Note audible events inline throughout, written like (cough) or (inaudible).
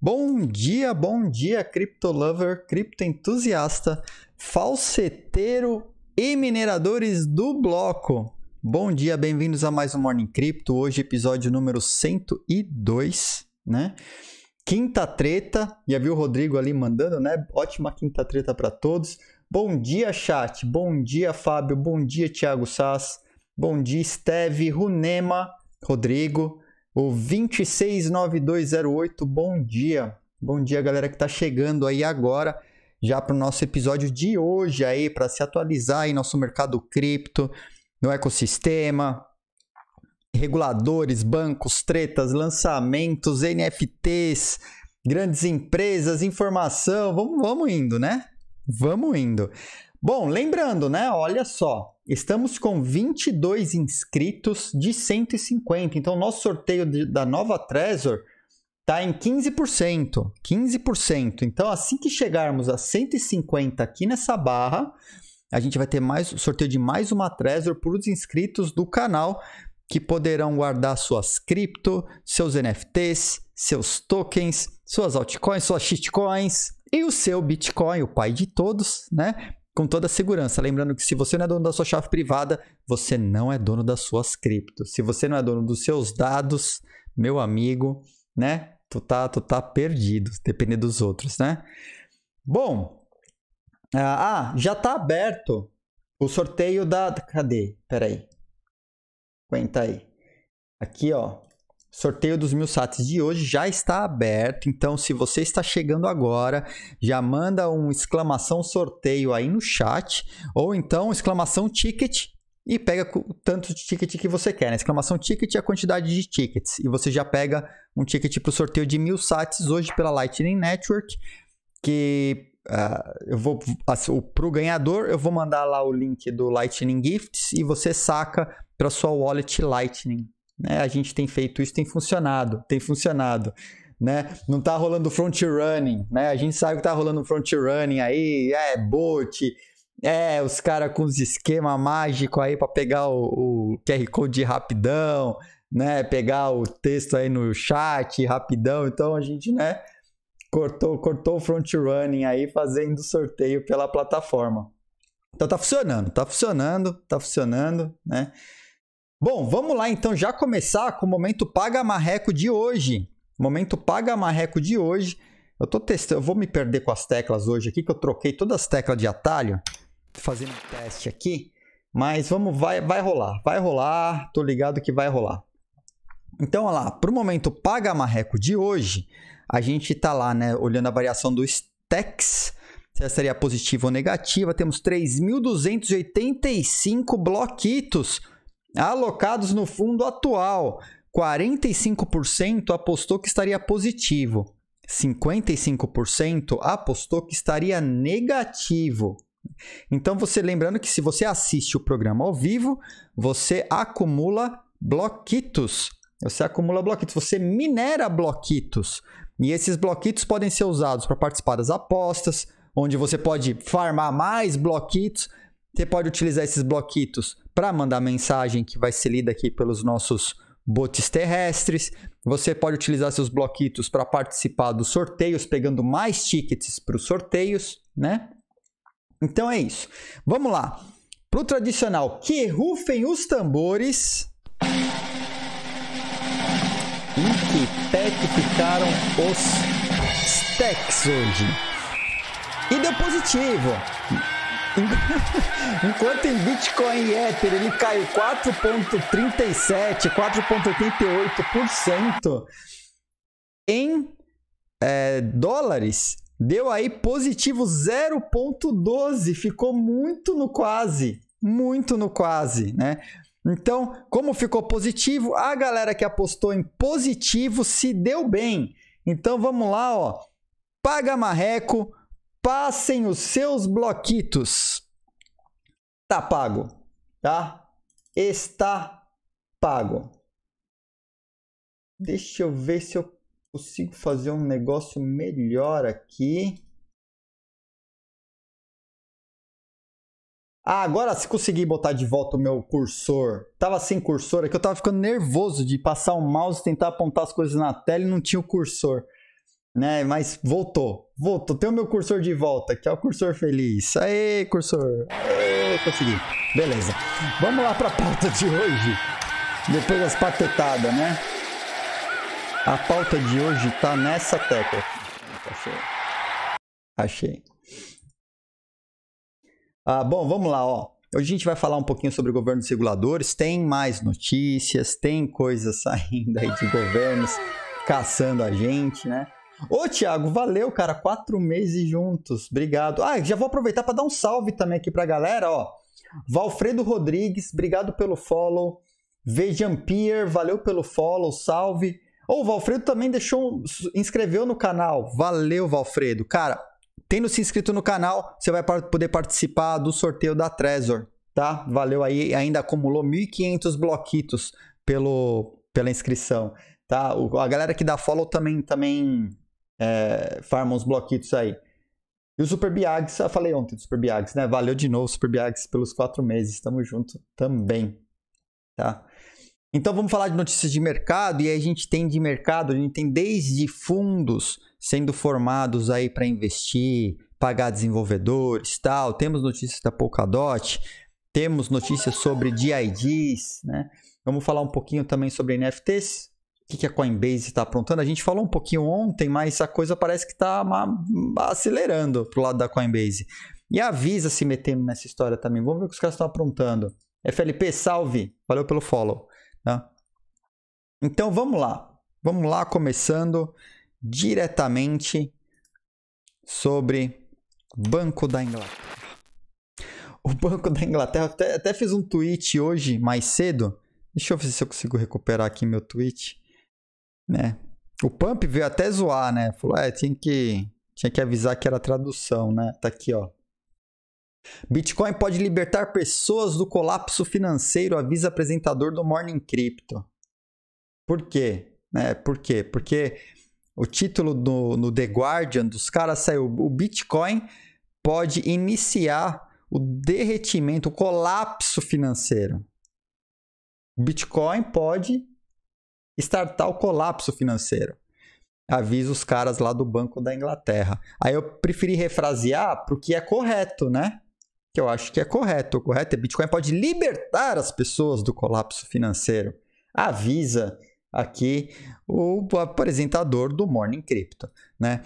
Bom dia, bom dia, criptolover, lover, cripto entusiasta, falseteiro e mineradores do bloco. Bom dia, bem-vindos a mais um Morning Crypto. Hoje episódio número 102, né? Quinta treta, já viu o Rodrigo ali mandando, né? Ótima quinta treta para todos. Bom dia, chat. Bom dia, Fábio. Bom dia, Thiago Sass. Bom dia, Steve, Runema, Rodrigo. O 269208, bom dia. Bom dia, galera que está chegando aí agora, já para o nosso episódio de hoje aí, para se atualizar em nosso mercado cripto, no ecossistema, reguladores, bancos, tretas, lançamentos, NFTs, grandes empresas, informação. Vamos, vamos indo, né? Vamos indo. Bom, lembrando, né? Olha só, Estamos com 22 inscritos de 150. Então, nosso sorteio de, da nova Trezor está em 15%. 15%. Então, assim que chegarmos a 150 aqui nessa barra, a gente vai ter mais sorteio de mais uma Trezor para os inscritos do canal que poderão guardar suas cripto, seus NFTs, seus tokens, suas altcoins, suas shitcoins e o seu Bitcoin, o pai de todos, né? com toda segurança. Lembrando que se você não é dono da sua chave privada, você não é dono das suas criptos. Se você não é dono dos seus dados, meu amigo, né? Tu tá, tu tá perdido, dependendo dos outros, né? Bom, ah, ah já tá aberto o sorteio da. Cadê? Peraí. Aguenta aí. Aqui, ó. Sorteio dos mil sats de hoje já está aberto, então se você está chegando agora, já manda um exclamação sorteio aí no chat, ou então exclamação ticket e pega o tanto de ticket que você quer. Né? Exclamação ticket é a quantidade de tickets. E você já pega um ticket para o sorteio de mil sats hoje pela Lightning Network, que Uh, eu vou para o ganhador eu vou mandar lá o link do Lightning Gifts e você saca para sua wallet Lightning né? A gente tem feito isso, tem funcionado, tem funcionado. Né? Não tá rolando front running, né? A gente sabe que tá rolando front running aí, é bot, é os caras com os esquema mágico aí para pegar o, o, QR Code rapidão, né? Pegar o texto aí no chat rapidão. Então a gente, né, cortou cortou o front running aí fazendo sorteio pela plataforma. Então tá funcionando, tá funcionando, tá funcionando, né? Bom, vamos lá então já começar com o momento paga marreco de hoje. Momento paga marreco de hoje. Eu tô testando, eu vou me perder com as teclas hoje aqui que eu troquei todas as teclas de atalho, tô fazendo um teste aqui, mas vamos vai vai rolar, vai rolar, tô ligado que vai rolar. Então, olha lá, pro momento paga marreco de hoje, a gente tá lá, né, olhando a variação do stacks se essa seria positiva ou negativa, temos 3285 bloquitos Alocados no fundo atual, 45% apostou que estaria positivo, 55% apostou que estaria negativo. Então você lembrando que se você assiste o programa ao vivo, você acumula bloquitos. Você acumula bloquitos, você minera bloquitos. E esses bloquitos podem ser usados para participar das apostas, onde você pode farmar mais bloquitos você pode utilizar esses bloquitos para mandar mensagem que vai ser lida aqui pelos nossos botes terrestres. Você pode utilizar seus bloquitos para participar dos sorteios, pegando mais tickets para os sorteios, né? Então é isso. Vamos lá. Pro tradicional, que rufem os tambores. e que pé que ficaram os stacks hoje? E deu positivo. (laughs) Enquanto em Bitcoin e Ether ele caiu 4,37%, 4,38% em é, dólares, deu aí positivo 0,12%, ficou muito no quase, muito no quase, né? Então, como ficou positivo, a galera que apostou em positivo se deu bem. Então vamos lá, ó. Paga marreco, Passem os seus bloquitos. Tá pago, tá? Está pago. Deixa eu ver se eu consigo fazer um negócio melhor aqui. Ah, agora se consegui botar de volta o meu cursor. Tava sem cursor aqui, eu tava ficando nervoso de passar o mouse, e tentar apontar as coisas na tela e não tinha o cursor, né? Mas voltou. Voltou, tem o meu cursor de volta, que é o cursor feliz. Aê, cursor! Aê, consegui. Beleza. Vamos lá para a pauta de hoje. Depois das patetadas, né? A pauta de hoje tá nessa tecla. Achei. Achei. Ah, bom, vamos lá, ó. Hoje a gente vai falar um pouquinho sobre o governo dos reguladores. Tem mais notícias, tem coisas saindo (laughs) aí de governos caçando a gente, né? Ô, Thiago, valeu, cara. Quatro meses juntos. Obrigado. Ah, já vou aproveitar para dar um salve também aqui pra galera, ó. Valfredo Rodrigues, obrigado pelo follow. Vejam Pierre, valeu pelo follow, salve. Ô, oh, o Valfredo também deixou, inscreveu no canal. Valeu, Valfredo. Cara, tendo se inscrito no canal, você vai poder participar do sorteio da Trezor, tá? Valeu aí, ainda acumulou 1.500 bloquitos pelo, pela inscrição, tá? O, a galera que dá follow também, também é, farma uns bloquitos aí. E o Super Biags, eu falei ontem do Super Biags, né? Valeu de novo, Super Biags, pelos quatro meses. estamos junto também, tá? Então vamos falar de notícias de mercado e aí a gente tem de mercado, a gente tem desde fundos sendo formados aí para investir, pagar desenvolvedores, tal. Temos notícias da Polkadot, temos notícias sobre DIDs, né? Vamos falar um pouquinho também sobre NFTs, o que, a Coinbase está aprontando. A gente falou um pouquinho ontem, mas a coisa parece que está acelerando pro lado da Coinbase. E a Visa se metendo nessa história também. Vamos ver o que os caras estão aprontando. FLP, salve! Valeu pelo follow. Tá? Então vamos lá. Vamos lá, começando diretamente sobre Banco da Inglaterra. O Banco da Inglaterra, até, até fiz um tweet hoje mais cedo. Deixa eu ver se eu consigo recuperar aqui meu tweet. Né? O Pump veio até zoar, né? Falou, é, tinha que, tinha que avisar que era tradução, né? Tá aqui, ó. Bitcoin pode libertar pessoas do colapso financeiro, avisa apresentador do Morning Crypto. Por quê? Né? por quê? Porque o título do, no The Guardian dos caras saiu: o Bitcoin pode iniciar o derretimento, o colapso financeiro. Bitcoin pode startar o colapso financeiro. Avisa os caras lá do Banco da Inglaterra. Aí eu preferi refrasear porque é correto, né? Que eu acho que é correto. O correto é Bitcoin pode libertar as pessoas do colapso financeiro. Avisa aqui o apresentador do Morning Crypto, né?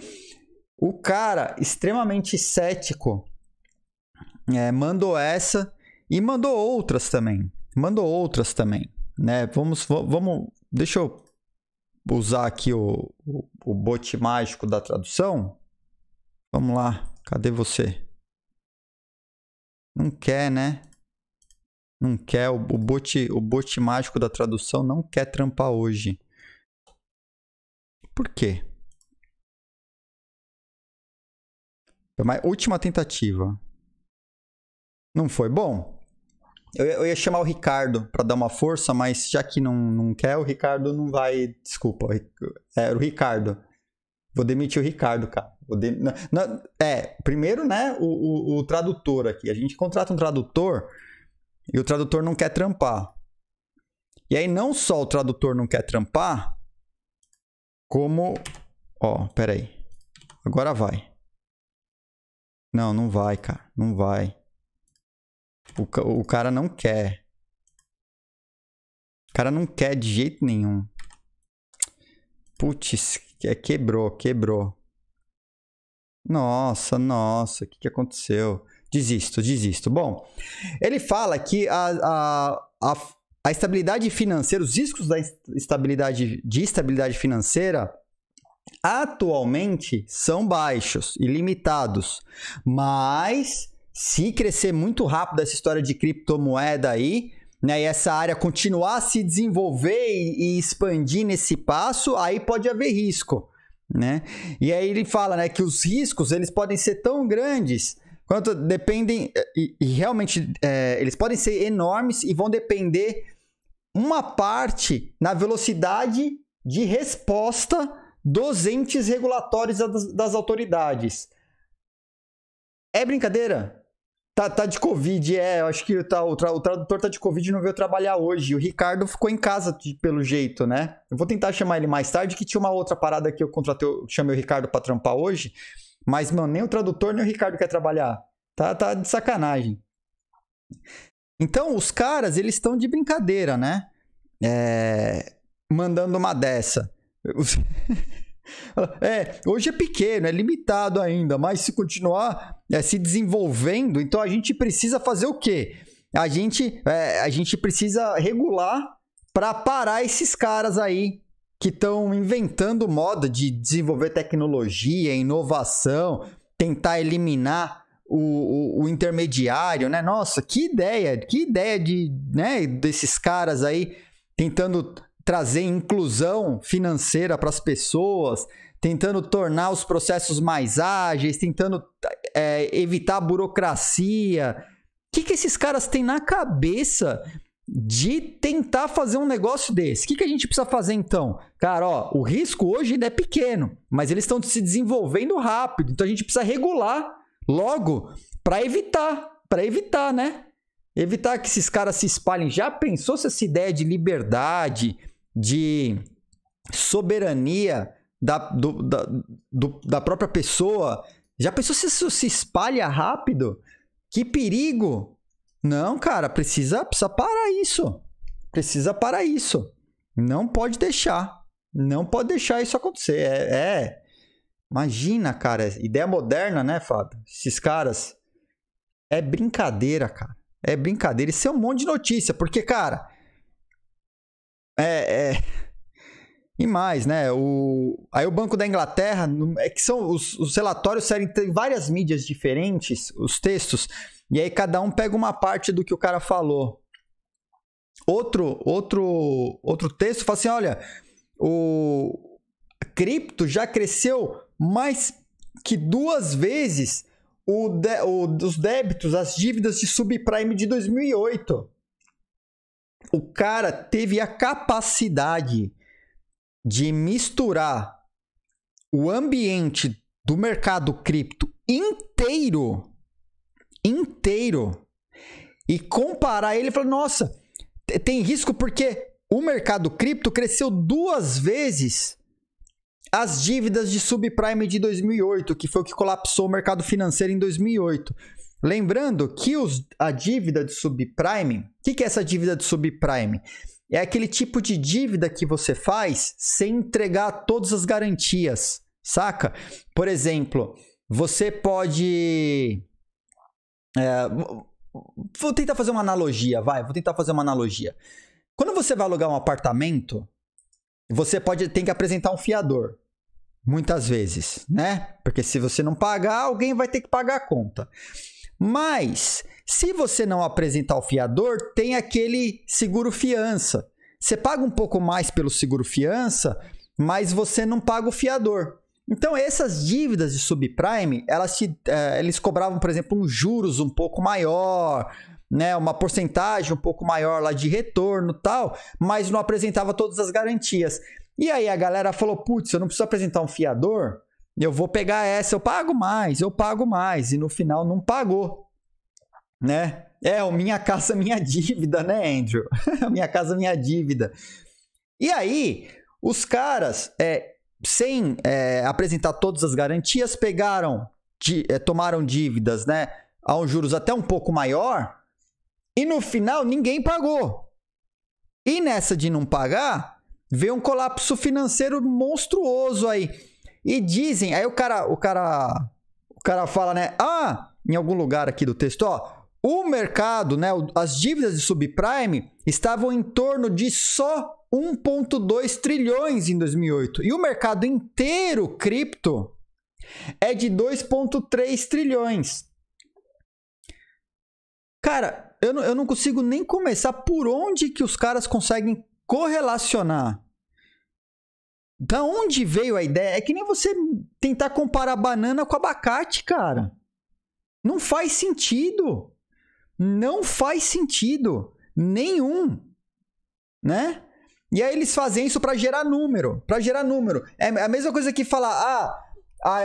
O cara extremamente cético é, mandou essa e mandou outras também. Mandou outras também, né? Vamos, vamos Deixa eu usar aqui o, o, o bote mágico da tradução. Vamos lá, cadê você? Não quer, né? Não quer, o, o, bote, o bote mágico da tradução não quer trampar hoje. Por quê? É última tentativa. Não foi bom? Eu, eu ia chamar o Ricardo para dar uma força, mas já que não, não quer, o Ricardo não vai. Desculpa, era é, o Ricardo. Vou demitir o Ricardo, cara. Dem... Não, não, é, primeiro, né, o, o, o, tradutor aqui. A gente contrata um tradutor e o tradutor não quer trampar. E aí, não só o tradutor não quer trampar, como. Ó, peraí. Agora vai. Não, não vai, cara. Não vai. O, o cara não quer. O cara não quer de jeito nenhum. Putz, é, quebrou, quebrou. Nossa, nossa, o que, que aconteceu? Desisto, desisto. Bom, ele fala que a, a, a, a estabilidade financeira, os riscos da estabilidade, de estabilidade financeira atualmente são baixos e limitados, mas se crescer muito rápido essa história de criptomoeda aí, né, e essa área continuar a se desenvolver e, e expandir nesse passo, aí pode haver risco, né? E aí ele fala, né, que os riscos eles podem ser tão grandes quanto dependem e, e realmente é, eles podem ser enormes e vão depender uma parte na velocidade de resposta dos entes regulatórios das, das autoridades. É brincadeira? Tá, tá de Covid, é. Eu acho que tá, o, tra, o, tradutor tá de Covid e não veio trabalhar hoje. O Ricardo ficou em casa, pelo jeito, né? Eu vou tentar chamar ele mais tarde, que tinha uma outra parada que eu contratei, chamei o Ricardo pra trampar hoje. Mas, mano, nem o tradutor, nem o Ricardo quer trabalhar. Tá, tá de sacanagem. Então, os caras, eles estão de brincadeira, né? É... Mandando uma dessa. Os... (laughs) É, hoje é pequeno, é limitado ainda, mas se continuar é, se desenvolvendo, então a gente precisa fazer o quê? A gente, é, a gente precisa regular para parar esses caras aí que estão inventando moda de desenvolver tecnologia, inovação, tentar eliminar o, o, o, intermediário, né? Nossa, que ideia, que ideia de, né, desses caras aí tentando trazer inclusão financeira para as pessoas, tentando tornar os processos mais ágeis, tentando é, evitar a burocracia. O que, que esses caras têm na cabeça de tentar fazer um negócio desse? O que, que a gente precisa fazer então? Cara, ó, o risco hoje ainda é pequeno, mas eles estão se desenvolvendo rápido, então a gente precisa regular logo para evitar, para evitar, né? Evitar que esses caras se espalhem. Já pensou se essa ideia de liberdade, de soberania da, do, da, do, da própria pessoa. Já pensou se isso se espalha rápido? Que perigo! Não, cara, precisa, precisa parar isso. Precisa parar isso. Não pode deixar. Não pode deixar isso acontecer. É, é. Imagina, cara. Ideia moderna, né, Fábio? Esses caras. É brincadeira, cara. É brincadeira. Isso é um monte de notícia. Porque, cara, é, é, (laughs) E mais, né? O... Aí o Banco da Inglaterra, é que são os, os relatórios serem tem várias mídias diferentes, os textos, e aí cada um pega uma parte do que o cara falou. Outro, outro, outro texto fala assim: olha, o a cripto já cresceu mais que duas vezes o, de, o, os débitos, as dívidas de subprime de 2008 o cara teve a capacidade de misturar o ambiente do mercado cripto inteiro, inteiro, e comparar ele e falar: nossa, tem risco porque o mercado cripto cresceu duas vezes as dívidas de subprime de 2008, que foi o que colapsou o mercado financeiro em 2008. Lembrando que os, a dívida de subprime, o que, que é essa dívida de subprime? É aquele tipo de dívida que você faz sem entregar todas as garantias, saca? Por exemplo, você pode. É, vou tentar fazer uma analogia, vai, vou tentar fazer uma analogia. Quando você vai alugar um apartamento, você pode tem que apresentar um fiador, muitas vezes, né? Porque se você não pagar, alguém vai ter que pagar a conta. Mas, se você não apresentar o fiador, tem aquele seguro fiança. Você paga um pouco mais pelo seguro fiança, mas você não paga o fiador. Então, essas dívidas de subprime, elas eh, eles cobravam, por exemplo, uns juros um pouco maior, né, uma porcentagem um pouco maior lá de retorno tal, mas não apresentava todas as garantias. E aí a galera falou: putz, eu não preciso apresentar um fiador, eu vou pegar essa, eu pago mais, eu pago mais. E no final não pagou, né? É, o minha casa, minha dívida, né, Andrew? (laughs) minha casa, minha dívida. E aí, os caras, é, sem é, apresentar todas as garantias, pegaram, de, é, tomaram dívidas, né? A um juros até um pouco maior. E no final, ninguém pagou. E nessa de não pagar, veio um colapso financeiro monstruoso aí. E dizem, aí o cara, o cara, o cara fala, né? Ah, em algum lugar aqui do texto, ó, o mercado, né, as dívidas de subprime estavam em torno de só 1.2 trilhões em 2008. E o mercado inteiro cripto é de 2.3 trilhões. Cara, eu não, eu não consigo nem começar por onde que os caras conseguem correlacionar da onde veio a ideia? É que nem você tentar comparar banana com abacate, cara. Não faz sentido. Não faz sentido nenhum, né? E aí eles fazem isso para gerar número, para gerar número. É, é a mesma coisa que falar, ah, a,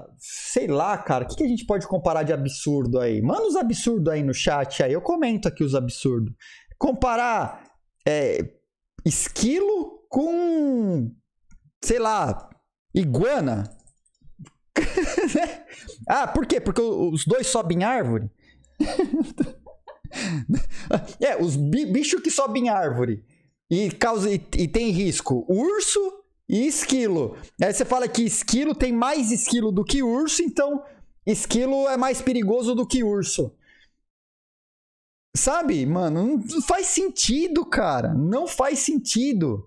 a sei lá, cara, o que, que, a gente pode comparar de absurdo aí? Manda os absurdos aí no chat, aí eu comento aqui os absurdos. Comparar é, esquilo com sei lá, iguana. (laughs) ah, por quê? Porque os dois sobem árvore? (laughs) é, os bichos que sobem árvore e, causa, e, e tem risco. Urso e esquilo. Aí você fala que esquilo tem mais esquilo do que urso, então esquilo é mais perigoso do que urso. Sabe, mano, não faz sentido, cara. Não faz sentido.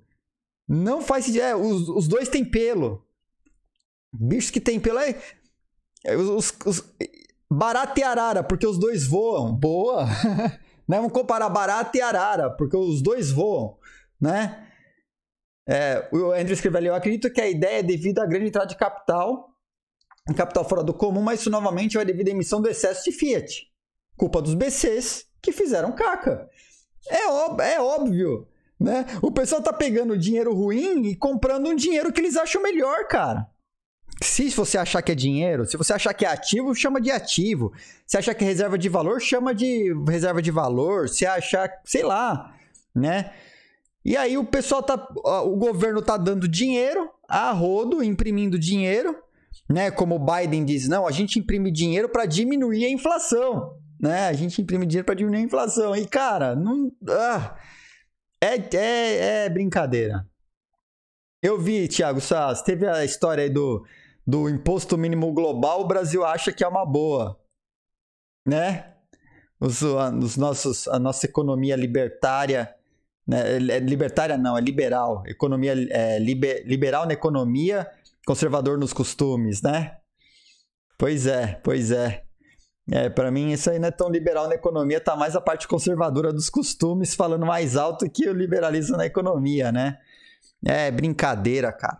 Não faz sentido. É, os, os dois têm pelo. Bichos que têm pelo aí é, é os, os, barata e arara, porque os dois voam. Boa! (laughs) né? Vamos comparar barata e arara, porque os dois voam, né? É, o Andrew escreveu eu acredito que a ideia é devido à grande entrada de capital, capital fora do comum, mas isso novamente vai devido à emissão do excesso de Fiat. Culpa dos BCs que fizeram caca. É, é óbvio. Né? O pessoal tá pegando dinheiro ruim e comprando um dinheiro que eles acham melhor, cara. Se você achar que é dinheiro, se você achar que é ativo, chama de ativo. Se achar que é reserva de valor, chama de reserva de valor. Se achar, sei lá, né? E aí o pessoal tá, o governo tá dando dinheiro a rodo, imprimindo dinheiro, né? Como o Biden diz, não, a gente imprime dinheiro para diminuir a inflação, né? A gente imprime dinheiro para diminuir a inflação. E cara, não, ah, é, é, é brincadeira. Eu vi, Thiago você teve a história aí do, do imposto mínimo global, o Brasil acha que é uma boa. Né? Os, os nossos, a nossa economia libertária. Né? É libertária não, é liberal. Economia é, liber, liberal na economia, conservador nos costumes, né? Pois é, pois é. É, para mim isso aí não é tão liberal na economia, tá mais a parte conservadora dos costumes falando mais alto que o liberalismo na economia, né? É brincadeira, cara.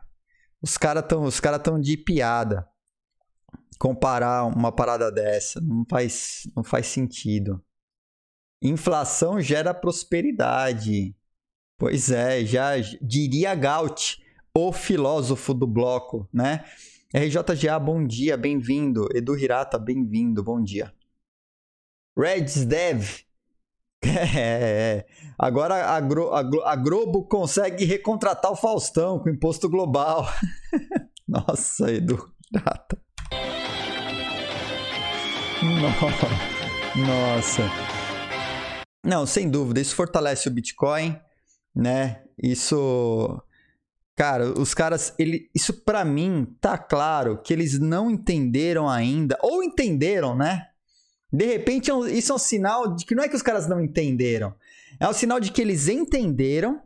Os caras tão, os cara tão de piada. Comparar uma parada dessa não faz, não faz sentido. Inflação gera prosperidade. Pois é, já diria Gaut, o filósofo do bloco, né? RJGA, bom dia, bem-vindo. Edu Hirata, bem-vindo, bom dia. Reds Dev. (laughs) É, é, é. Agora a, Gro a, a Globo consegue recontratar o Faustão com imposto global. (laughs) Nossa, Edu Hirata. Nossa. Não, sem dúvida, isso fortalece o Bitcoin, né? Isso Cara, os caras, ele, isso para mim tá claro que eles não entenderam ainda, ou entenderam, né? De repente, é isso é um sinal de que não é que os caras não entenderam, é um sinal de que eles entenderam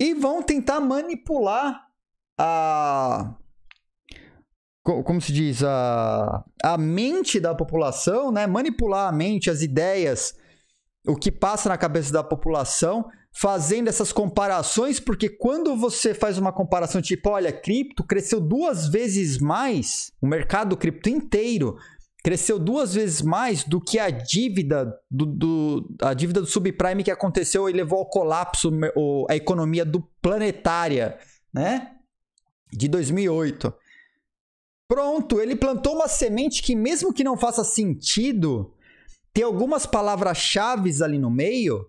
e vão tentar manipular a. Como se diz? A, a mente da população, né? Manipular a mente, as ideias, o que passa na cabeça da população fazendo essas comparações, porque quando você faz uma comparação tipo, olha, cripto cresceu duas vezes mais, o mercado cripto inteiro cresceu duas vezes mais do que a dívida do, do a dívida do subprime que aconteceu e levou ao colapso o, a economia do planetária, né? De 2008. Pronto, ele plantou uma semente que mesmo que não faça sentido, tem algumas palavras-chaves ali no meio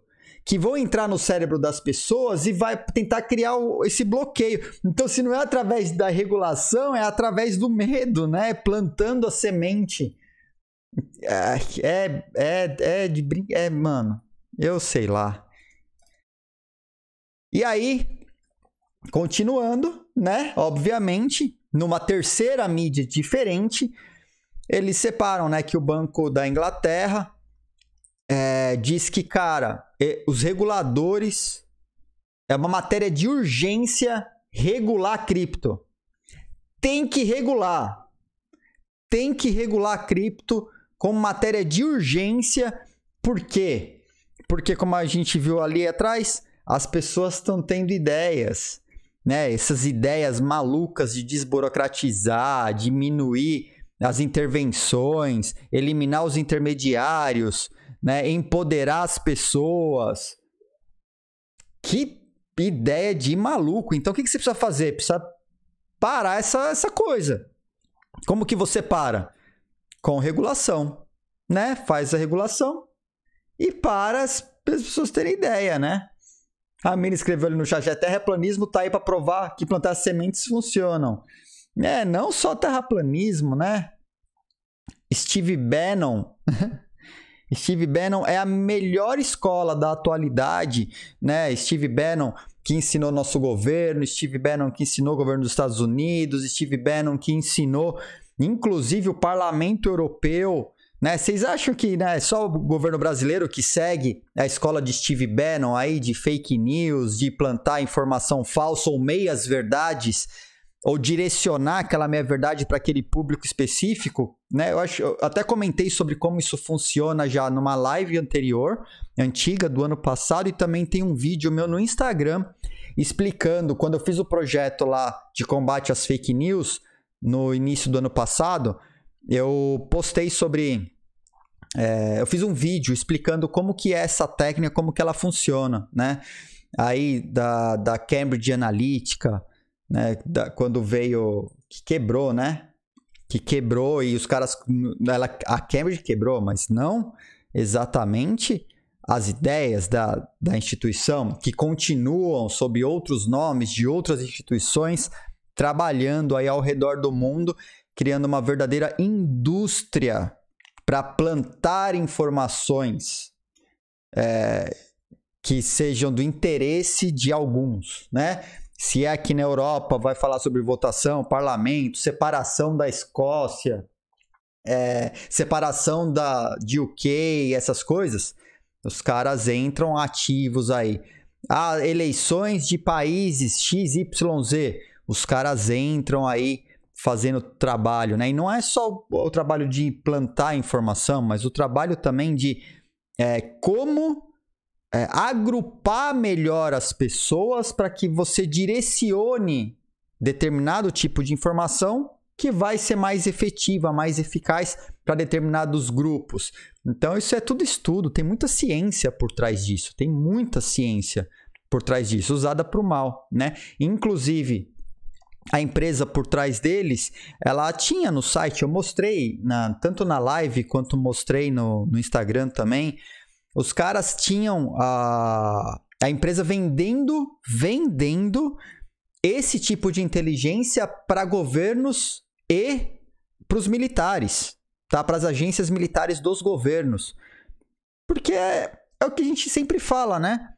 que vão entrar no cérebro das pessoas e vai tentar criar o, esse bloqueio. Então, se não é através da regulação, é através do medo, né? É plantando a semente. É, é, é, é de brin... É, mano, eu sei lá. E aí, continuando, né? Obviamente, numa terceira mídia diferente, eles separam, né? Que o Banco da Inglaterra é, diz que, cara, é, os reguladores. É uma matéria de urgência regular cripto. Tem que regular. Tem que regular cripto como matéria de urgência. Por quê? Porque, como a gente viu ali atrás, as pessoas estão tendo ideias. Né? Essas ideias malucas de desburocratizar, diminuir as intervenções, eliminar os intermediários, né? Empoderar as pessoas. Que ideia de maluco. Então o que, que você precisa fazer? Precisa parar essa, essa coisa. Como que você para? Com regulação, né? Faz a regulação e para as pessoas terem ideia, né? A Mira escreveu ali no chat, terraplanismo tá aí para provar que plantar sementes funcionam. É, não só terraplanismo, né? Steve Bannon (laughs) Steve Bannon é a melhor escola da atualidade, né? Steve Bannon que ensinou nosso governo, Steve Bannon que ensinou o governo dos Estados Unidos, Steve Bannon que ensinou inclusive o parlamento europeu, né? Vocês acham que né, é né, só o governo brasileiro que segue a escola de Steve Bannon aí de fake news, de plantar informação falsa ou meias verdades? ou direcionar aquela minha verdade para aquele público específico, né? Eu acho, eu até comentei sobre como isso funciona já numa live anterior, antiga do ano passado e também tem um vídeo meu no Instagram explicando quando eu fiz o projeto lá de combate às fake news no início do ano passado, eu postei sobre é, eu fiz um vídeo explicando como que é essa técnica, como que ela funciona, né? Aí da, da Cambridge Analytica, né? Da, quando veio. Que quebrou, né? Que quebrou e os caras. Ela, a Cambridge quebrou, mas não exatamente as ideias da, da instituição, que continuam sob outros nomes de outras instituições, trabalhando aí ao redor do mundo, criando uma verdadeira indústria para plantar informações é, que sejam do interesse de alguns, né? Se é aqui na Europa, vai falar sobre votação, parlamento, separação da Escócia, é, separação da, de UK, essas coisas. Os caras entram ativos aí. Ah, eleições de países XYZ. Os caras entram aí fazendo trabalho, né? E não é só o trabalho de implantar informação, mas o trabalho também de é, como é, agrupar melhor as pessoas para que você direcione determinado tipo de informação que vai ser mais efetiva, mais eficaz para determinados grupos. Então, isso é tudo estudo, tem muita ciência por trás disso, tem muita ciência por trás disso, usada para o mal, né? Inclusive, a empresa por trás deles, ela tinha no site, eu mostrei, na, tanto na live quanto mostrei no, no Instagram também, os caras tinham a, a empresa vendendo, vendendo esse tipo de inteligência para governos e para os militares, tá? Para as agências militares dos governos. Porque é, é o que a gente sempre fala, né?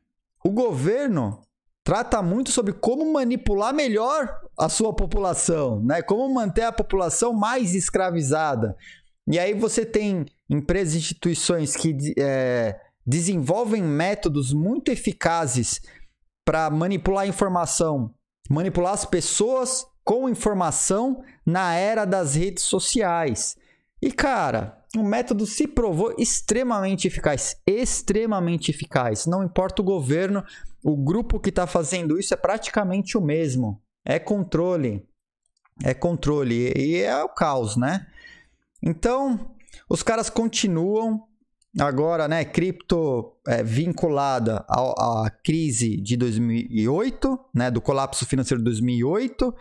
O governo trata muito sobre como manipular melhor a sua população, né? Como manter a população mais escravizada, e aí você tem empresas e instituições que é, desenvolvem métodos muito eficazes para manipular informação, manipular as pessoas com informação na era das redes sociais. E cara, o método se provou extremamente eficaz, extremamente eficaz. Não importa o governo, o grupo que está fazendo isso é praticamente o mesmo. É controle, é controle e é o caos, né? Então, os caras continuam agora, né? Cripto é, vinculada à, à, crise de 2008, né? Do colapso financeiro de 2008.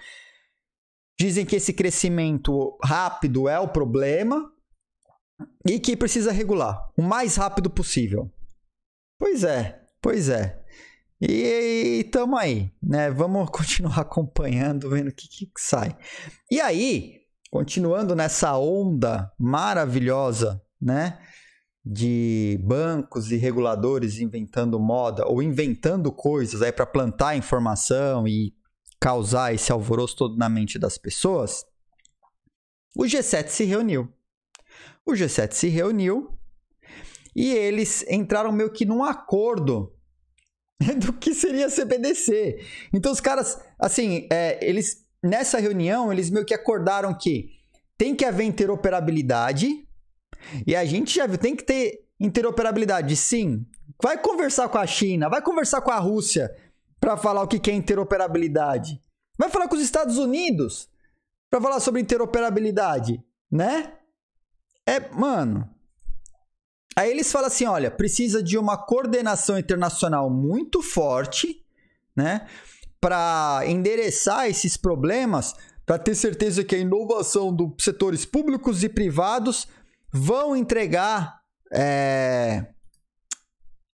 Dizem que esse crescimento rápido é o problema e que precisa regular o mais rápido possível. Pois é, pois é. E, e tamo aí, né? Vamos (laughs) continuar acompanhando, vendo o que, que sai. E aí, continuando nessa onda maravilhosa, né? De bancos e reguladores inventando moda ou inventando coisas aí para plantar informação e causar esse alvoroço todo na mente das pessoas, o G7 se reuniu. O G7 se reuniu e eles entraram meio que num acordo (laughs) do que seria CBDC. Então os caras, assim, é, eles nessa reunião, eles meio que acordaram que tem que haver interoperabilidade. E a gente já viu, tem que ter interoperabilidade, sim. Vai conversar com a China, vai conversar com a Rússia para falar o que é interoperabilidade. Vai falar com os Estados Unidos para falar sobre interoperabilidade, né? É, mano. Aí eles falam assim, olha, precisa de uma coordenação internacional muito forte, né? para endereçar esses problemas, para ter certeza que a inovação dos setores públicos e privados vão entregar é,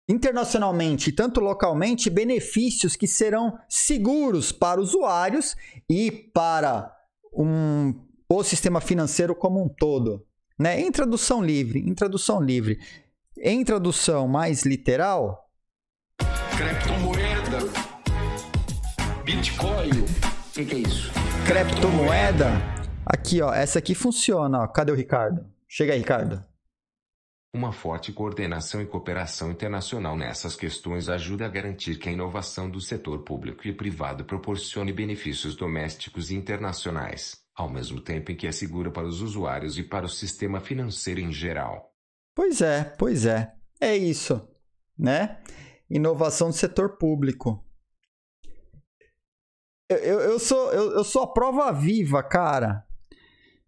internacionalmente, tanto localmente, benefícios que serão seguros para usuários e para um, o sistema financeiro como um todo. Né? Em tradução livre, em tradução livre. Em tradução mais literal. Bitcoin. O que, que é isso? Criptomoeda. Aqui, ó. Essa aqui funciona, ó. Cadê o Ricardo? Chega aí, Ricardo. Uma forte coordenação e cooperação internacional nessas questões ajuda a garantir que a inovação do setor público e privado proporcione benefícios domésticos e internacionais, ao mesmo tempo em que é segura para os usuários e para o sistema financeiro em geral. Pois é, pois é. É isso, né? Inovação do setor público eu, eu, sou, eu, eu sou a prova viva, cara,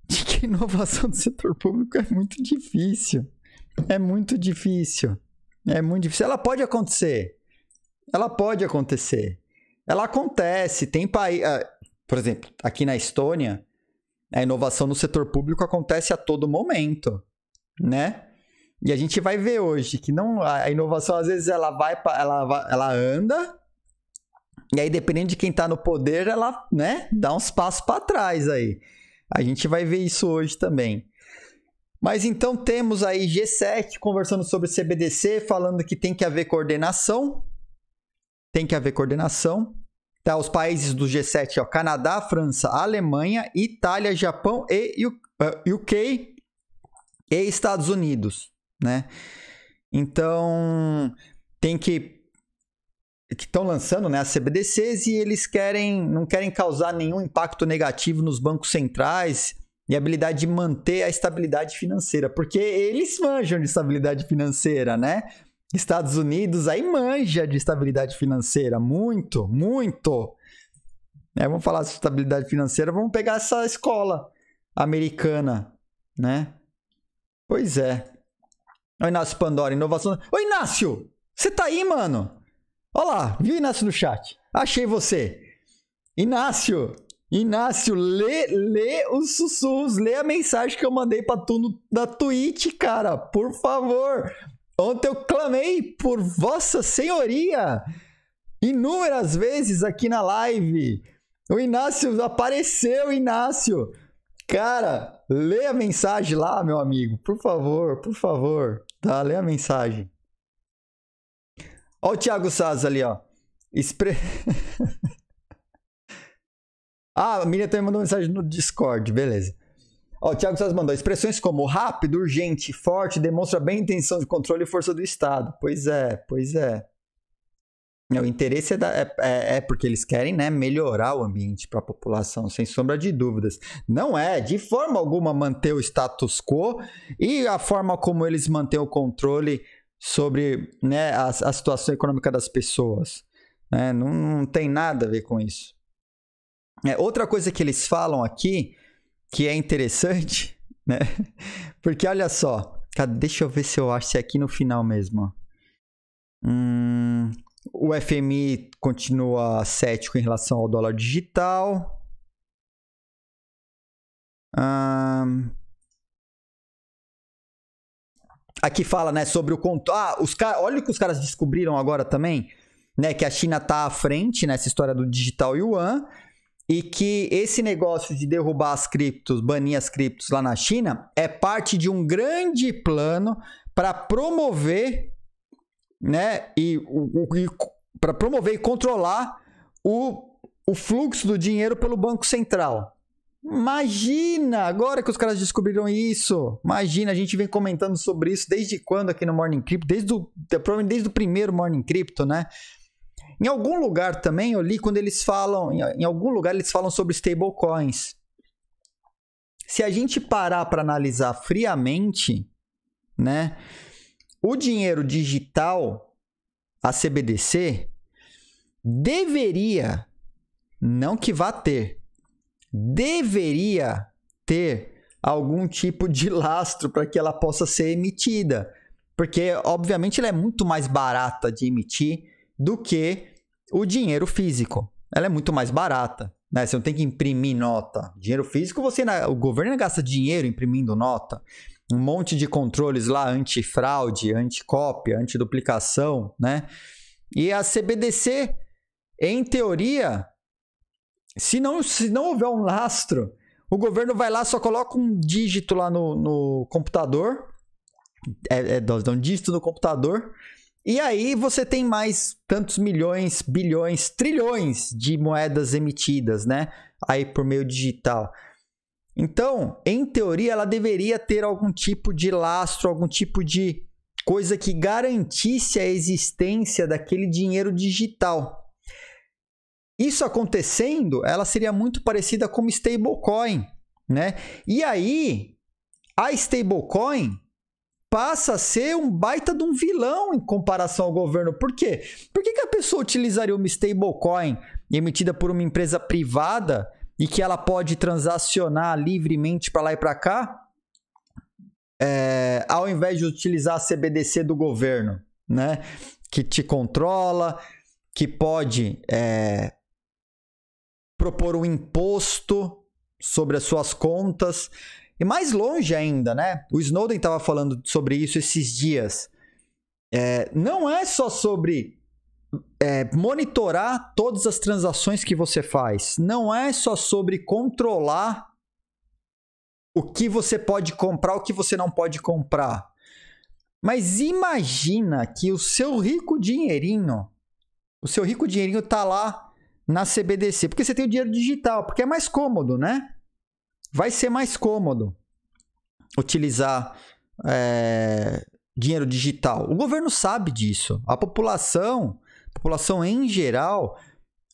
de que a (laughs) inovação do setor público é muito difícil. É muito difícil. É muito difícil. Ela pode acontecer. Ela pode acontecer. Ela acontece. Tem país. Eh, por exemplo, aqui na Estônia, a inovação no setor público acontece a todo momento, né? E a gente vai ver hoje que não a inovação às vezes ela vai, ela, ela anda, e aí, dependendo de quem está no poder, ela né, dá uns passos para trás aí. A gente vai ver isso hoje também. Mas então temos aí G7 conversando sobre CBDC, falando que tem que haver coordenação. Tem que haver coordenação. Tá, os países do G7, ó, Canadá, França, Alemanha, Itália, Japão e UK uh, e Estados Unidos, né? Então, tem que que estão lançando né, as CBDCs e eles querem não querem causar nenhum impacto negativo nos bancos centrais e a habilidade de manter a estabilidade financeira, porque eles manjam de estabilidade financeira, né? Estados Unidos aí manja de estabilidade financeira, muito, muito. É, vamos falar sobre estabilidade financeira, vamos pegar essa escola americana, né? Pois é. O Inácio Pandora, inovação. Oi Inácio, você tá aí, mano? Olá, viu Inácio no chat? Achei você. Inácio, Inácio, lê, lê os sussurros, lê a mensagem que eu mandei pra tu no, na Twitch, cara, por favor. Ontem eu clamei por Vossa Senhoria inúmeras vezes aqui na live. O Inácio apareceu, Inácio. Cara, lê a mensagem lá, meu amigo, por favor, por favor. Tá, lê a mensagem. Olha o Thiago Saz ali, ó. Expre... (laughs) ah, a Miriam também mandou mensagem no Discord, beleza. Ó, o Thiago Saz mandou. Expressões como rápido, urgente, forte, demonstra bem intenção de controle e força do Estado. Pois é, pois é. é. O interesse é, da, é, é, é, porque eles querem né, melhorar o ambiente para a população, sem sombra de dúvidas. Não é, de forma alguma, manter o status quo e a forma como eles mantêm o controle sobre né, a, a situação econômica das pessoas. Né? Não, não, tem nada a ver com isso. É, outra coisa que eles falam aqui, que é interessante, (laughs) né? Porque olha só, deixa eu ver se eu acho se é aqui no final mesmo. Hum, o FMI continua cético em relação ao dólar digital. Hum, aqui fala, né, sobre o conto. Ah, os car... olha o que os caras descobriram agora também, né, que a China tá à frente nessa história do digital yuan e que esse negócio de derrubar as criptos, banir as criptos lá na China é parte de um grande plano para promover, né, e, e para promover e controlar o, o fluxo do dinheiro pelo Banco Central. Imagina! Agora que os caras descobriram isso! Imagina, a gente vem comentando sobre isso desde quando aqui no Morning Crypto? Desde o, é, desde o primeiro Morning Crypto, né? Em algum lugar também eu li quando eles falam, em algum lugar eles falam sobre stablecoins. Se a gente parar para analisar friamente, né? O dinheiro digital, a CBDC, deveria, não que vá ter, deveria ter algum tipo de lastro para que ela possa ser emitida, porque obviamente ela é muito mais barata de emitir do que o dinheiro físico. Ela é muito mais barata, né? Você não tem que imprimir nota. Dinheiro físico, você o governo gasta dinheiro imprimindo nota. Um monte de controles lá antifraude, anticópia, antiduplicação, né? E a CBDC, em teoria, se não, se não houver um lastro, o governo vai lá, só coloca um dígito lá no, no computador. É, é, dá um dígito no computador. E aí você tem mais tantos milhões, bilhões, trilhões de moedas emitidas, né? Aí por meio digital. Então, em teoria, ela deveria ter algum tipo de lastro, algum tipo de coisa que garantisse a existência daquele dinheiro digital. Isso acontecendo, ela seria muito parecida com uma stablecoin, né? E aí, a stablecoin passa a ser um baita de um vilão em comparação ao governo. Por quê? Por que, que a pessoa utilizaria uma stablecoin emitida por uma empresa privada e que ela pode transacionar livremente para lá e para cá, é, ao invés de utilizar a CBDC do governo, né? Que te controla, que pode é, propor um imposto sobre as suas contas. E mais longe ainda, né? O Snowden estava falando sobre isso esses dias. É, não é só sobre é, monitorar todas as transações que você faz. Não é só sobre controlar o que você pode comprar, o que você não pode comprar. Mas imagina que o seu rico dinheirinho, o seu rico dinheirinho tá lá na CBDC? Porque você tem o dinheiro digital, porque é mais cômodo, né? Vai ser mais cômodo utilizar é, dinheiro digital. O governo sabe disso. A população, a população em geral,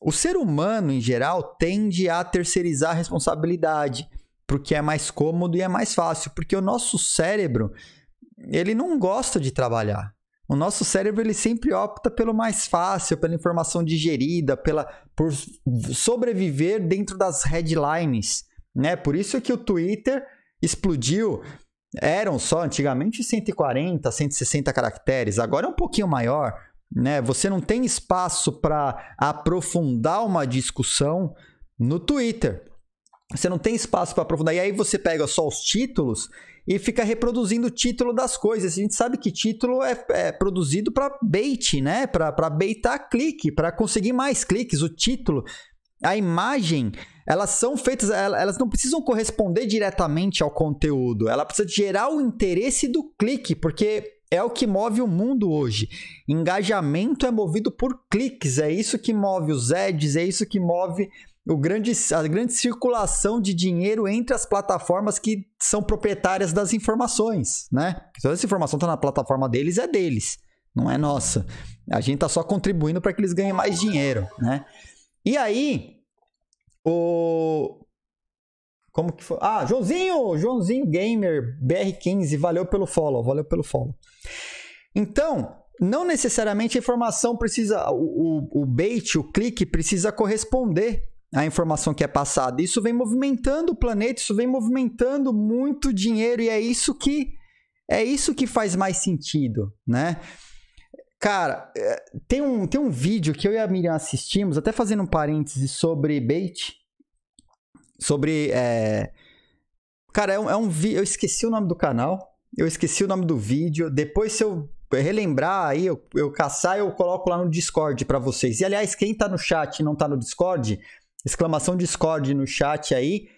o ser humano em geral tende a terceirizar a responsabilidade, porque é mais cômodo e é mais fácil, porque o nosso cérebro ele não gosta de trabalhar. O nosso cérebro ele sempre opta pelo mais fácil, pela informação digerida, pela por sobreviver dentro das headlines, né? Por isso que o Twitter explodiu. Eram só antigamente 140, 160 caracteres, agora é um pouquinho maior, né? Você não tem espaço para aprofundar uma discussão no Twitter. Você não tem espaço para aprofundar. E aí você pega só os títulos e fica reproduzindo o título das coisas. A gente sabe que título é, é produzido para bait, né? Para baitar clique, para conseguir mais cliques. O título, a imagem, elas são feitas, elas não precisam corresponder diretamente ao conteúdo. Ela precisa gerar o interesse do clique, porque é o que move o mundo hoje. Engajamento é movido por cliques, é isso que move os ads, é isso que move o grande, a grande circulação de dinheiro entre as plataformas que são proprietárias das informações, né? toda essa informação está na plataforma deles, é deles, não é nossa. A gente está só contribuindo para que eles ganhem mais dinheiro, né? E aí, o. Como que foi? Ah, Joãozinho! Joãozinho Gamer BR15, valeu pelo follow, valeu pelo follow. Então, não necessariamente a informação precisa, o, o, o bait, o clique precisa corresponder a informação que é passada. Isso vem movimentando o planeta, isso vem movimentando muito dinheiro e é isso que é isso que faz mais sentido, né? Cara, é, tem um, tem um vídeo que eu e a Miriam assistimos, até fazendo um parêntese sobre bait, sobre é... cara, é um, é um vi... eu esqueci o nome do canal, eu esqueci o nome do vídeo, depois se eu relembrar aí, eu, eu caçar, eu coloco lá no Discord para vocês. E aliás, quem tá no chat e não tá no Discord, exclamação Discord no chat aí.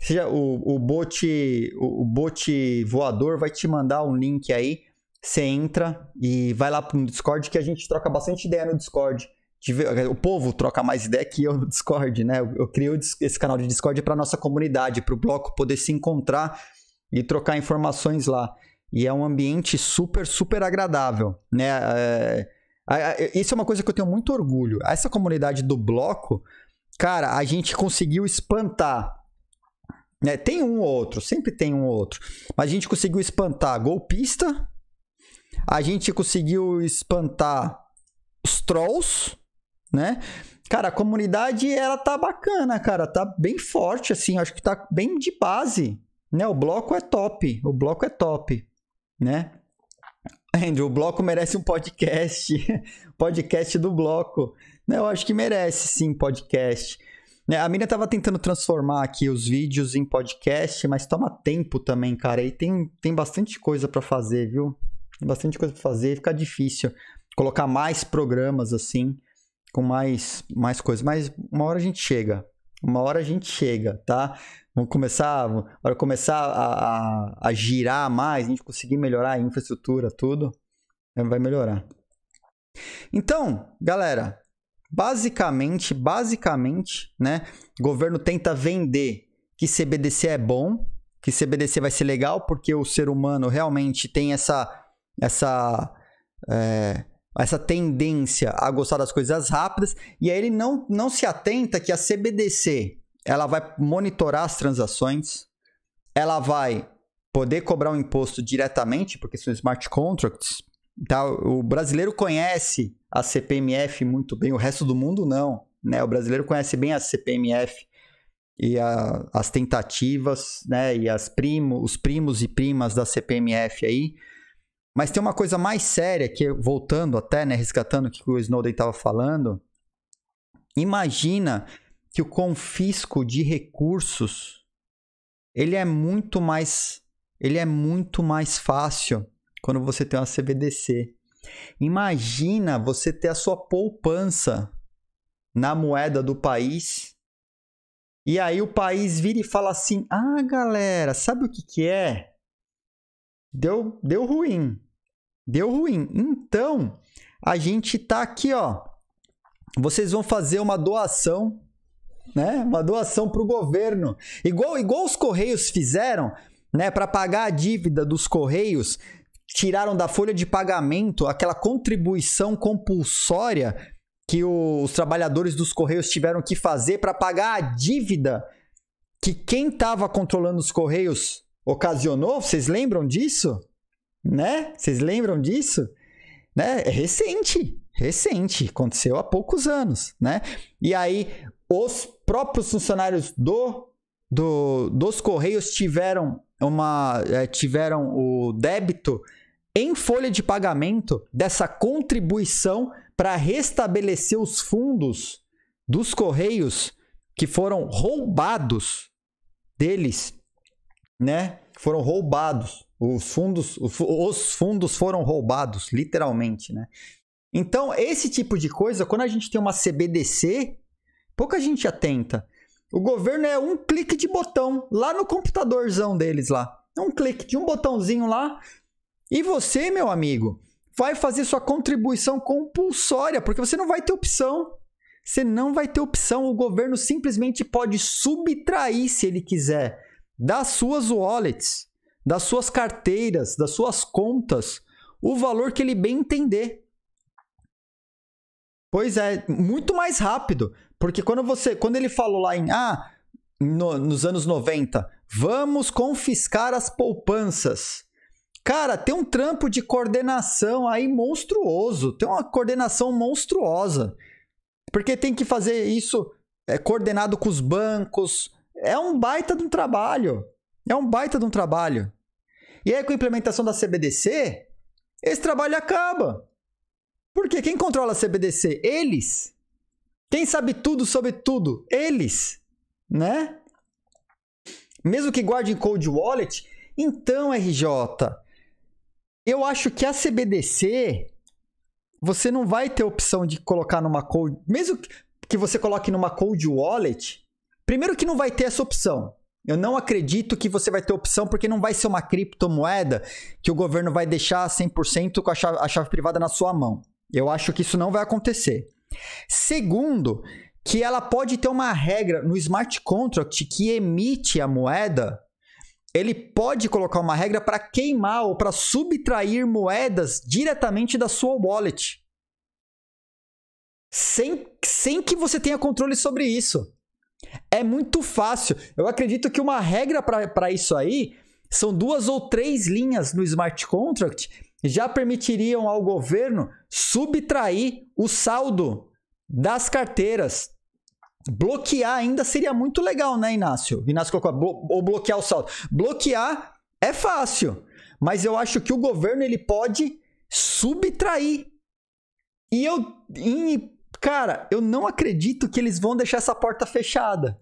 Seja o, o bot o, o bot voador vai te mandar um link aí. Você entra e vai lá pro Discord que a gente troca bastante ideia no Discord. O povo troca mais ideia que eu no Discord, né? Eu, criei esse canal de Discord para nossa comunidade, para o bloco poder se encontrar e trocar informações lá. E é um ambiente super, super agradável, né? é, isso é uma coisa que eu tenho muito orgulho. Essa comunidade do bloco, cara, a gente conseguiu espantar. Né? Tem um ou outro, sempre tem um ou outro. Mas a gente conseguiu espantar golpista, a gente conseguiu espantar os trolls, né? Cara, a comunidade ela tá bacana, cara, tá bem forte assim, acho que tá bem de base, né? O bloco é top, o bloco é top, né? Andrew, o bloco merece um podcast, (laughs) podcast do bloco. Eu acho que merece sim podcast. Né, a mina tava tentando transformar aqui os vídeos em podcast, mas toma tempo também, cara. E tem, tem bastante coisa para fazer, viu? Tem bastante coisa para fazer, fica difícil colocar mais programas assim, com mais mais coisas, mas uma hora a gente chega. Uma hora a gente chega, tá? Vamos começar, hora começar a, a, a girar mais, a gente conseguir melhorar a infraestrutura, tudo, vai melhorar. Então, galera, basicamente, basicamente, né? O governo tenta vender que CBDC é bom, que CBDC vai ser legal porque o ser humano realmente tem essa essa é, essa tendência a gostar das coisas rápidas e aí ele não, não se atenta que a CBDC ela vai monitorar as transações, ela vai poder cobrar um imposto diretamente porque são smart contracts, tá? O brasileiro conhece a CPMF muito bem, o resto do mundo não. Né? O brasileiro conhece bem a CPMF e a, as tentativas, né? E as primo, os primos e primas da CPMF aí. Mas tem uma coisa mais séria que, voltando até, né, resgatando o que o Snowden estava falando, imagina que o confisco de recursos ele é muito mais ele é muito mais fácil quando você tem uma CBDC. Imagina você ter a sua poupança na moeda do país. E aí o país vira e fala assim: "Ah, galera, sabe o que que é? Deu deu ruim. Deu ruim. Então, a gente tá aqui, ó. Vocês vão fazer uma doação, né? Uma doação para o governo. Igual igual os correios fizeram, né, para pagar a dívida dos correios, tiraram da folha de pagamento aquela contribuição compulsória que os trabalhadores dos Correios tiveram que fazer para pagar a dívida que quem estava controlando os Correios ocasionou. Vocês lembram disso? Né? Vocês lembram disso? Né? É recente, recente, aconteceu há poucos anos, né? E aí os próprios funcionários do, do dos Correios tiveram uma, é, tiveram o débito em folha de pagamento dessa contribuição para restabelecer os fundos dos Correios que foram roubados deles, né? Foram roubados. Os fundos, os fundos foram roubados, literalmente, né? Então, esse tipo de coisa, quando a gente tem uma CBDC, pouca gente atenta. O governo é um clique de botão lá no computadorzão deles lá. É um clique de um botãozinho lá. E você, meu amigo, vai fazer sua contribuição compulsória, porque você não vai ter opção. Você não vai ter opção. O governo simplesmente pode subtrair, se ele quiser, das suas wallets, das suas carteiras, das suas contas, o valor que ele bem entender. Pois é, muito mais rápido. Porque quando você, quando ele falou lá em ah, no, nos anos 90, vamos confiscar as poupanças. Cara, tem um trampo de coordenação aí monstruoso, tem uma coordenação monstruosa. Porque tem que fazer isso é, coordenado com os bancos. É um baita de um trabalho. É um baita de um trabalho. E aí, com a implementação da CBDC, esse trabalho acaba. Porque quem controla a CBDC? Eles. Quem sabe tudo sobre tudo? Eles, né? Mesmo que guardem Cold Wallet, então, RJ, eu acho que a CBDC você não vai ter opção de colocar numa cold, mesmo que você coloque numa cold wallet, primeiro que não vai ter essa opção. Eu não acredito que você vai ter opção, porque não vai ser uma criptomoeda que o governo vai deixar 100% com a chave, a chave privada na sua mão. Eu acho que isso não vai acontecer. Segundo, que ela pode ter uma regra no smart contract que emite a moeda, ele pode colocar uma regra para queimar ou para subtrair moedas diretamente da sua wallet. Sem, sem que você tenha controle sobre isso. É muito fácil. Eu acredito que uma regra para isso aí são duas ou três linhas no smart contract já permitiriam ao governo subtrair o saldo das carteiras. Bloquear ainda seria muito legal, né, Inácio? Inácio colocou ou bloquear o saldo. Bloquear é fácil, mas eu acho que o governo ele pode subtrair. E eu, em, cara, eu não acredito que eles vão deixar essa porta fechada.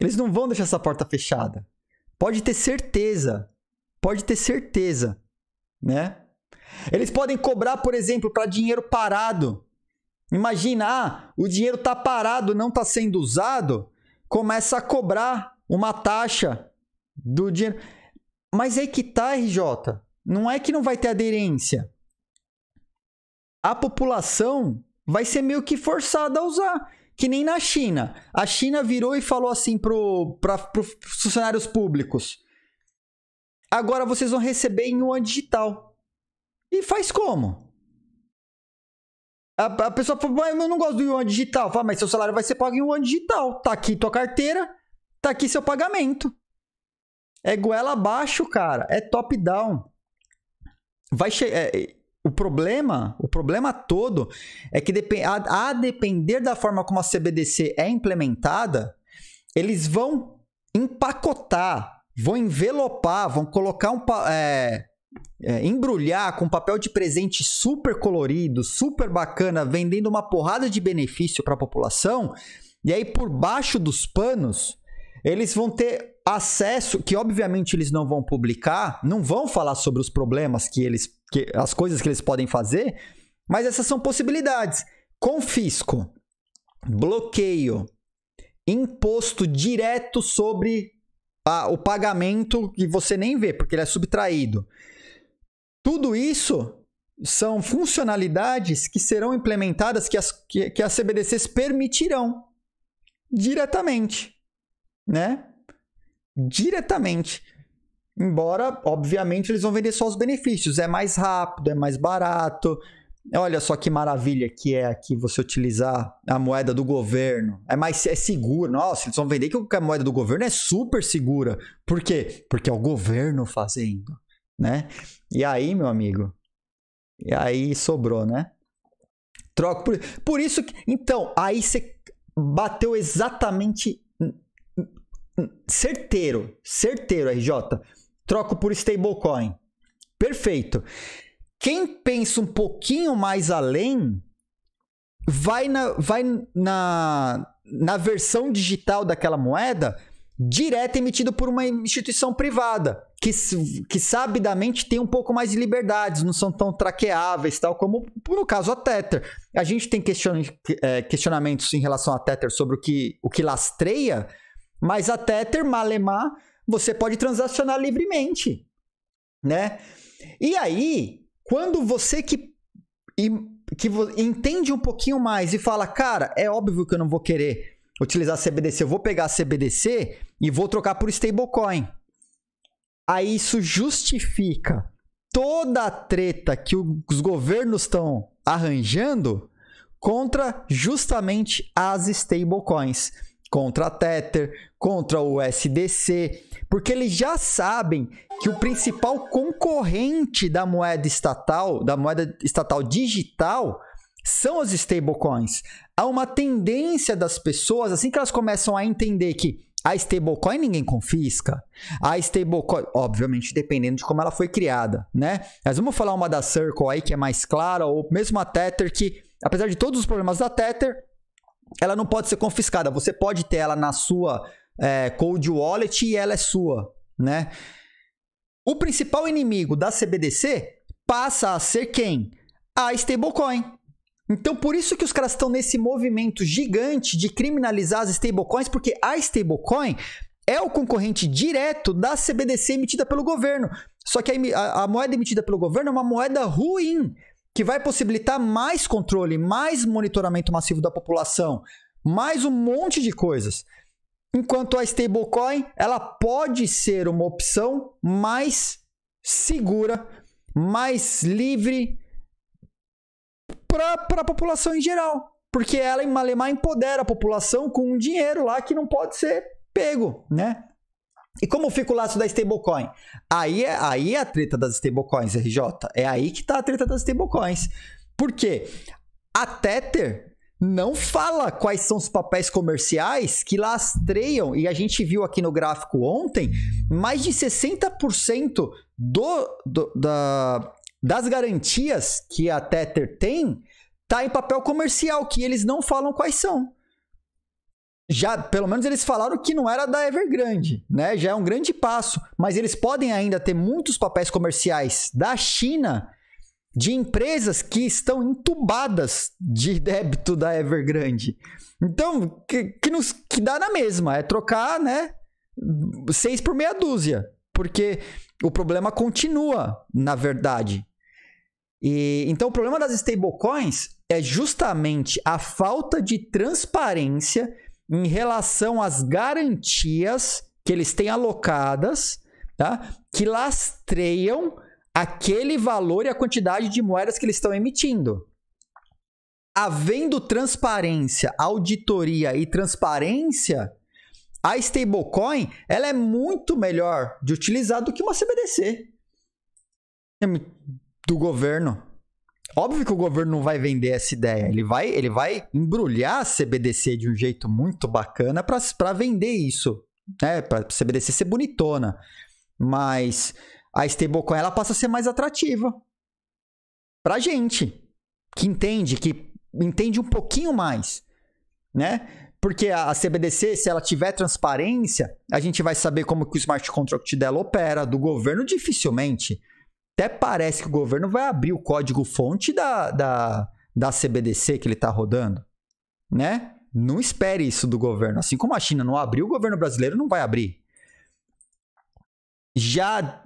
Eles não vão deixar essa porta fechada. Pode ter certeza. Pode ter certeza né? Eles podem cobrar, por exemplo, para dinheiro parado. Imagina, ah, o dinheiro está parado, não está sendo usado, começa a cobrar uma taxa do dinheiro. Mas aí é que tá, RJ. Não é que não vai ter aderência. A população vai ser meio que forçada a usar. Que nem na China. A China virou e falou assim para pro, os funcionários públicos: Agora vocês vão receber em yuan digital. E faz como? A, a pessoa fala, mas eu não gosto do yuan digital. Fala, mas seu salário vai ser pago em yuan digital. Tá aqui tua carteira, tá aqui seu pagamento. É goela abaixo, cara. É top down. Vai é, é, o problema, o problema todo é que a, a depender da forma como a CBDC é implementada, eles vão empacotar vão envelopar, vão colocar um. É, é, embrulhar com papel de presente super colorido, super bacana, vendendo uma porrada de benefício para a população. E aí, por baixo dos panos, eles vão ter acesso, que obviamente eles não vão publicar, não vão falar sobre os problemas que eles. Que, as coisas que eles podem fazer, mas essas são possibilidades. Confisco, bloqueio, imposto direto sobre o pagamento que você nem vê, porque ele é subtraído. Tudo isso são funcionalidades que serão implementadas que as, que, que as CBDCs permitirão diretamente, né? Diretamente. Embora, obviamente, eles vão vender só os benefícios. É mais rápido, é mais barato, Olha só que maravilha que é aqui você utilizar a moeda do governo. É mais é seguro. Nossa, eles vão vender que a moeda do governo é super segura. Por quê? Porque é o governo fazendo, né? E aí, meu amigo, e aí sobrou, né? Troca por, por isso que então, aí você bateu exatamente hum, hum, certeiro, certeiro, RJ. Troco por stablecoin. Perfeito. Quem pensa um pouquinho mais além vai na, vai na, na versão digital daquela moeda direta emitida por uma instituição privada, que, que sabidamente tem um pouco mais de liberdades, não são tão traqueáveis, tal como no caso a Tether. A gente tem question, é, questionamentos em relação à Tether sobre o que, o que lastreia, mas a Tether, Malemar, você pode transacionar livremente, né? E aí, quando você que, que entende um pouquinho mais e fala, cara, é óbvio que eu não vou querer utilizar CBDC, eu vou pegar CBDC e vou trocar por stablecoin. Aí isso justifica toda a treta que os governos estão arranjando contra justamente as stablecoins contra a Tether, contra o USDC, porque eles já sabem que o principal concorrente da moeda estatal, da moeda estatal digital, são as stablecoins. Há uma tendência das pessoas, assim que elas começam a entender que a stablecoin ninguém confisca. A stablecoin, obviamente, dependendo de como ela foi criada, né? Mas vamos falar uma da Circle aí que é mais clara, ou mesmo a Tether, que apesar de todos os problemas da Tether, ela não pode ser confiscada. Você pode ter ela na sua é, cold wallet e ela é sua, né? O principal inimigo da CBDC passa a ser quem? A stablecoin. Então, por isso que os caras estão nesse movimento gigante de criminalizar as stablecoins, porque a stablecoin é o concorrente direto da CBDC emitida pelo governo. Só que a, a, a moeda emitida pelo governo é uma moeda ruim, que vai possibilitar mais controle, mais monitoramento massivo da população, mais um monte de coisas. Enquanto a stablecoin, ela pode ser uma opção mais segura, mais livre para a população em geral, porque ela em Malemar empodera a população com um dinheiro lá que não pode ser pego, né? E como fica o laço da stablecoin? Aí, é, aí é a treta das stablecoins, RJ. É aí que está a treta das stablecoins. Por quê? A Tether não fala quais são os papéis comerciais que lastreiam, e a gente viu aqui no gráfico ontem, mais de 60% do, do, da, das garantias que a Tether tem tá em papel comercial, que eles não falam quais são já, pelo menos eles falaram que não era da Evergrande, né? Já é um grande passo, mas eles podem ainda ter muitos papéis comerciais da China de empresas que estão entubadas de (laughs) débito da Evergrande. Então, que, que, nos, que dá na mesma, é trocar, né? Seis por meia dúzia, porque o problema continua, na verdade. E, então, o problema das stablecoins é justamente a falta de transparência em relação às garantias que eles têm alocadas, tá? que lastreiam aquele valor e a quantidade de moedas que eles estão emitindo. Havendo transparência, auditoria e transparência, a stablecoin ela é muito melhor de utilizar do que uma CBDC do governo. Óbvio que o governo não vai vender essa ideia. Ele vai, ele vai embrulhar a CBDC de um jeito muito bacana para vender isso. Né? Para CBDC ser bonitona. Mas a stablecoin ela passa a ser mais atrativa. para gente. Que entende, que entende um pouquinho mais. Né? Porque a CBDC, se ela tiver transparência, a gente vai saber como que o smart contract dela opera. Do governo, dificilmente até parece que o governo vai abrir o código-fonte da, da, da CBDC que ele está rodando, né? Não espere isso do governo. Assim como a China não abriu, o governo brasileiro não vai abrir. Já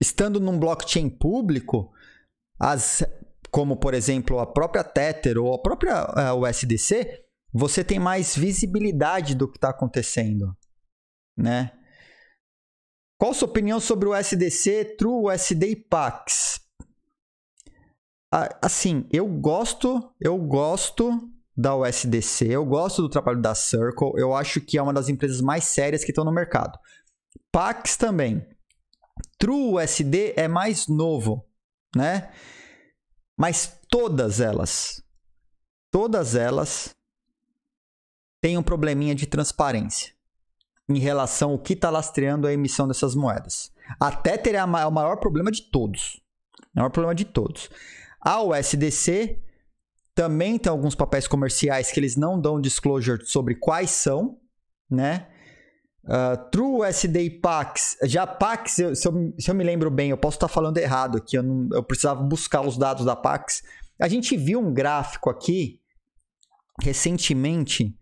estando num blockchain público, as, como por exemplo a própria Tether ou a própria uh, é, USDC, você tem mais visibilidade do que está acontecendo, né? Qual sua opinião sobre o SDC, True USD e Pax? Ah, assim, eu gosto, eu gosto da USDC, eu gosto do trabalho da Circle, eu acho que é uma das empresas mais sérias que estão no mercado. Pax também. True USD é mais novo, né? Mas todas elas, todas elas têm um probleminha de transparência em relação ao que está lastreando a emissão dessas moedas. até teria a é é o maior problema de todos. É o maior problema de todos. A USDC também tem alguns papéis comerciais que eles não dão disclosure sobre quais são, né? Uh, True USD e Pax. Já Pax, se eu, se eu, se eu me lembro bem, eu posso estar tá falando errado aqui, eu, não, eu precisava buscar os dados da Pax. A gente viu um gráfico aqui recentemente,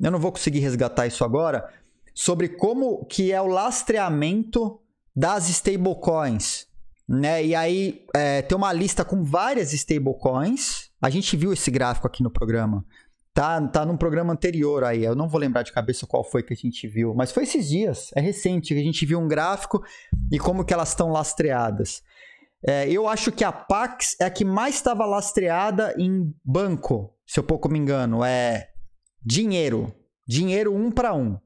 eu não vou conseguir resgatar isso agora, sobre como que é o lastreamento das stablecoins, né? E aí é, tem uma lista com várias stablecoins. A gente viu esse gráfico aqui no programa. Tá, tá num programa anterior aí, eu não vou lembrar de cabeça qual foi que a gente viu, mas foi esses dias, é recente, que a gente viu um gráfico e como que elas estão lastreadas. É, eu acho que a Pax é a que mais estava lastreada em banco, se eu pouco me engano. É dinheiro. Dinheiro um para um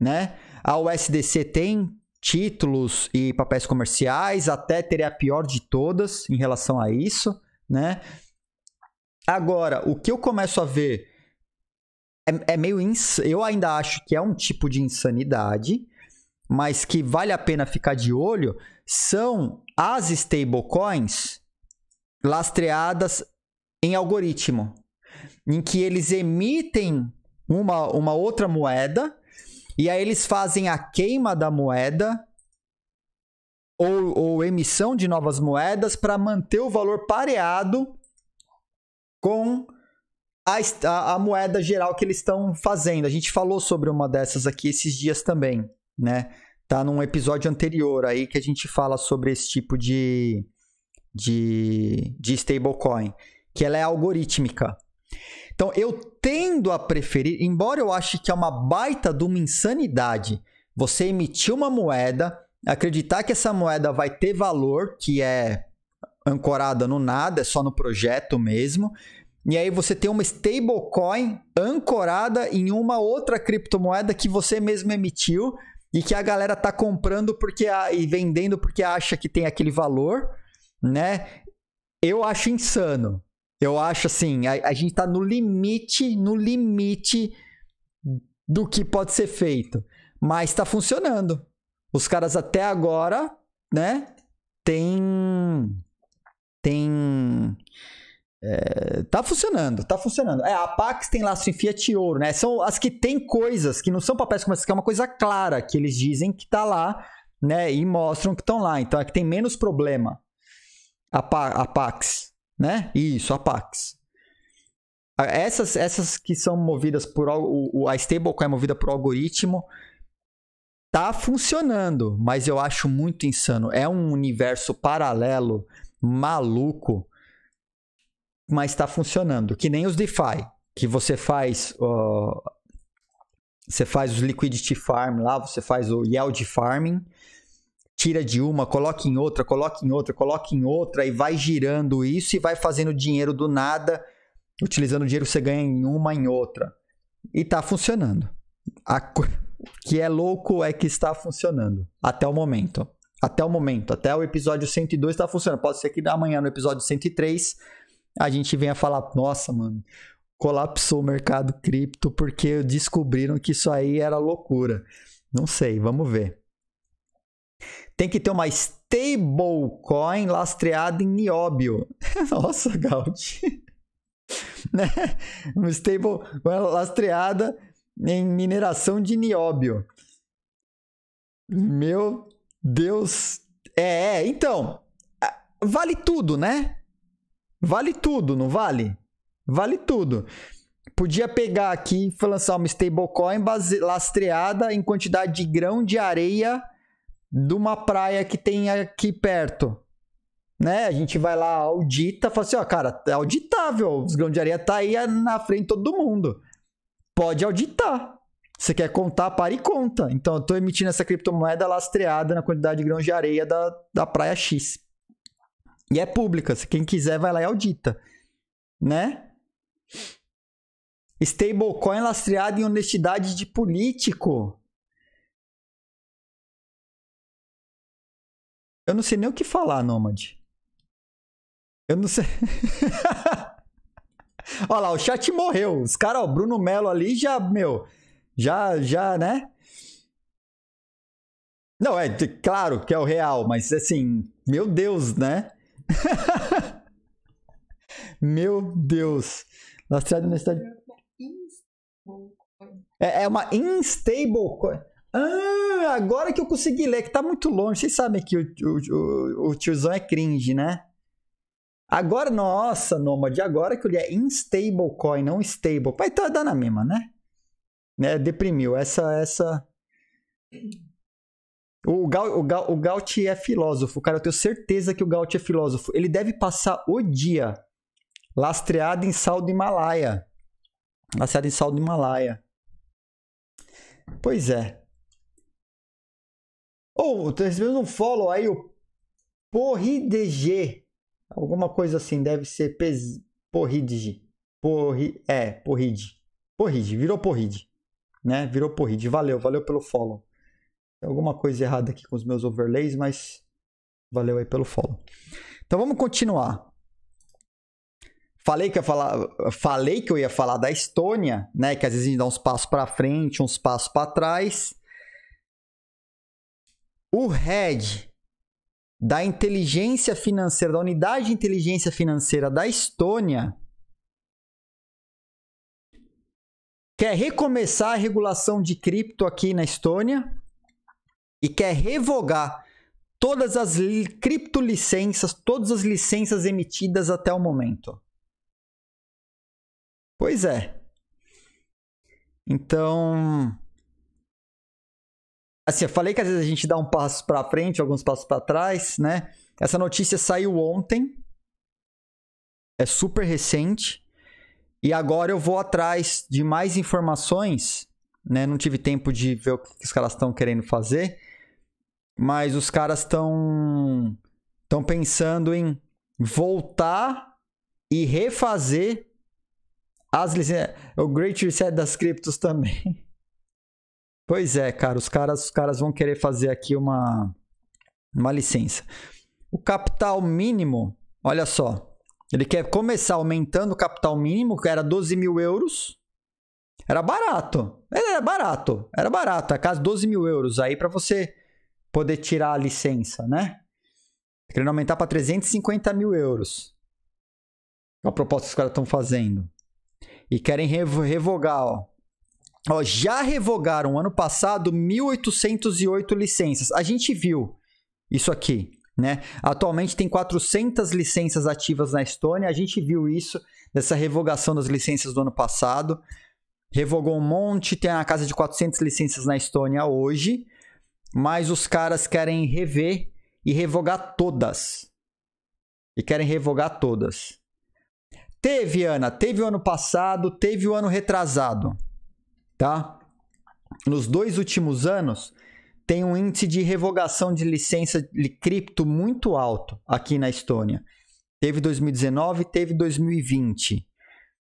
né? A USDC tem títulos e papéis comerciais, a Tether é a pior de todas em relação a isso, né? Agora, o que eu começo a ver é, é meio ins... eu ainda acho que é um tipo de insanidade, mas que vale a pena ficar de olho são as stablecoins lastreadas em algoritmo, em que eles emitem uma, uma outra moeda e aí eles fazem a queima da moeda ou, ou emissão de novas moedas para manter o valor pareado com a, a, a moeda geral que eles estão fazendo. A gente falou sobre uma dessas aqui esses dias também, né? Tá num episódio anterior aí que a gente fala sobre esse tipo de, de, de stablecoin, que ela é algorítmica. Então, eu tendo a preferir, embora eu ache que é uma baita de uma insanidade você emitir uma moeda, acreditar que essa moeda vai ter valor, que é ancorada no nada, é só no projeto mesmo. E aí você tem uma stablecoin ancorada em uma outra criptomoeda que você mesmo emitiu e que a galera tá comprando porque a, e vendendo porque acha que tem aquele valor, né? Eu acho insano. Eu acho assim, a, a gente tá no limite, no limite do que pode ser feito. Mas tá funcionando. Os caras até agora, né, tem tem é, tá funcionando, tá funcionando. É, a Pax tem laço em Fiat e ouro, né? São as que tem coisas que não são papéis comerciais, que é uma coisa clara que eles dizem que tá lá, né? E mostram que estão lá. Então é que tem menos problema a, pa a Pax né? Isso, a Pax. Essas, essas que são movidas por o, a stablecoin é movida por algoritmo tá funcionando, mas eu acho muito insano. É um universo paralelo, maluco, mas está funcionando. Que nem os DeFi, que você faz uh, você faz os liquidity farm lá, você faz o yield farming tira de uma, coloca em outra, coloca em outra, coloca em outra e vai girando isso e vai fazendo dinheiro do nada, utilizando o dinheiro que você ganha em uma em outra. E tá funcionando. A que é louco é que está funcionando até o momento. Até o momento, até o episódio 102 está funcionando. Pode ser que amanhã no episódio 103 a gente venha falar, nossa, mano, colapsou o mercado cripto porque descobriram que isso aí era loucura. Não sei, vamos ver tem que ter uma stablecoin lastreada em nióbio. (laughs) Nossa, Gaudi. (laughs) né? Uma stablecoin lastreada em mineração de nióbio. Meu Deus. É, é, então, vale tudo, né? Vale tudo, não vale? Vale tudo. Podia pegar aqui e lançar uma stablecoin base... lastreada em quantidade de grão de areia de uma praia que tem aqui perto. Né? A gente vai lá, audita, fala assim, ó, cara, é auditável, os grãos de areia tá aí na frente de todo mundo. Pode auditar. Você quer contar, para e conta. Então, eu tô emitindo essa criptomoeda lastreada na quantidade de grãos de areia da, da praia X. E é pública, se quem quiser vai lá e audita. Né? Stablecoin lastreada em honestidade de político. Eu não sei nem o que falar, Nômade. Eu não sei. (laughs) Olha lá, o chat morreu. Os caras, o Bruno Melo ali já, meu, já, já, né? Não, é claro que é o real, mas assim, meu Deus, né? (laughs) meu Deus. Lastreado na cidade. É, é, é uma instable. Ah, agora que eu consegui ler, que tá muito longe. Vocês sabem que o, o, o, o tiozão é cringe, né? Agora, nossa, Nômade, agora que eu li é instablecoin, não stable. Pai, tá dando a mesma, né? né? Deprimiu. Essa, essa. O, Gal, o, Gal, o Gaut é filósofo, cara. Eu tenho certeza que o Gaut é filósofo. Ele deve passar o dia lastreado em sal do Himalaia. Lastreado em sal do Himalaia. Pois é. Ou oh, tô recebendo um follow aí, o Porridg. Alguma coisa assim, deve ser pes... Porridg. Porri... É, Porrid. Porrid, virou Porrid. Né? Virou Porrid. Valeu, valeu pelo follow. Tem alguma coisa errada aqui com os meus overlays, mas valeu aí pelo follow. Então vamos continuar. Falei que, eu falar, falei que eu ia falar da Estônia, né? Que às vezes a gente dá uns passos para frente, uns passos para trás o head da inteligência financeira, da unidade de inteligência financeira da Estônia, quer recomeçar a regulação de cripto aqui na Estônia e quer revogar todas as criptolicenças, todas as licenças emitidas até o momento. Pois é. Então, Assim, eu falei que às vezes a gente dá um passo para frente, alguns passos para trás, né? Essa notícia saiu ontem. É super recente. E agora eu vou atrás de mais informações, né? Não tive tempo de ver o que os caras estão querendo fazer, mas os caras estão estão pensando em voltar e refazer as licenças, o Great Reset das criptos também. (laughs) Pois é, cara, os caras, os caras vão querer fazer aqui uma, uma licença. O capital mínimo, olha só, ele quer começar aumentando o capital mínimo, que era 12 mil euros. Era barato, era barato, era barato, a casa 12 mil euros aí para você poder tirar a licença, né? Querendo aumentar para 350 mil euros. É a proposta que os caras estão fazendo. E querem revogar, ó. Ó, já revogaram ano passado 1.808 licenças. A gente viu isso aqui, né? Atualmente tem 400 licenças ativas na Estônia. A gente viu isso dessa revogação das licenças do ano passado. Revogou um monte, tem a casa de 400 licenças na Estônia hoje, mas os caras querem rever e revogar todas. E querem revogar todas. Teve, Ana, teve o ano passado, teve o ano retrasado tá? Nos dois últimos anos, tem um índice de revogação de licença de cripto muito alto aqui na Estônia. Teve 2019, teve 2020.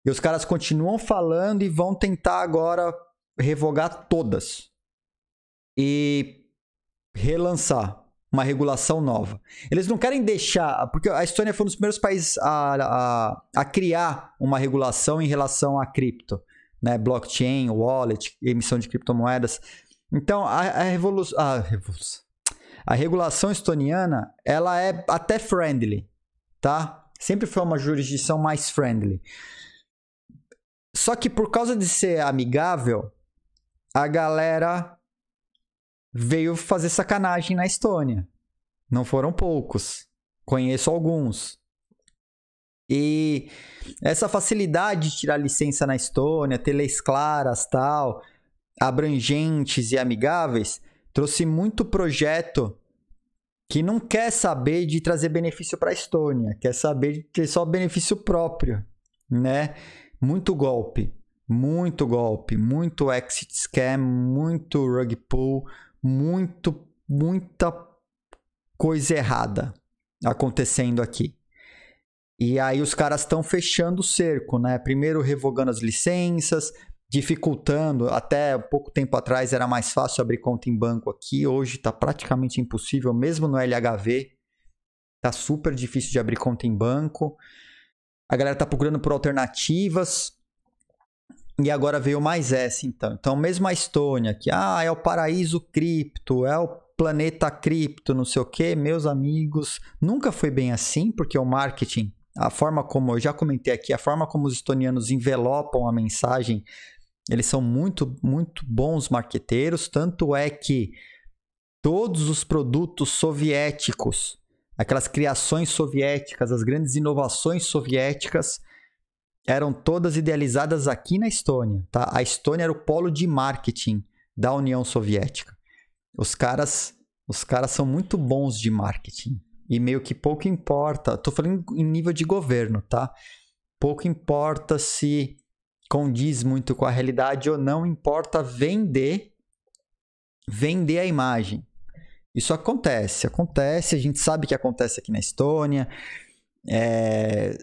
E os caras continuam falando e vão tentar agora revogar todas e relançar uma regulação nova. Eles não querem deixar, porque a Estônia foi um dos primeiros países a, a, a criar uma regulação em relação a cripto né? Blockchain, wallet, emissão de criptomoedas. Então, a, a A, revolução. a regulação estoniana ela é até friendly, tá? Sempre foi uma jurisdição mais friendly. Só que por causa de ser amigável, a galera veio fazer sacanagem na Estônia. Não foram poucos. Conheço alguns. E essa facilidade de tirar licença na Estônia, ter leis claras, tal, abrangentes e amigáveis, trouxe muito projeto que não quer saber de trazer benefício para a Estônia, quer saber de ter só benefício próprio, né? Muito golpe, muito golpe, muito exit scam, muito rug pull, muito muita coisa errada acontecendo aqui. E aí os caras estão fechando o cerco, né? Primeiro revogando as licenças, dificultando. Até pouco tempo atrás era mais fácil abrir conta em banco aqui, hoje está praticamente impossível, mesmo no LHV. está super difícil de abrir conta em banco. A galera está procurando por alternativas. E agora veio mais essa, então. Então, mesmo a Estônia, que ah, é o paraíso cripto, é o planeta cripto, não sei o que, meus amigos, nunca foi bem assim, porque o marketing a forma como eu já comentei aqui, a forma como os estonianos envelopam a mensagem, eles são muito, muito bons marqueteiros, tanto é que todos os produtos soviéticos, aquelas criações soviéticas, as grandes inovações soviéticas, eram todas idealizadas aqui na Estônia, tá? A Estônia era o polo de marketing da União Soviética. Os caras, os caras são muito bons de marketing. E meio que pouco importa, tô falando em nível de governo, tá? Pouco importa se condiz muito com a realidade ou não, importa vender vender a imagem. Isso acontece, acontece, a gente sabe que acontece aqui na Estônia. É...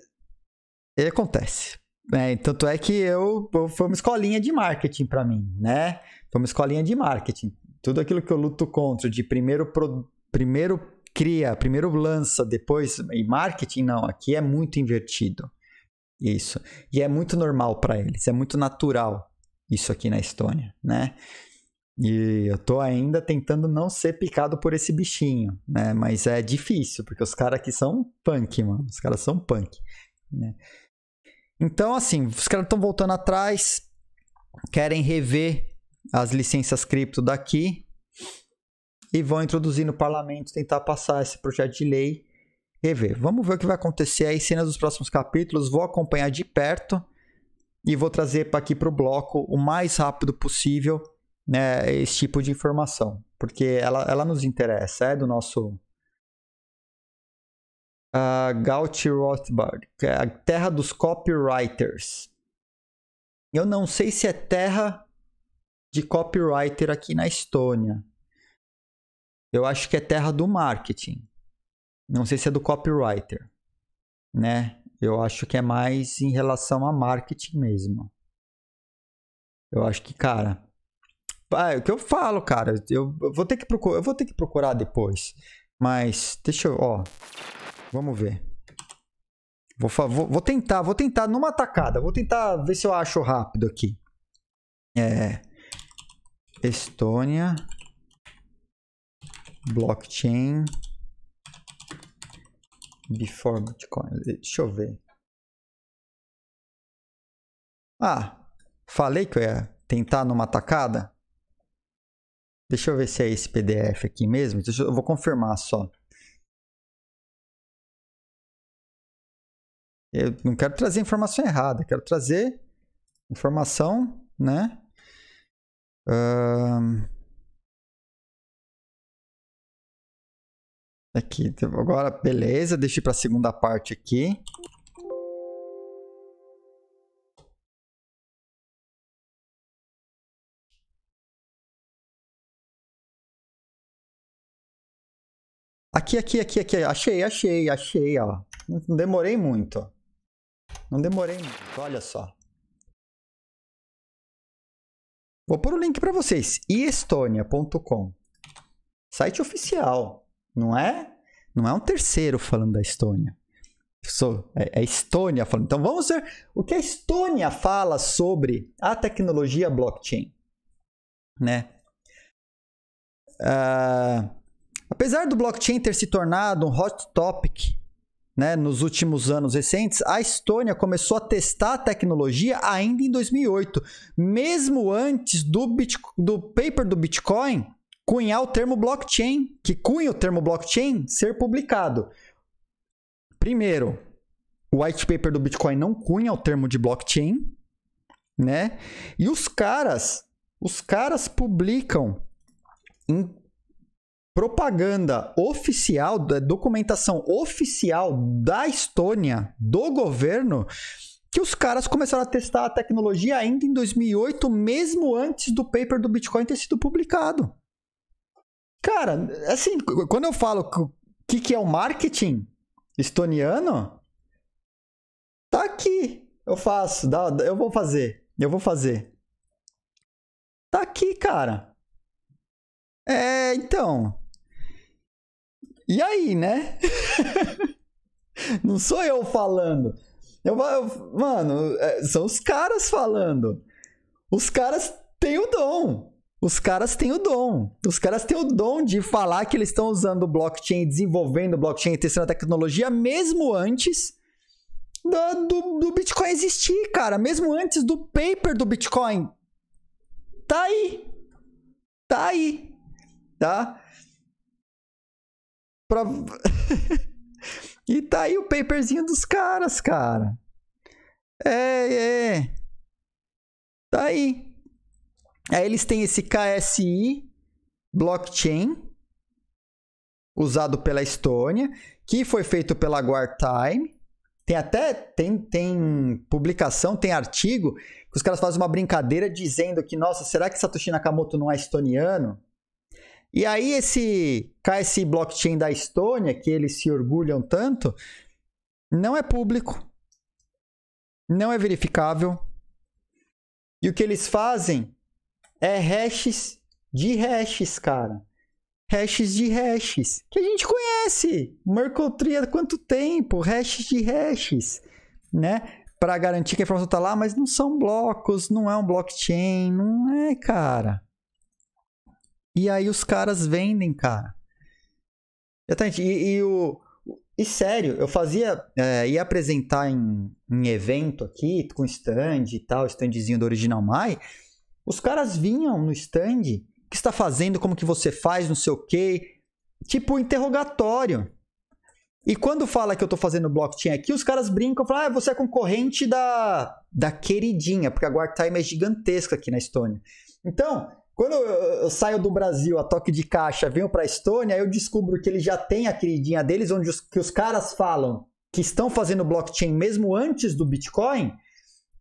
E acontece. É, tanto é que eu, eu, foi uma escolinha de marketing para mim, né? Foi uma escolinha de marketing. Tudo aquilo que eu luto contra, de primeiro, pro, primeiro cria, primeiro lança, depois. E marketing, não, aqui é muito invertido. Isso. E é muito normal para eles, é muito natural isso aqui na Estônia, né? E eu tô ainda tentando não ser picado por esse bichinho, né? Mas é difícil, porque os caras aqui são punk, mano. Os caras são punk, né? Então, assim, os caras estão voltando atrás, querem rever as licenças cripto daqui, e vão introduzir no parlamento, tentar passar esse projeto de lei, rever. Vamos ver o que vai acontecer aí, cenas dos próximos capítulos, vou acompanhar de perto e vou trazer para aqui para o bloco o mais rápido possível né, esse tipo de informação, porque ela, ela nos interessa, é do nosso uh, Gauti Rothbard, que é a terra dos copywriters. Eu não sei se é terra de copywriter aqui na Estônia, eu acho que é terra do marketing. Não sei se é do copywriter, né? Eu acho que é mais em relação a marketing mesmo. Eu acho que, cara, ah, é o que eu falo, cara, eu vou ter que procurar, eu vou ter que procurar depois. Mas deixa eu, ó, vamos ver. Vou, vou, vou tentar, vou tentar numa tacada, vou tentar ver se eu acho rápido aqui. É Estônia blockchain before Bitcoin. Deixa eu ver. Ah, falei que eu ia tentar numa tacada. Deixa eu ver se é esse PDF aqui mesmo. Deixa eu, eu vou confirmar só. Eu não quero trazer informação errada. Quero trazer informação, né? Um, Aqui, então, agora, beleza, deixei para a segunda parte aqui. Aqui, aqui, aqui, aqui. Achei, achei, achei, ó. Não demorei muito. Não demorei muito, olha só. Vou pôr o link para vocês, estonia.com. Site oficial. Não é? Não é um terceiro falando da Estônia. É a é Estônia falando. Então vamos ver o que a Estônia fala sobre a tecnologia blockchain. Né? Uh, apesar do blockchain ter se tornado um hot topic né, nos últimos anos recentes, a Estônia começou a testar a tecnologia ainda em 2008, mesmo antes do, Bitcoin, do paper do Bitcoin cunhar o termo blockchain, que cunha o termo blockchain ser publicado. Primeiro, o white paper do Bitcoin não cunha o termo de blockchain, né? E os caras, os caras publicam em propaganda oficial, da documentação oficial da Estônia, do governo, que os caras começaram a testar a tecnologia ainda em 2008, mesmo antes do paper do Bitcoin ter sido publicado. Cara, assim, quando eu falo o que, que é o marketing estoniano, tá aqui. Eu faço, dá, eu vou fazer, eu vou fazer. Tá aqui, cara. É, então. E aí, né? (laughs) Não sou eu falando. Eu, eu, mano, é, são os caras falando. Os caras têm o dom. Os caras têm o dom. Os caras têm o dom de falar que eles estão usando blockchain, desenvolvendo blockchain, testando a tecnologia, mesmo antes do, do, do Bitcoin existir, cara. Mesmo antes do paper do Bitcoin. Tá aí. Tá aí. Tá? Pra... (laughs) e tá aí o paperzinho dos caras, cara. É, é. Tá aí. Aí eles têm esse KSI blockchain usado pela Estônia, que foi feito pela Guardtime. Tem até tem, tem publicação, tem artigo que os caras fazem uma brincadeira dizendo que, nossa, será que Satoshi Nakamoto não é estoniano? E aí esse KSI blockchain da Estônia, que eles se orgulham tanto, não é público. Não é verificável. E o que eles fazem é hashes de hashes, cara. Hashes de hashes. Que a gente conhece. Merkle há quanto tempo? Hashes de hashes. Né? Para garantir que a informação está lá, mas não são blocos, não é um blockchain, não é, cara. E aí os caras vendem, cara. Exatamente. E, e, o, e sério, eu fazia. É, ia apresentar em, em evento aqui, com stand e tal, standzinho do Original Mai. Os caras vinham no stand, o que está fazendo, como que você faz, não sei o quê, tipo interrogatório. E quando fala que eu estou fazendo blockchain aqui, os caras brincam, falam, ah, você é concorrente da, da queridinha, porque a Guard Time é gigantesca aqui na Estônia. Então, quando eu saio do Brasil a toque de caixa, venho para a Estônia, eu descubro que ele já tem a queridinha deles, onde os, que os caras falam que estão fazendo blockchain mesmo antes do Bitcoin,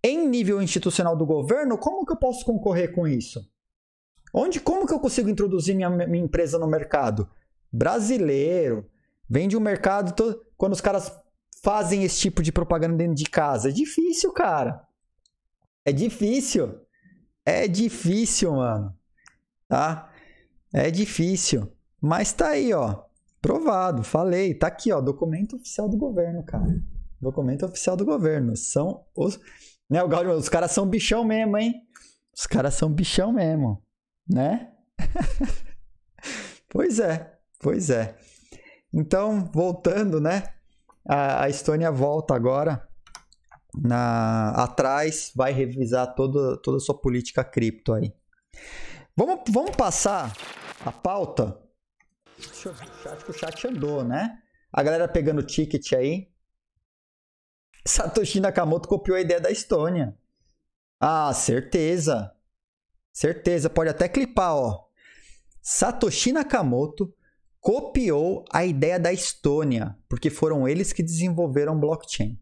em nível institucional do governo, como que eu posso concorrer com isso? Onde, como que eu consigo introduzir minha, minha empresa no mercado? Brasileiro, vende um mercado todo, quando os caras fazem esse tipo de propaganda dentro de casa. É difícil, cara. É difícil. É difícil, mano. Tá? É difícil. Mas tá aí, ó. Provado, falei. Tá aqui, ó. Documento oficial do governo, cara. Documento oficial do governo. São os. Né, o Gaudio, os caras são bichão mesmo, hein? Os caras são bichão mesmo, né? (laughs) pois é, pois é. Então, voltando, né? A, a Estônia volta agora na atrás, vai revisar toda, toda a sua política cripto aí. Vamos, vamos passar a pauta? acho que o chat andou, né? A galera pegando ticket aí. Satoshi Nakamoto copiou a ideia da Estônia. Ah, certeza. Certeza, pode até clipar, ó. Satoshi Nakamoto copiou a ideia da Estônia, porque foram eles que desenvolveram blockchain.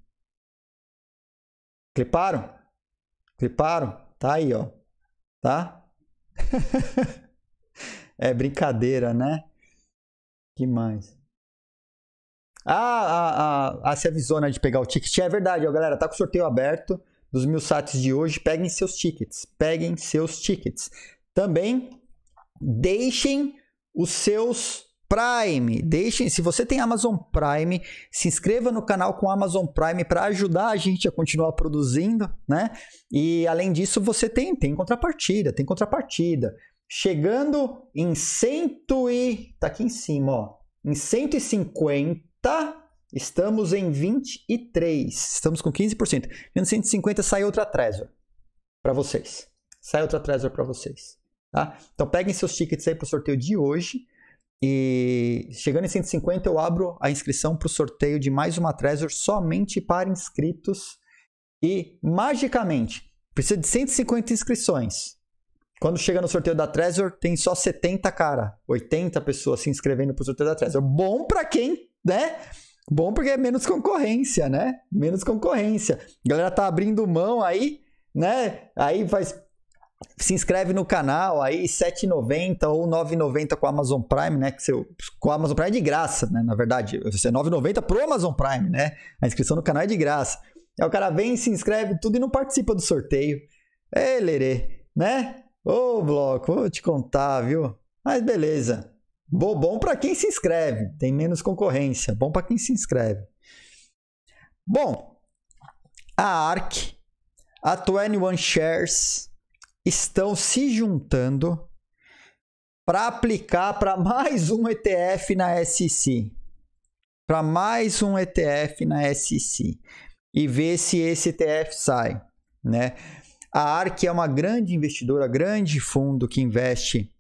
Cliparam? Cliparam? Tá aí, ó. Tá? (laughs) é brincadeira, né? Que mais? Ah, a, a, a se avisou né, de pegar o ticket. É verdade, ó, galera. Tá com o sorteio aberto dos mil sites de hoje. Peguem seus tickets. Peguem seus tickets. Também deixem os seus Prime. Deixem, se você tem Amazon Prime, se inscreva no canal com Amazon Prime para ajudar a gente a continuar produzindo, né? E além disso, você tem tem contrapartida, tem contrapartida. Chegando em cento e tá aqui em cima, ó, em 150 Tá? Estamos em 23. Estamos com 15%. Menos 150 sai outra Trezor para vocês. Sai outra Trezor para vocês. Tá? Então peguem seus tickets aí pro sorteio de hoje. E chegando em 150, eu abro a inscrição para o sorteio de mais uma Trezor somente para inscritos. E magicamente, precisa de 150 inscrições. Quando chega no sorteio da Trezor, tem só 70, cara. 80 pessoas se inscrevendo para o sorteio da Trezor. Bom para quem né? Bom porque é menos concorrência, né? Menos concorrência. A galera tá abrindo mão aí, né? Aí faz se inscreve no canal aí R$7,90 ou R$9,90 com a Amazon Prime, né? Que seu, com a Amazon Prime é de graça, né? Na verdade, você é 9,90 pro Amazon Prime, né? A inscrição no canal é de graça. Aí o cara vem, se inscreve tudo e não participa do sorteio. É, Lerê, né? Ô, bloco, vou te contar, viu? Mas beleza. Bom, bom para quem se inscreve, tem menos concorrência. Bom para quem se inscreve. Bom, a ARC, a 21 Shares estão se juntando para aplicar para mais um ETF na SEC. Para mais um ETF na SEC e ver se esse ETF sai, né? A ARC é uma grande investidora, grande fundo que investe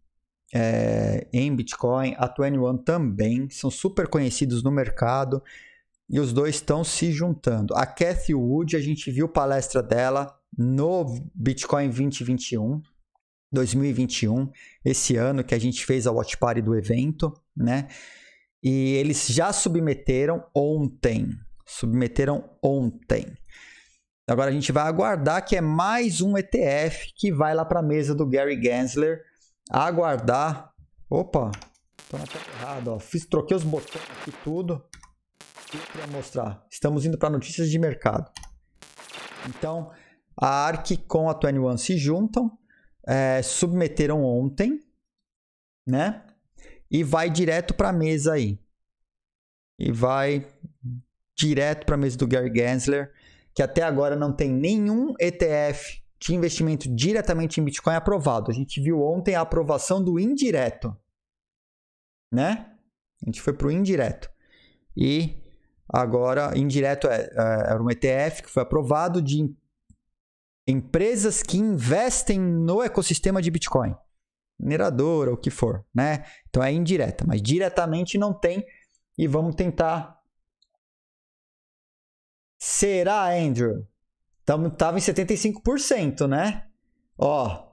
é, em Bitcoin, a 21 também, são super conhecidos no mercado e os dois estão se juntando. A Cathy Wood, a gente viu palestra dela no Bitcoin 2021, 2021, esse ano que a gente fez a watch party do evento, né? E eles já submeteram ontem, submeteram ontem. Agora a gente vai aguardar que é mais um ETF que vai lá para a mesa do Gary Gensler aguardar. Opa, tô na tela errada, ó. Fiz, troquei os botões aqui tudo. E eu queria mostrar. Estamos indo para notícias de mercado. Então, a ARC com a 21 se juntam, é, submeteram ontem, né? E vai direto para a mesa aí. E vai direto para a mesa do Gary Gensler, que até agora não tem nenhum ETF de investimento diretamente em Bitcoin é aprovado. A gente viu ontem a aprovação do indireto, né? A gente foi para o indireto. E agora, indireto é, é, é um ETF que foi aprovado de empresas que investem no ecossistema de Bitcoin, mineradora, o que for, né? Então é indireta, mas diretamente não tem. E vamos tentar. Será, Andrew? Tamo, tava em 75%, né? Ó,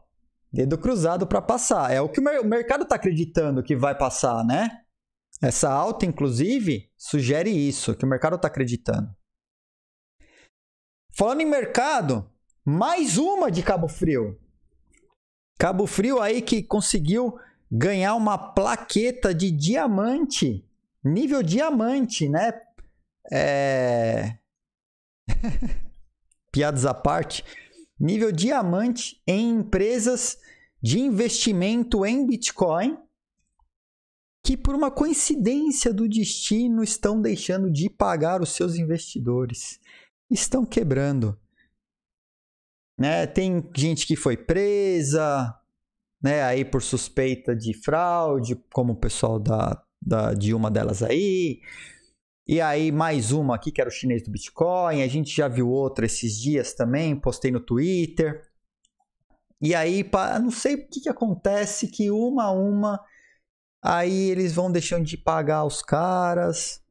dedo cruzado para passar. É o que o mercado está acreditando que vai passar, né? Essa alta, inclusive, sugere isso, que o mercado está acreditando. Falando em mercado, mais uma de Cabo Frio. Cabo Frio aí que conseguiu ganhar uma plaqueta de diamante, nível diamante, né? É. (laughs) piadas à parte, nível diamante em empresas de investimento em Bitcoin que por uma coincidência do destino estão deixando de pagar os seus investidores. Estão quebrando. Né? Tem gente que foi presa, né, aí por suspeita de fraude, como o pessoal da, da de uma delas aí. E aí, mais uma aqui que era o chinês do Bitcoin. A gente já viu outra esses dias também, postei no Twitter. E aí, não sei o que, que acontece, que uma a uma, aí eles vão deixando de pagar os caras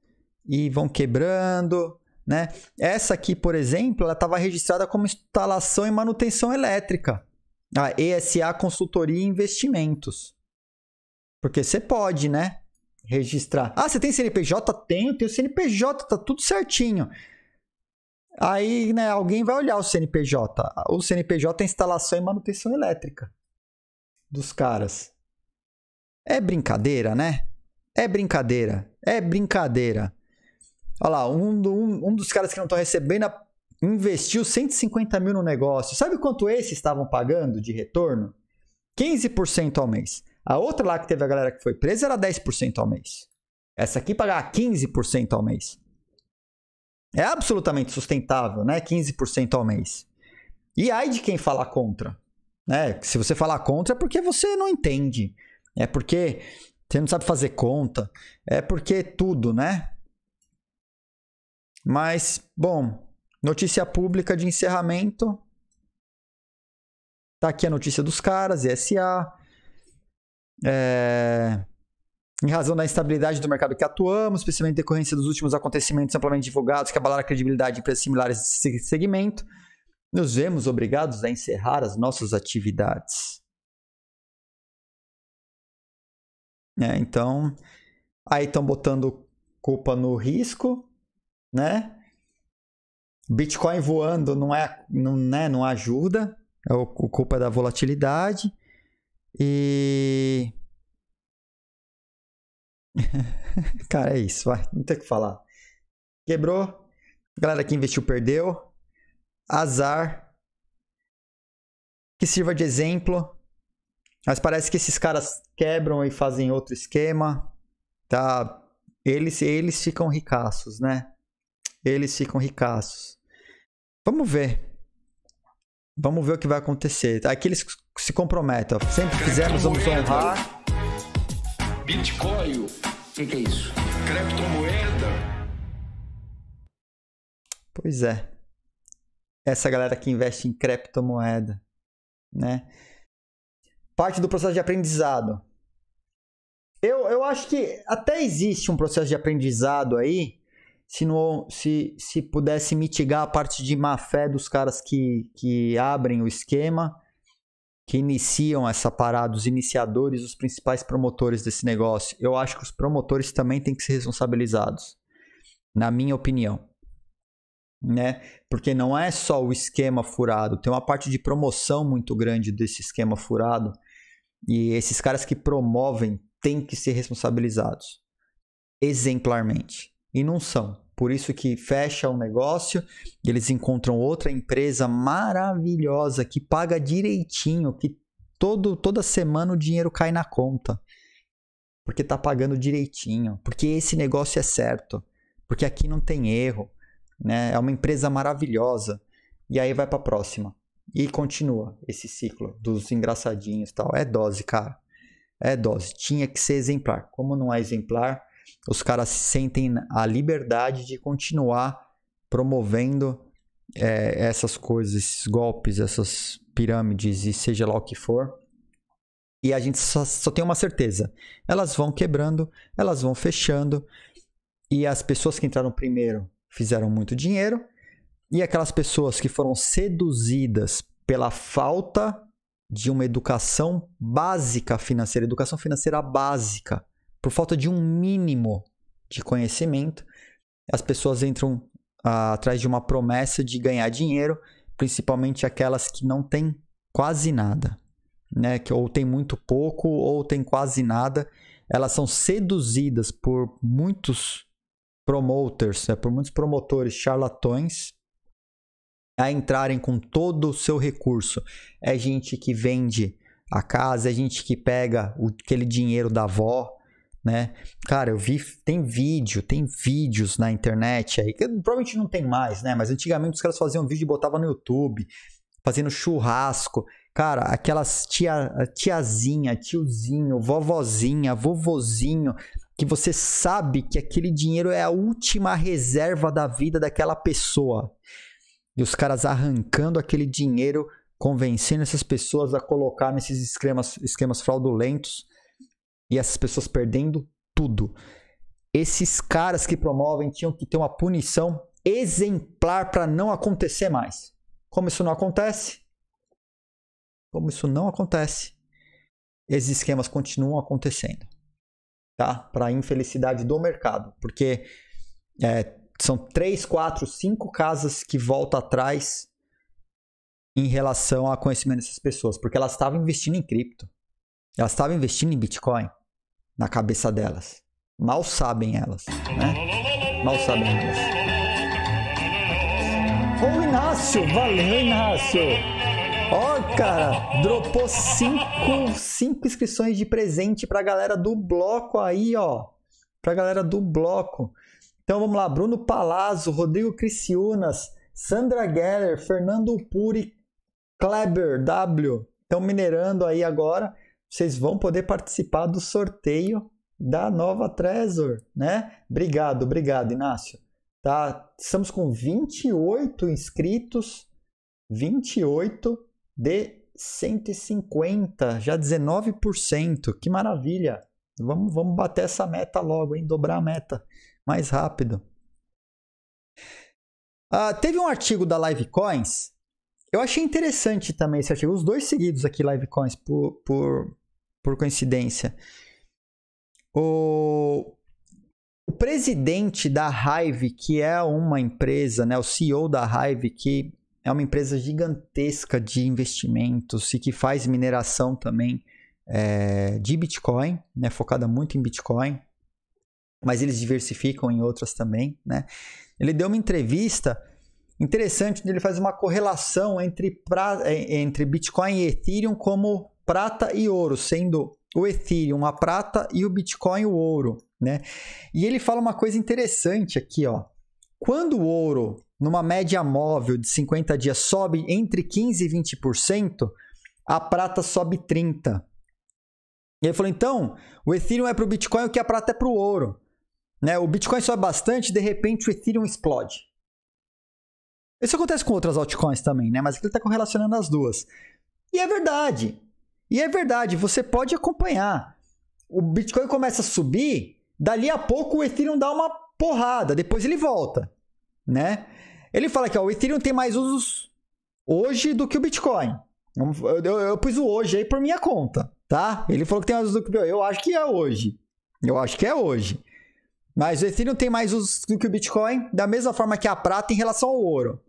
e vão quebrando. Né? Essa aqui, por exemplo, ela estava registrada como instalação e manutenção elétrica, a ESA Consultoria e Investimentos. Porque você pode, né? registrar. Ah, você tem CNPJ? Tenho, tenho CNPJ, tá tudo certinho. Aí, né, alguém vai olhar o CNPJ. O CNPJ é instalação e manutenção elétrica dos caras. É brincadeira, né? É brincadeira. É brincadeira. Olha lá, um, do, um, um dos caras que não estão recebendo investiu 150 mil no negócio. Sabe quanto esses estavam pagando de retorno? 15% ao mês. A outra lá que teve a galera que foi presa era 10% ao mês. Essa aqui pagar 15% ao mês. É absolutamente sustentável, né? 15% ao mês. E ai de quem falar contra. Né? Se você falar contra é porque você não entende. É porque você não sabe fazer conta. É porque é tudo, né? Mas, bom, notícia pública de encerramento. Tá aqui a notícia dos caras, ESA. É... Em razão da instabilidade do mercado que atuamos, especialmente decorrência dos últimos acontecimentos amplamente divulgados que abalaram a credibilidade de empresas similares desse segmento, nos vemos obrigados a encerrar as nossas atividades. É, então, aí estão botando culpa no risco, né? Bitcoin voando não é, não, né, não ajuda, é o, culpa é da volatilidade. E. (laughs) Cara, é isso, vai. Não tem o que falar. Quebrou. A galera que investiu perdeu. Azar. Que sirva de exemplo. Mas parece que esses caras quebram e fazem outro esquema. Tá? Eles, eles ficam ricaços, né? Eles ficam ricaços. Vamos ver. Vamos ver o que vai acontecer. Aqui eles se comprometem. Ó. Sempre fizemos, vamos honrar. Bitcoin. O que, que é isso? Criptomoeda. Pois é. Essa galera que investe em criptomoeda, né? Parte do processo de aprendizado. Eu, eu acho que até existe um processo de aprendizado aí se, não, se, se pudesse mitigar a parte de má fé dos caras que, que abrem o esquema, que iniciam essa parada, os iniciadores, os principais promotores desse negócio. Eu acho que os promotores também têm que ser responsabilizados, na minha opinião. Né? Porque não é só o esquema furado, tem uma parte de promoção muito grande desse esquema furado. E esses caras que promovem têm que ser responsabilizados exemplarmente e não são. Por isso que fecha o negócio, eles encontram outra empresa maravilhosa que paga direitinho, que todo, toda semana o dinheiro cai na conta. Porque tá pagando direitinho, porque esse negócio é certo, porque aqui não tem erro, né? É uma empresa maravilhosa. E aí vai para a próxima. E continua esse ciclo dos engraçadinhos, tal. É dose, cara. É dose. Tinha que ser exemplar. Como não é exemplar, os caras sentem a liberdade de continuar promovendo é, essas coisas, esses golpes, essas pirâmides e seja lá o que for. E a gente só, só tem uma certeza: elas vão quebrando, elas vão fechando, e as pessoas que entraram primeiro fizeram muito dinheiro, e aquelas pessoas que foram seduzidas pela falta de uma educação básica financeira, educação financeira básica, por falta de um mínimo de conhecimento, as pessoas entram ah, atrás de uma promessa de ganhar dinheiro, principalmente aquelas que não têm quase nada, né? Que ou tem muito pouco ou tem quase nada. Elas são seduzidas por muitos promoters, é, por muitos promotores charlatões a entrarem com todo o seu recurso. É gente que vende a casa, é gente que pega o, aquele dinheiro da avó, né? Cara, eu vi, tem vídeo, tem vídeos na internet aí, que provavelmente não tem mais, né? Mas antigamente os caras faziam vídeo e botavam no YouTube, fazendo churrasco. Cara, aquelas tia, tiazinha, tiozinho, vovozinha, vovozinho, que você sabe que aquele dinheiro é a última reserva da vida daquela pessoa. E os caras arrancando aquele dinheiro, convencendo essas pessoas a colocar nesses esquemas, esquemas fraudulentos e essas pessoas perdendo tudo. Esses caras que promovem tinham que ter uma punição exemplar para não acontecer mais. Como isso não acontece? Como isso não acontece? Esses esquemas continuam acontecendo, tá? Para infelicidade do mercado, porque é, são três, quatro, cinco casas que volta atrás em relação ao conhecimento dessas pessoas, porque elas estavam investindo em cripto, elas estavam investindo em Bitcoin, na cabeça delas. Mal sabem elas, né? Mal sabem elas. Ô Inácio, valeu Inácio! Ó, cara, dropou cinco, cinco inscrições de presente pra galera do bloco aí, ó. Pra galera do bloco. Então vamos lá, Bruno Palazzo, Rodrigo Criciúnas, Sandra Geller, Fernando Puri, Kleber W. Estão minerando aí agora vocês vão poder participar do sorteio da nova Trezor, né? Obrigado, obrigado, Inácio. Tá, estamos com 28 inscritos, 28 de 150, já 19%. Que maravilha! Vamos, vamos bater essa meta logo, hein? Dobrar a meta mais rápido. Ah, teve um artigo da Livecoins. Eu achei interessante também esse artigo, os dois seguidos aqui, Livecoins, por, por, por coincidência. O, o presidente da Hive, que é uma empresa, né, o CEO da Hive, que é uma empresa gigantesca de investimentos e que faz mineração também é, de Bitcoin, né, focada muito em Bitcoin, mas eles diversificam em outras também. Né? Ele deu uma entrevista interessante onde ele faz uma correlação entre, pra, é, entre Bitcoin e Ethereum como prata e ouro, sendo o Ethereum a prata e o Bitcoin o ouro, né? E ele fala uma coisa interessante aqui, ó. Quando o ouro, numa média móvel de 50 dias, sobe entre 15 e 20%, a prata sobe 30%. E ele falou, então, o Ethereum é para o Bitcoin o que a é prata é para o ouro. Né? O Bitcoin sobe bastante, de repente o Ethereum explode. Isso acontece com outras altcoins também, né? Mas ele está correlacionando as duas. E é verdade. E é verdade, você pode acompanhar. O Bitcoin começa a subir, dali a pouco o Ethereum dá uma porrada, depois ele volta, né? Ele fala que o Ethereum tem mais usos hoje do que o Bitcoin. Eu, eu, eu pus o hoje aí por minha conta, tá? Ele falou que tem mais usos do que o Bitcoin. Eu acho que é hoje. Eu acho que é hoje. Mas o Ethereum tem mais usos do que o Bitcoin, da mesma forma que a prata em relação ao ouro.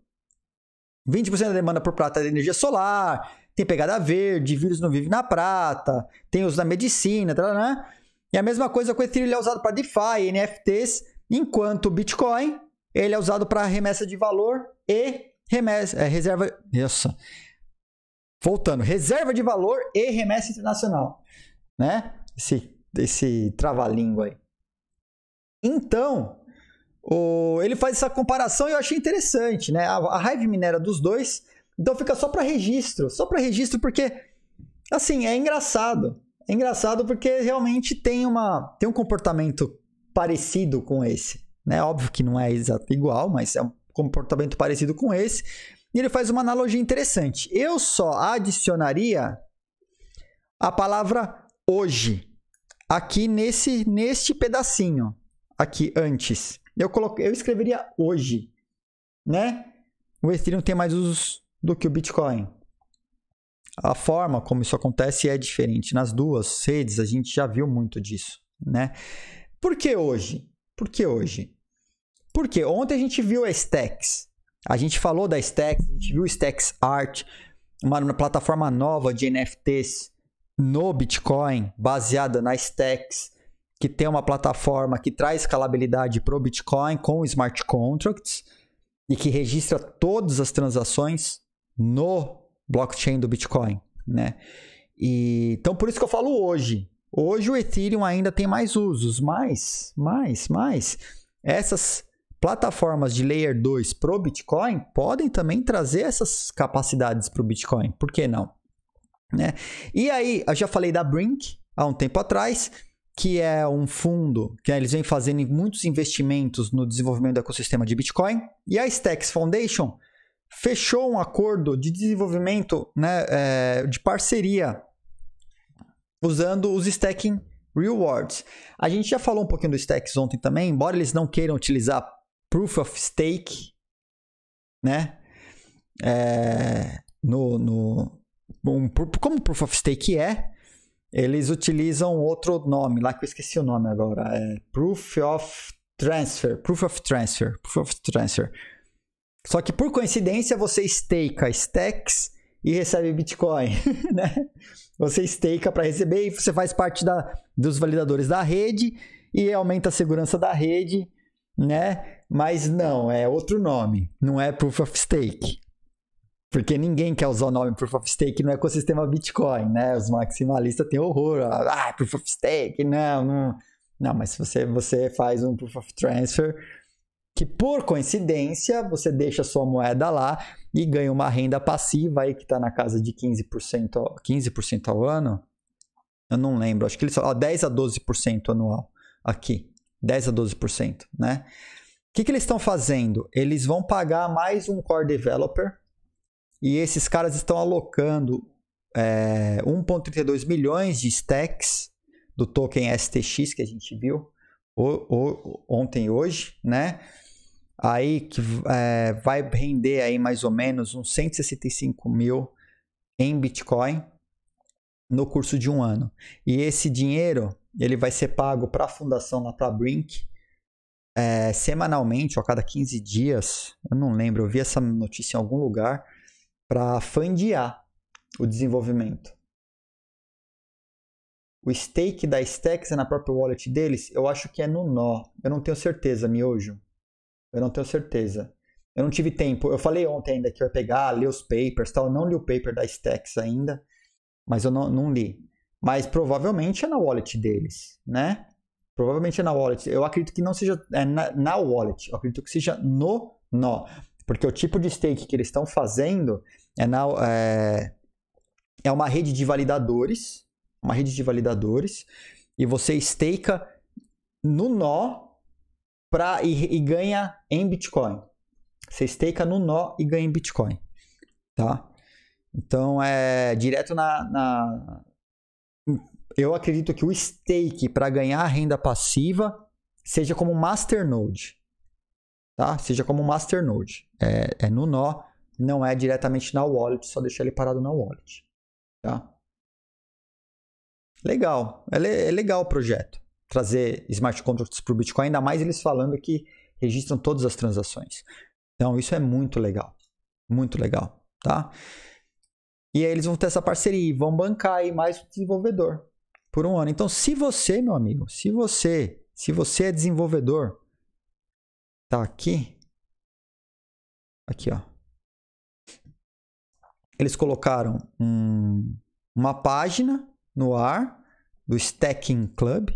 20% da demanda por prata é de energia solar, tem pegada verde, vírus não vive na prata, tem uso na medicina, tal, tá, tá, né? E a mesma coisa com o Ethereum, ele é usado para DeFi, NFTs, enquanto o Bitcoin, ele é usado para remessa de valor e remessa, é, reserva, isso. Voltando, reserva de valor e remessa internacional, né? Esse, esse trava-língua aí. Então, o, ele faz essa comparação e eu achei interessante, né? A, a raiva minera dos dois então fica só para registro, só para registro porque assim, é engraçado. É engraçado porque realmente tem uma tem um comportamento parecido com esse, né? Óbvio que não é exato igual, mas é um comportamento parecido com esse. E ele faz uma analogia interessante. Eu só adicionaria a palavra hoje aqui nesse neste pedacinho aqui antes. Eu coloquei, eu escreveria hoje, né? O Ethereum tem mais usos do que o Bitcoin. A forma como isso acontece é diferente. Nas duas redes a gente já viu muito disso, né? Por que hoje? Por que hoje? Porque ontem a gente viu a Stacks, a gente falou da Stacks, a gente viu Stacks Art, uma plataforma nova de NFTs no Bitcoin, baseada na Stacks, que tem uma plataforma que traz escalabilidade para o Bitcoin com smart contracts e que registra todas as transações no blockchain do Bitcoin, né? E, então por isso que eu falo hoje. Hoje o Ethereum ainda tem mais usos, mas, mais, mais. Essas plataformas de Layer 2 pro Bitcoin podem também trazer essas capacidades para o Bitcoin, por que não? Né? E aí, eu já falei da Brink há um tempo atrás, que é um fundo que né, eles vêm fazendo muitos investimentos no desenvolvimento do ecossistema de Bitcoin, e a Stacks Foundation fechou um acordo de desenvolvimento, né, é, de parceria, usando os stacking rewards. A gente já falou um pouquinho dos stacks ontem também, embora eles não queiram utilizar proof of stake, né, é, no, no um, como proof of stake é, eles utilizam outro nome lá que eu esqueci o nome agora, é proof of transfer, proof of transfer, proof of transfer. Só que por coincidência você stakeca stacks e recebe Bitcoin, (laughs) né? Você stake para receber e você faz parte da, dos validadores da rede e aumenta a segurança da rede, né? Mas não, é outro nome, não é Proof of Stake. Porque ninguém quer usar o nome Proof of Stake no ecossistema Bitcoin, né? Os maximalistas têm horror. Ah, Proof of Stake, não, não. Não, mas se você, você faz um Proof of Transfer, que por coincidência você deixa sua moeda lá e ganha uma renda passiva aí que está na casa de 15%, ao, 15% ao ano. Eu não lembro, acho que eles falam 10 a 12% anual aqui. 10 a 12%, né? O que, que eles estão fazendo? Eles vão pagar mais um core developer e esses caras estão alocando é, 1,32 milhões de stacks do token STX que a gente viu ontem e hoje, né? aí que é, vai render aí mais ou menos uns 165 mil em Bitcoin no curso de um ano. E esse dinheiro ele vai ser pago para a fundação lá para Brink é, semanalmente ou a cada 15 dias. Eu não lembro, eu vi essa notícia em algum lugar para fundear o desenvolvimento. O stake da Stacks é na própria wallet deles, eu acho que é no nó. Eu não tenho certeza, miojo. Eu não tenho certeza. Eu não tive tempo. Eu falei ontem ainda que eu ia pegar, ler os papers tal. Eu não li o paper da Stacks ainda, mas eu não, não li. Mas provavelmente é na wallet deles, né? Provavelmente é na wallet. Eu acredito que não seja é na, na wallet. Eu acredito que seja no nó. Porque o tipo de stake que eles estão fazendo é, na, é, é uma rede de validadores. Uma rede de validadores. E você stake no nó pra, e, e ganha em Bitcoin. Você stake no nó e ganha em Bitcoin. Tá? Então é direto na, na... Eu acredito que o stake para ganhar renda passiva seja como masternode. Tá? Seja como masternode. É, é no nó, não é diretamente na wallet, só deixar ele parado na wallet. Tá? Legal, é, é legal o projeto trazer smart contracts para o Bitcoin, ainda mais eles falando que registram todas as transações. Então, isso é muito legal. Muito legal, tá? E aí eles vão ter essa parceria e vão bancar aí mais o desenvolvedor por um ano. Então, se você, meu amigo, se você, se você é desenvolvedor, tá aqui, aqui, ó. Eles colocaram um, uma página no ar do Stacking Club,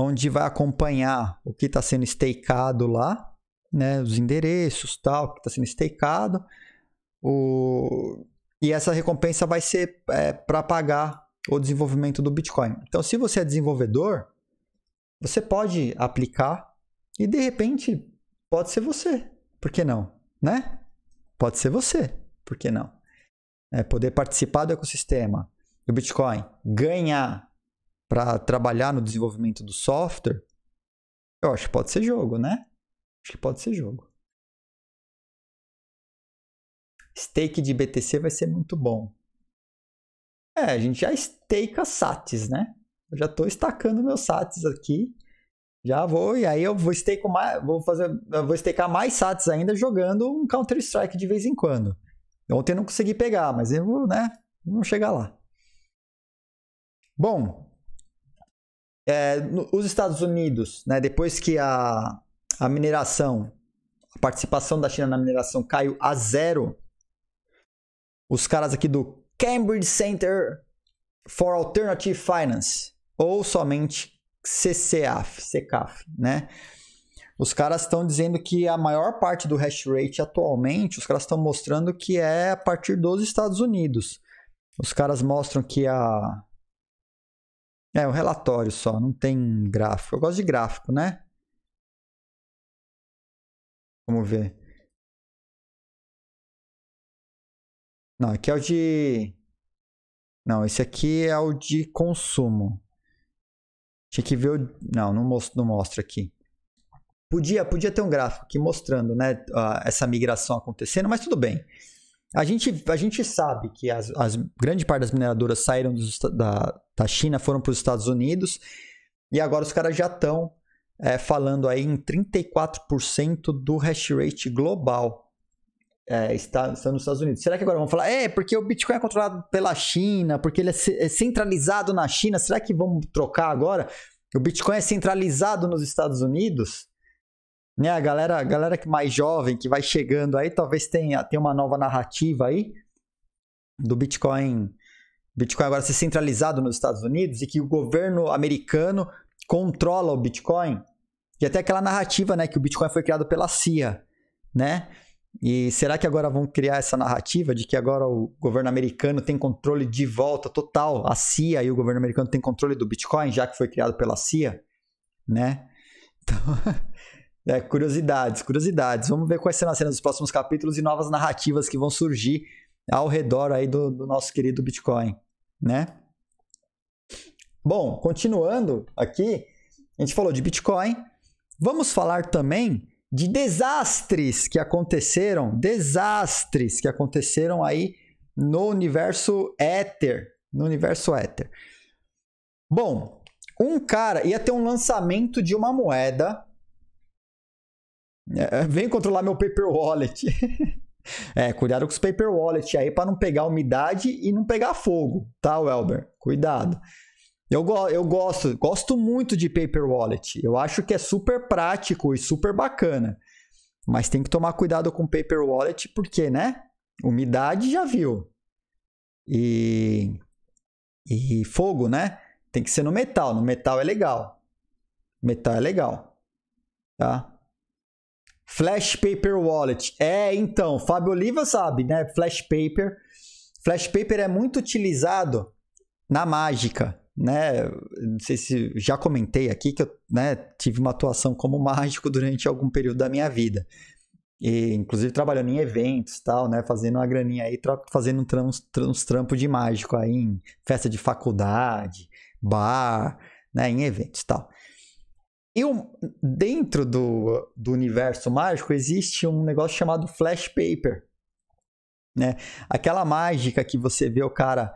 onde vai acompanhar o que está sendo stakeado lá, né, os endereços, tal, o que está sendo stakeado, o... e essa recompensa vai ser é, para pagar o desenvolvimento do Bitcoin. Então, se você é desenvolvedor, você pode aplicar e de repente pode ser você, por que não, né? Pode ser você, por que não? É poder participar do ecossistema do Bitcoin, ganhar para trabalhar no desenvolvimento do software, eu acho que pode ser jogo, né? Acho que pode ser jogo. Stake de BTC vai ser muito bom. É, a gente já stakeia SATs, né? Eu já estou estacando meus SATs aqui. Já vou, e aí eu vou stake mais, vou fazer, vou stakear mais SATs ainda jogando um Counter-Strike de vez em quando. Ontem eu não consegui pegar, mas eu vou, né? Vamos chegar lá. Bom, é, no, os Estados Unidos, né, depois que a, a mineração, a participação da China na mineração caiu a zero, os caras aqui do Cambridge Center for Alternative Finance, ou somente CCAF, CCAF, né? Os caras estão dizendo que a maior parte do hash rate atualmente, os caras estão mostrando que é a partir dos Estados Unidos. Os caras mostram que a é um relatório só, não tem gráfico. Eu gosto de gráfico, né? Vamos ver. Não, aqui é o de. Não, esse aqui é o de consumo. Tinha que ver o. Não, não mostra, não mostra aqui. Podia, podia ter um gráfico aqui mostrando né, essa migração acontecendo, mas tudo bem. A gente, a gente sabe que as, as grande parte das mineradoras saíram dos, da, da tá, China foram para os Estados Unidos. E agora os caras já estão é, falando aí em 34% do hash rate global é, está, está, nos Estados Unidos. Será que agora vão falar, é, porque o Bitcoin é controlado pela China, porque ele é, é centralizado na China, será que vamos trocar agora? O Bitcoin é centralizado nos Estados Unidos? Né, a galera, a galera que mais jovem, que vai chegando aí, talvez tenha, tenha uma nova narrativa aí do Bitcoin Bitcoin agora ser centralizado nos Estados Unidos e que o governo americano controla o Bitcoin. E até aquela narrativa, né, que o Bitcoin foi criado pela CIA, né? E será que agora vão criar essa narrativa de que agora o governo americano tem controle de volta total, a CIA e o governo americano tem controle do Bitcoin, já que foi criado pela CIA, né? Então, (laughs) é, curiosidades, curiosidades. Vamos ver quais serão as cenas dos próximos capítulos e novas narrativas que vão surgir ao redor aí do, do nosso querido Bitcoin né? Bom, continuando aqui, a gente falou de Bitcoin. Vamos falar também de desastres que aconteceram, desastres que aconteceram aí no universo Ether, no universo Ether. Bom, um cara ia ter um lançamento de uma moeda. É, vem controlar meu paper wallet. (laughs) É, cuidado com os paper wallet aí para não pegar umidade e não pegar fogo, tá, Welber? Cuidado. Eu, go eu gosto, gosto muito de paper wallet. Eu acho que é super prático e super bacana. Mas tem que tomar cuidado com paper wallet porque, né? Umidade já viu. E e fogo, né? Tem que ser no metal. No metal é legal. Metal é legal. Tá? Flash Paper Wallet. É, então, Fábio Oliva sabe, né? Flash Paper. Flash Paper é muito utilizado na mágica, né? Não sei se já comentei aqui que eu né, tive uma atuação como mágico durante algum período da minha vida. E, inclusive trabalhando em eventos tal, né? Fazendo uma graninha aí, fazendo uns, uns trampos de mágico aí em festa de faculdade, bar, né? Em eventos tal. E dentro do, do universo mágico existe um negócio chamado flash paper. Né? Aquela mágica que você vê o cara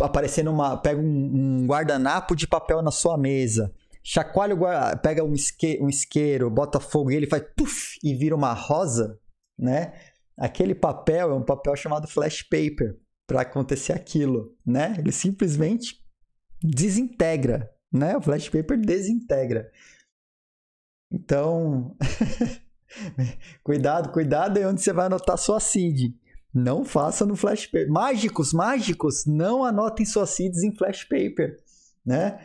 aparecendo uma. pega um, um guardanapo de papel na sua mesa, chacoalha o pega um, isque, um isqueiro, bota fogo e ele faz puff e vira uma rosa, né? Aquele papel é um papel chamado flash paper para acontecer aquilo, né? Ele simplesmente desintegra né? O flash paper desintegra. Então, (laughs) cuidado, cuidado é onde você vai anotar sua seed. Não faça no flash paper. Mágicos, mágicos, não anotem suas seeds em flash paper, né?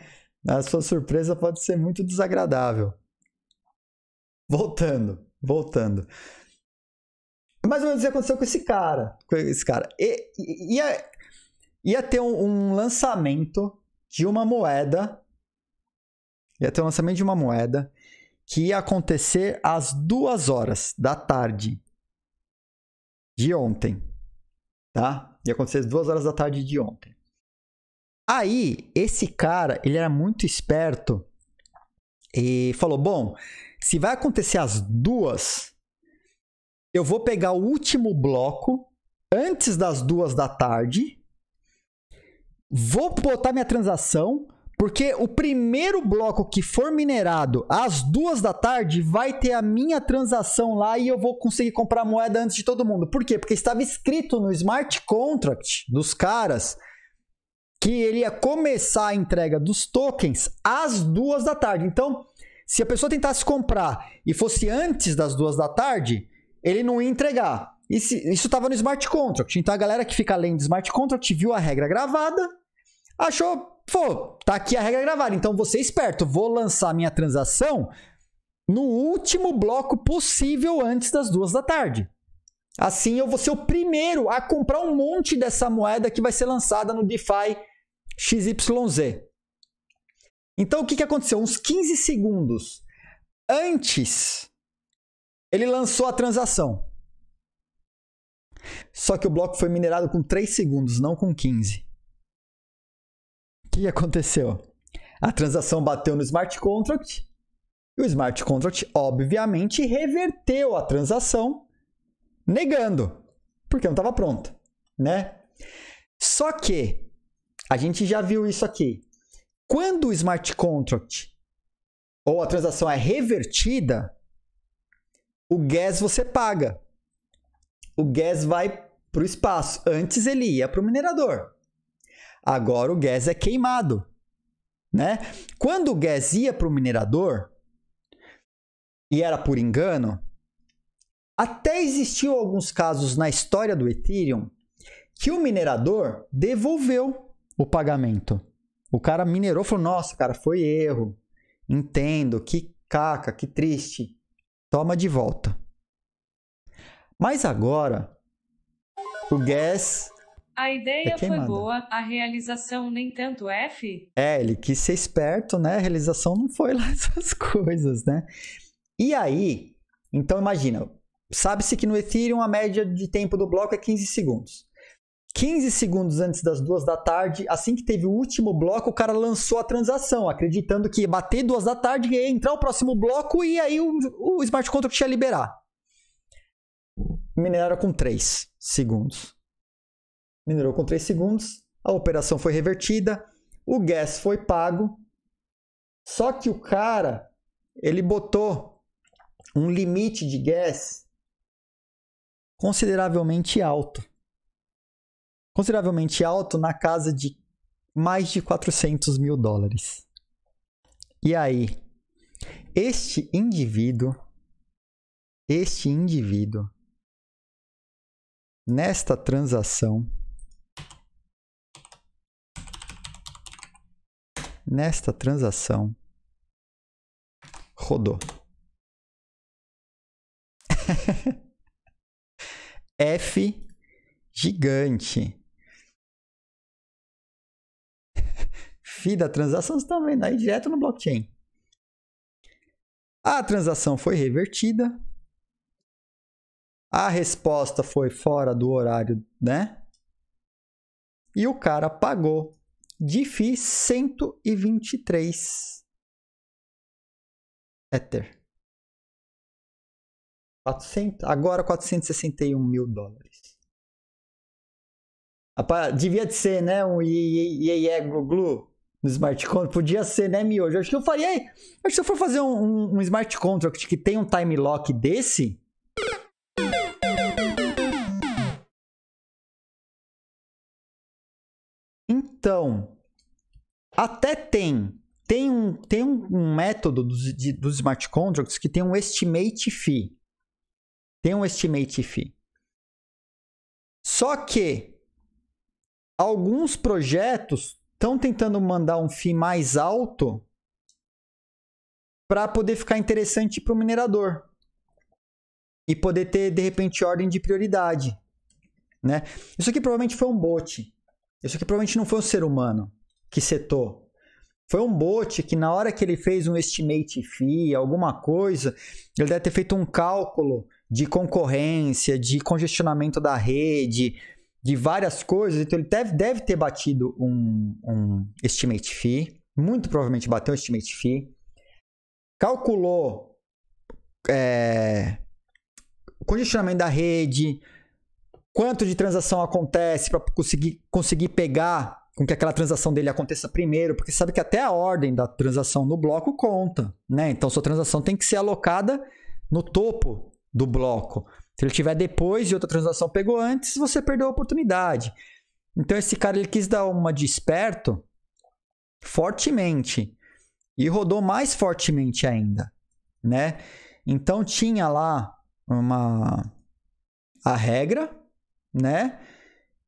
A sua surpresa pode ser muito desagradável. Voltando, voltando. Mais ou menos o que aconteceu com esse cara. Com esse cara. E, ia, ia ter um, um lançamento de uma moeda ia ter o lançamento de uma moeda que ia acontecer às duas horas da tarde de ontem, tá? Ia acontecer às duas horas da tarde de ontem. Aí, esse cara, ele era muito esperto e falou: Bom, se vai acontecer às duas, eu vou pegar o último bloco antes das duas da tarde, vou botar minha transação porque o primeiro bloco que for minerado às duas da tarde vai ter a minha transação lá e eu vou conseguir comprar moeda antes de todo mundo. Por quê? Porque estava escrito no smart contract dos caras que ele ia começar a entrega dos tokens às duas da tarde. Então, se a pessoa tentasse comprar e fosse antes das duas da tarde, ele não ia entregar. Isso estava no smart contract. Então, a galera que fica além do smart contract viu a regra gravada, achou pô, tá aqui a regra gravada. Então você é esperto, vou lançar minha transação no último bloco possível antes das duas da tarde. Assim eu vou ser o primeiro a comprar um monte dessa moeda que vai ser lançada no DeFi XYZ. Então o que, que aconteceu? Uns 15 segundos antes, ele lançou a transação. Só que o bloco foi minerado com 3 segundos, não com 15 que aconteceu? A transação bateu no smart contract e o smart contract, obviamente, reverteu a transação negando, porque não estava pronta, né? Só que a gente já viu isso aqui. Quando o smart contract ou a transação é revertida, o gas você paga. O gas vai para o espaço. Antes ele ia para o minerador. Agora o gás é queimado. Né? Quando o gás ia para o minerador, e era por engano, até existiu alguns casos na história do Ethereum que o minerador devolveu o pagamento. O cara minerou falou: Nossa, cara, foi erro. Entendo, que caca, que triste. Toma de volta. Mas agora, o gas a ideia é foi manda. boa, a realização nem tanto é, F. É, ele quis ser esperto, né? A realização não foi lá (laughs) essas coisas, né? E aí, então imagina, sabe-se que no Ethereum a média de tempo do bloco é 15 segundos. 15 segundos antes das duas da tarde, assim que teve o último bloco, o cara lançou a transação, acreditando que ia bater duas da tarde, ia entrar o próximo bloco e aí o, o smart contract ia liberar. Minerar com 3 segundos minerou com 3 segundos, a operação foi revertida, o gas foi pago. Só que o cara, ele botou um limite de gas consideravelmente alto. Consideravelmente alto na casa de mais de 400 mil dólares. E aí, este indivíduo, este indivíduo, nesta transação, Nesta transação, rodou. (laughs) F gigante. (laughs) Fi da transação, você tá vendo aí direto no blockchain. A transação foi revertida. A resposta foi fora do horário, né? E o cara pagou FII 123 Ether. 400, agora 461 mil dólares. Rapaz, devia ser, né? Um iê glu glu no smart contract. Podia ser, né, Miojo? Acho que eu faria. Acho que se eu for fazer um, um, um smart contract que tem um time lock desse, Então, até tem. Tem um, tem um método dos, de, dos smart contracts que tem um estimate fee. Tem um estimate fee. Só que alguns projetos estão tentando mandar um fee mais alto para poder ficar interessante para o minerador e poder ter de repente ordem de prioridade, né? Isso aqui provavelmente foi um bot. Isso aqui provavelmente não foi um ser humano que setou. Foi um bot que na hora que ele fez um estimate fee, alguma coisa, ele deve ter feito um cálculo de concorrência, de congestionamento da rede, de várias coisas. Então ele deve, deve ter batido um, um estimate fee. Muito provavelmente bateu um estimate fee. Calculou é, o congestionamento da rede, quanto de transação acontece para conseguir, conseguir pegar com que aquela transação dele aconteça primeiro, porque sabe que até a ordem da transação no bloco conta, né? Então sua transação tem que ser alocada no topo do bloco. Se ele tiver depois e outra transação pegou antes, você perdeu a oportunidade. Então esse cara ele quis dar uma de esperto fortemente e rodou mais fortemente ainda, né? Então tinha lá uma a regra né?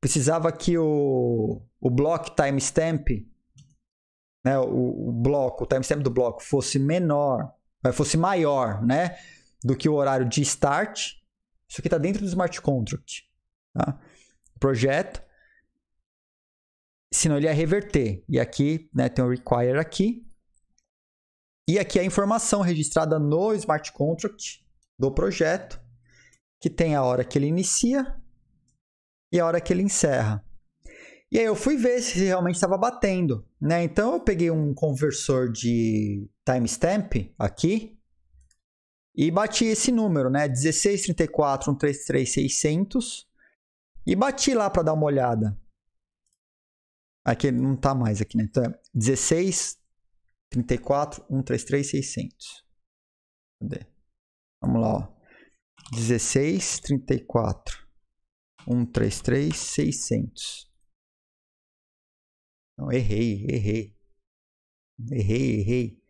Precisava que o, o block timestamp, né? O, o bloco, o timestamp do bloco fosse menor, fosse maior, né? Do que o horário de start. Isso aqui está dentro do smart contract, tá? Projeto. Senão ele ia reverter. E aqui, né? Tem o um require aqui. E aqui é a informação registrada no smart contract do projeto, que tem a hora que ele inicia e a hora que ele encerra. E aí eu fui ver se realmente estava batendo, né? Então eu peguei um conversor de timestamp aqui e bati esse número, né? 1634133600 e bati lá para dar uma olhada. Aqui não tá mais aqui, né? Então é 600. Cadê? Vamos lá, ó. 1634 133 600. Não, errei, errei. Errei, errei.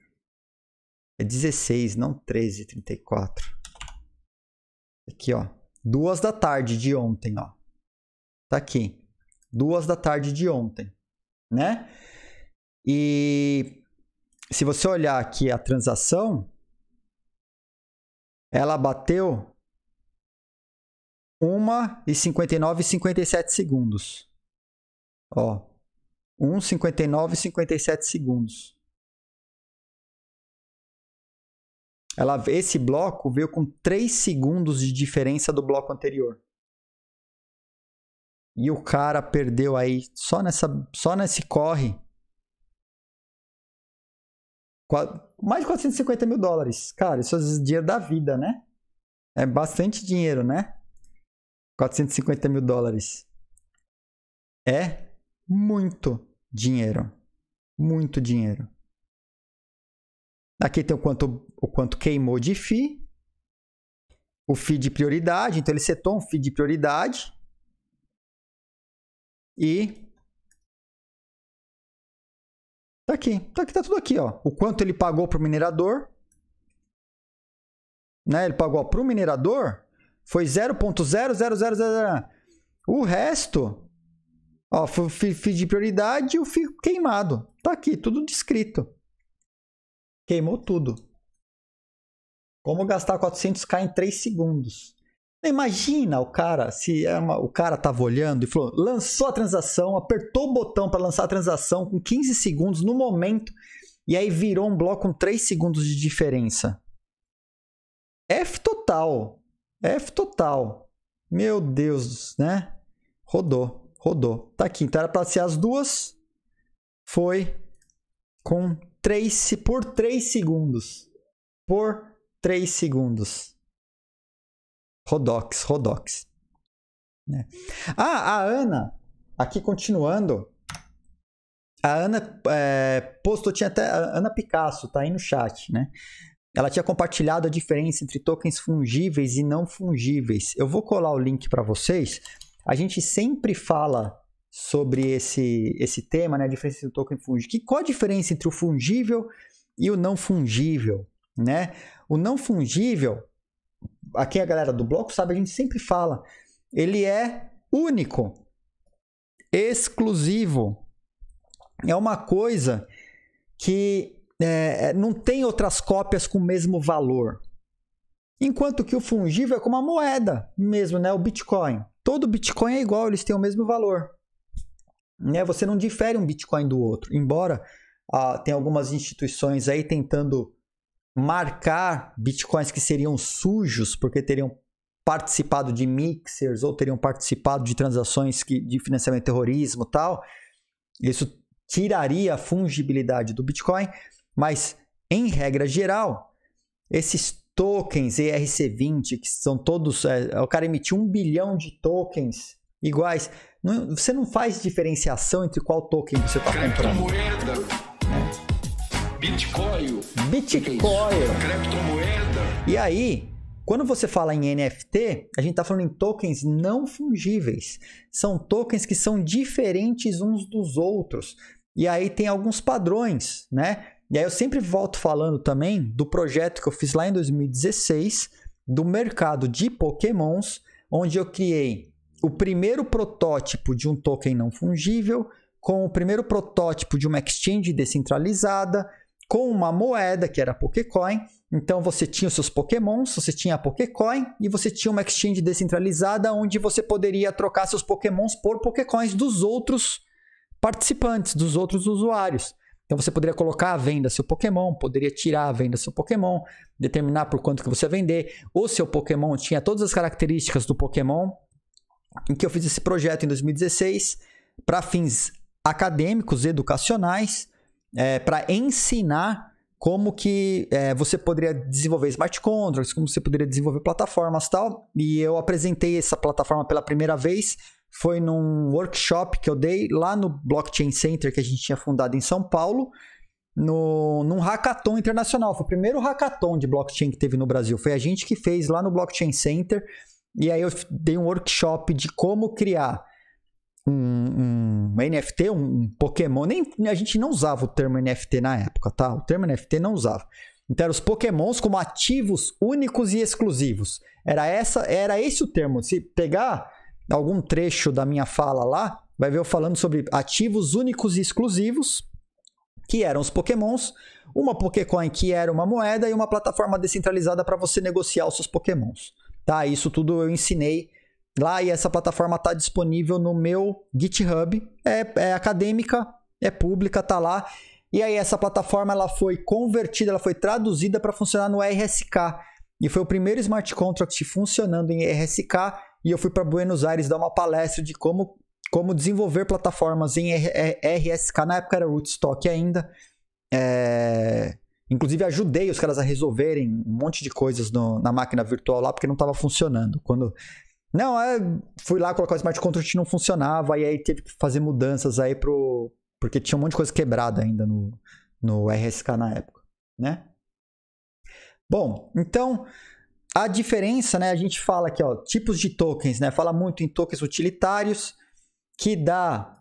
É 16, não 13, 34. Aqui, ó. Duas da tarde de ontem, ó. Tá aqui. Duas da tarde de ontem, né? E se você olhar aqui a transação, ela bateu 1 e 59 e 57 segundos. Ó. 1, 59 e 57 segundos. Ela, esse bloco veio com 3 segundos de diferença do bloco anterior. E o cara perdeu aí só nessa só nesse corre. Mais de 450 mil dólares. Cara, isso é dinheiro da vida, né? É bastante dinheiro, né? 450 mil dólares. É muito dinheiro. Muito dinheiro. Aqui tem o quanto, o quanto queimou de FII. O FII de prioridade. Então, ele setou um FII de prioridade. E... Tá aqui. Tá aqui, tá tudo aqui, ó. O quanto ele pagou pro minerador. Né? Ele pagou pro minerador foi 0.0000. O resto, ó, feed de prioridade e eu fico queimado. Tá aqui, tudo descrito. Queimou tudo. Como gastar 400k em 3 segundos? Imagina o cara, se é uma, o cara tava olhando e falou, lançou a transação, apertou o botão para lançar a transação com 15 segundos no momento, e aí virou um bloco com 3 segundos de diferença. F total. F total. Meu Deus, né? Rodou, rodou. Tá aqui. Então era para ser as duas. Foi com 3 por 3 segundos. Por 3 segundos. Rodox, Rodox. Né? Ah, a Ana, aqui continuando. A Ana é, postou, tinha até. A Ana Picasso, tá aí no chat, né? Ela tinha compartilhado a diferença entre tokens fungíveis e não fungíveis. Eu vou colar o link para vocês. A gente sempre fala sobre esse, esse tema, né? A diferença entre o token fungível. Que, qual a diferença entre o fungível e o não fungível, né? O não fungível, aqui a galera do bloco sabe, a gente sempre fala, ele é único, exclusivo. É uma coisa que é, é, não tem outras cópias com o mesmo valor. Enquanto que o fungível é como uma moeda mesmo, né? O Bitcoin. Todo Bitcoin é igual, eles têm o mesmo valor. Né? Você não difere um Bitcoin do outro. Embora ah, tenha algumas instituições aí tentando marcar Bitcoins que seriam sujos porque teriam participado de mixers ou teriam participado de transações que, de financiamento terrorismo tal. Isso tiraria a fungibilidade do Bitcoin. Mas, em regra geral, esses tokens ERC20, que são todos. É, o cara emitiu um bilhão de tokens iguais. Não, você não faz diferenciação entre qual token você está comprando. Criptomoeda. Né? Bitcoin. Bitcoin. Criptomoeda. E aí, quando você fala em NFT, a gente está falando em tokens não fungíveis. São tokens que são diferentes uns dos outros. E aí tem alguns padrões, né? E aí eu sempre volto falando também do projeto que eu fiz lá em 2016 do mercado de Pokémons, onde eu criei o primeiro protótipo de um token não fungível, com o primeiro protótipo de uma exchange descentralizada, com uma moeda que era a Pokécoin. Então você tinha os seus Pokémons, você tinha a Pokécoin e você tinha uma exchange descentralizada onde você poderia trocar seus Pokémons por Pokécoins dos outros participantes, dos outros usuários. Então você poderia colocar à venda seu Pokémon, poderia tirar à venda seu Pokémon, determinar por quanto que você vender. O seu Pokémon tinha todas as características do Pokémon. Em que eu fiz esse projeto em 2016 para fins acadêmicos, educacionais, é, para ensinar como que é, você poderia desenvolver smart contracts, como você poderia desenvolver plataformas tal. E eu apresentei essa plataforma pela primeira vez foi num workshop que eu dei lá no Blockchain Center que a gente tinha fundado em São Paulo, no, num hackathon internacional. Foi o primeiro hackathon de blockchain que teve no Brasil. Foi a gente que fez lá no Blockchain Center. E aí eu dei um workshop de como criar um, um NFT, um Pokémon. Nem, a gente não usava o termo NFT na época, tá? O termo NFT não usava. Então eram os Pokémons como ativos únicos e exclusivos. Era essa, era esse o termo. Se pegar algum trecho da minha fala lá, vai ver eu falando sobre ativos únicos e exclusivos, que eram os Pokémons, uma Pokécoin que era uma moeda e uma plataforma descentralizada para você negociar os seus Pokémons. Tá? Isso tudo eu ensinei lá e essa plataforma está disponível no meu GitHub. É, é acadêmica, é pública, tá lá. E aí essa plataforma ela foi convertida, ela foi traduzida para funcionar no RSK. E foi o primeiro smart contract funcionando em RSK e eu fui para Buenos Aires dar uma palestra de como, como desenvolver plataformas em RSK. Na época era Rootstock ainda. É... Inclusive ajudei os caras a resolverem um monte de coisas no, na máquina virtual lá porque não estava funcionando. Quando não, é, fui lá colocar o smart contract não funcionava e aí teve que fazer mudanças aí pro porque tinha um monte de coisa quebrada ainda no no RSK na época, né? Bom, então a diferença, né, a gente fala aqui, ó, tipos de tokens, né? Fala muito em tokens utilitários, que dá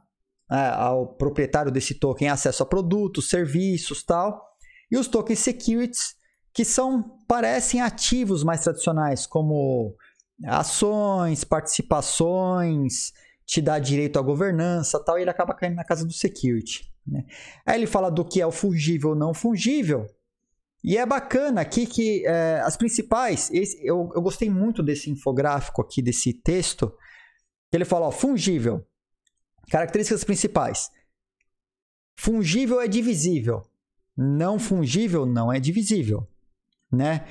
é, ao proprietário desse token acesso a produtos, serviços, tal. E os tokens securities, que são parecem ativos mais tradicionais, como ações, participações, te dá direito à governança, tal, e ele acaba caindo na casa do security, né? Aí ele fala do que é o fungível, não fungível, e é bacana aqui que é, as principais, esse, eu, eu gostei muito desse infográfico aqui, desse texto, que ele fala, ó, fungível, características principais. Fungível é divisível, não fungível não é divisível, né?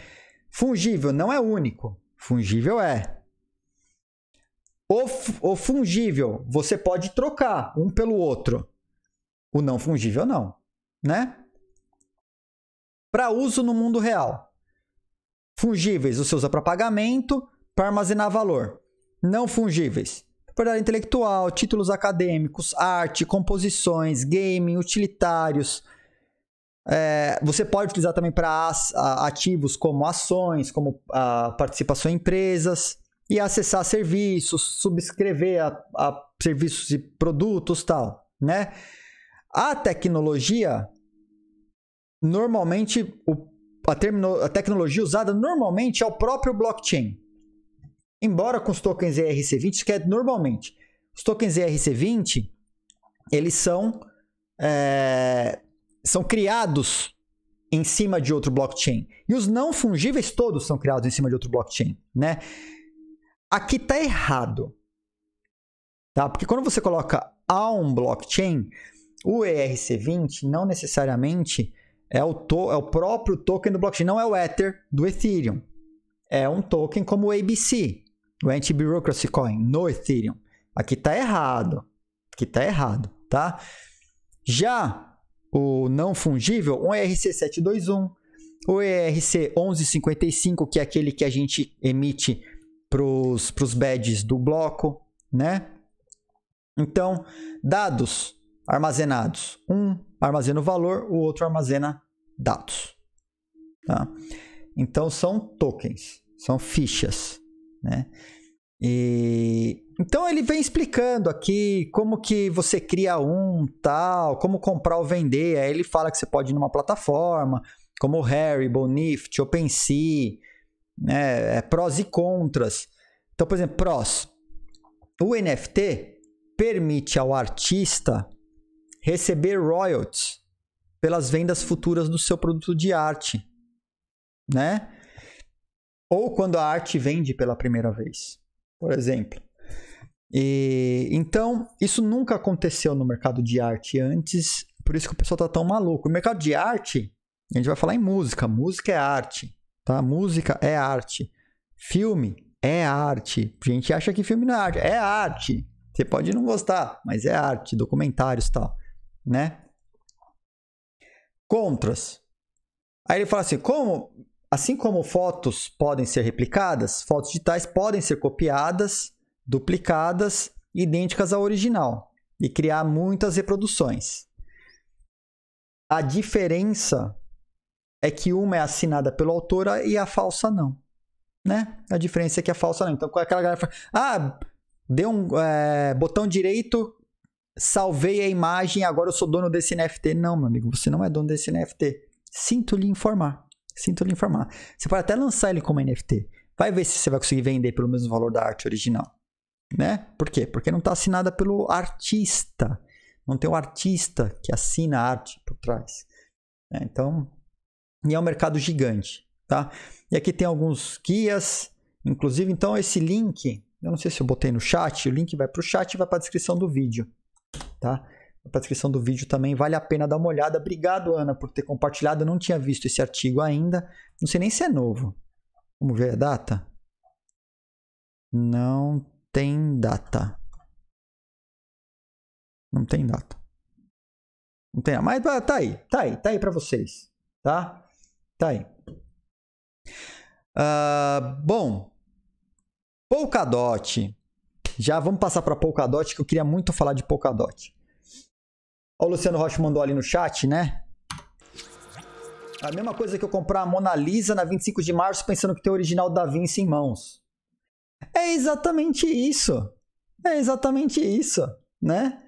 Fungível não é único, fungível é. O, o fungível você pode trocar um pelo outro, o não fungível não, né? para uso no mundo real. Fungíveis, você usa para pagamento, para armazenar valor. Não fungíveis, propriedade intelectual, títulos acadêmicos, arte, composições, gaming, utilitários. É, você pode utilizar também para ativos como ações, como a participação em empresas e acessar serviços, subscrever a, a serviços e produtos, tal, né? A tecnologia normalmente o, a, a tecnologia usada normalmente é o próprio blockchain. Embora com os tokens ERC20, isso quer é normalmente. Os tokens ERC20, eles são, é, são criados em cima de outro blockchain. E os não fungíveis todos são criados em cima de outro blockchain, né? Aqui tá errado. Tá? Porque quando você coloca a um blockchain, o ERC20 não necessariamente é o, to, é o próprio token do blockchain, não é o Ether do Ethereum. É um token como o ABC, o Anti-Bureaucracy Coin, no Ethereum. Aqui tá errado. Aqui tá errado, tá? Já o não fungível, o ERC721, o ERC 1155, que é aquele que a gente emite para os badges do bloco, né? Então, dados armazenados. Um armazena o valor, o outro armazena dados. Tá? Então são tokens, são fichas, né? E então ele vem explicando aqui como que você cria um, tal, como comprar ou vender. Aí ele fala que você pode ir numa plataforma, como Harry Nifty, OpenSea, né? É, prós e contras. Então, por exemplo, prós. O NFT permite ao artista receber royalties pelas vendas futuras do seu produto de arte, né? Ou quando a arte vende pela primeira vez, por exemplo. E, então, isso nunca aconteceu no mercado de arte antes, por isso que o pessoal tá tão maluco. O mercado de arte, a gente vai falar em música, música é arte, tá? Música é arte. Filme é arte. A gente acha que filme não é arte, é arte. Você pode não gostar, mas é arte, documentários, tal né? Contras. Aí ele fala assim: como, assim como fotos podem ser replicadas, fotos digitais podem ser copiadas, duplicadas, idênticas à original e criar muitas reproduções. A diferença é que uma é assinada pelo autor e a falsa não. Né? A diferença é que a é falsa não. Então, é aquela galera fala, ah, deu um é, botão direito salvei a imagem, agora eu sou dono desse NFT. Não, meu amigo, você não é dono desse NFT. Sinto lhe informar. Sinto lhe informar. Você pode até lançar ele como NFT. Vai ver se você vai conseguir vender pelo mesmo valor da arte original. Né? Por quê? Porque não está assinada pelo artista. Não tem um artista que assina a arte por trás. É, então, e é um mercado gigante. Tá? E aqui tem alguns guias. Inclusive, então, esse link, eu não sei se eu botei no chat, o link vai para o chat e vai para a descrição do vídeo tá? Para a descrição do vídeo também vale a pena dar uma olhada. Obrigado, Ana, por ter compartilhado. Eu não tinha visto esse artigo ainda. Não sei nem se é novo. Vamos ver a data. Não tem data. Não tem data. Não tem, mas tá, tá aí, tá aí, tá aí para vocês, tá? Tá aí. Uh, bom, Polkadot. Já vamos passar para Polkadot, que eu queria muito falar de Polkadot. Ó, o Luciano Rocha mandou ali no chat, né? A mesma coisa que eu comprar a Mona Lisa na 25 de março pensando que tem o original da Vinci em mãos. É exatamente isso. É exatamente isso, né?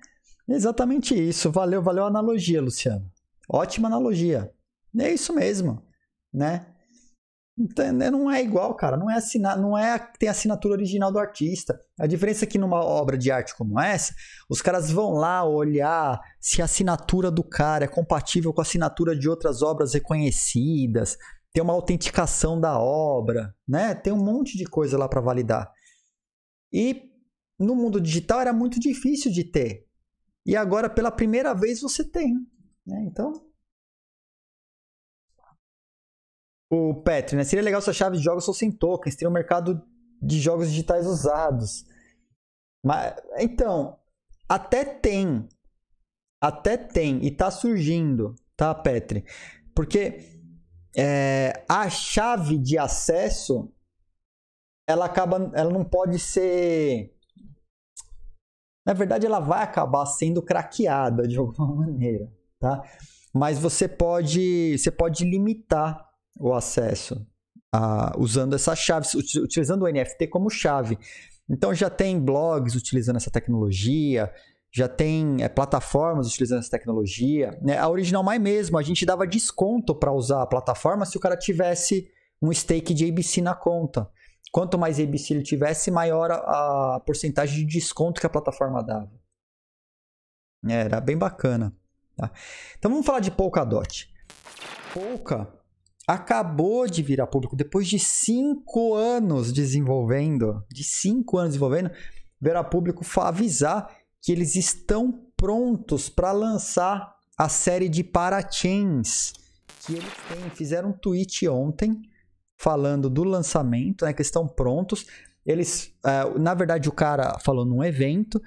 É exatamente isso. Valeu, valeu a analogia, Luciano. Ótima analogia. É isso mesmo, né? Então, né, não é igual, cara. Não é assina, não é tem assinatura original do artista. A diferença é que numa obra de arte como essa, os caras vão lá olhar se a assinatura do cara é compatível com a assinatura de outras obras reconhecidas, tem uma autenticação da obra, né? Tem um monte de coisa lá para validar. E no mundo digital era muito difícil de ter. E agora pela primeira vez você tem, né? Então, o Petri, né? Seria legal se a chave de jogos fossem tokens, teria um mercado de jogos digitais usados. Mas, então, até tem. Até tem. E tá surgindo, tá, Petri? Porque é, a chave de acesso ela acaba. Ela não pode ser. Na verdade, ela vai acabar sendo craqueada de alguma (laughs) maneira, tá? Mas você pode, você pode limitar o acesso a, usando essas chaves, utilizando o NFT como chave. Então já tem blogs utilizando essa tecnologia, já tem é, plataformas utilizando essa tecnologia. Né? A Original mais mesmo, a gente dava desconto para usar a plataforma se o cara tivesse um stake de ABC na conta. Quanto mais ABC ele tivesse, maior a, a porcentagem de desconto que a plataforma dava. É, era bem bacana. Tá? Então vamos falar de Polkadot. Polka acabou de virar público depois de cinco anos desenvolvendo, de cinco anos desenvolvendo, virar público avisar que eles estão prontos para lançar a série de parachains que eles têm. Fizeram um tweet ontem falando do lançamento, né, que estão prontos. Eles, é, na verdade, o cara falou num evento.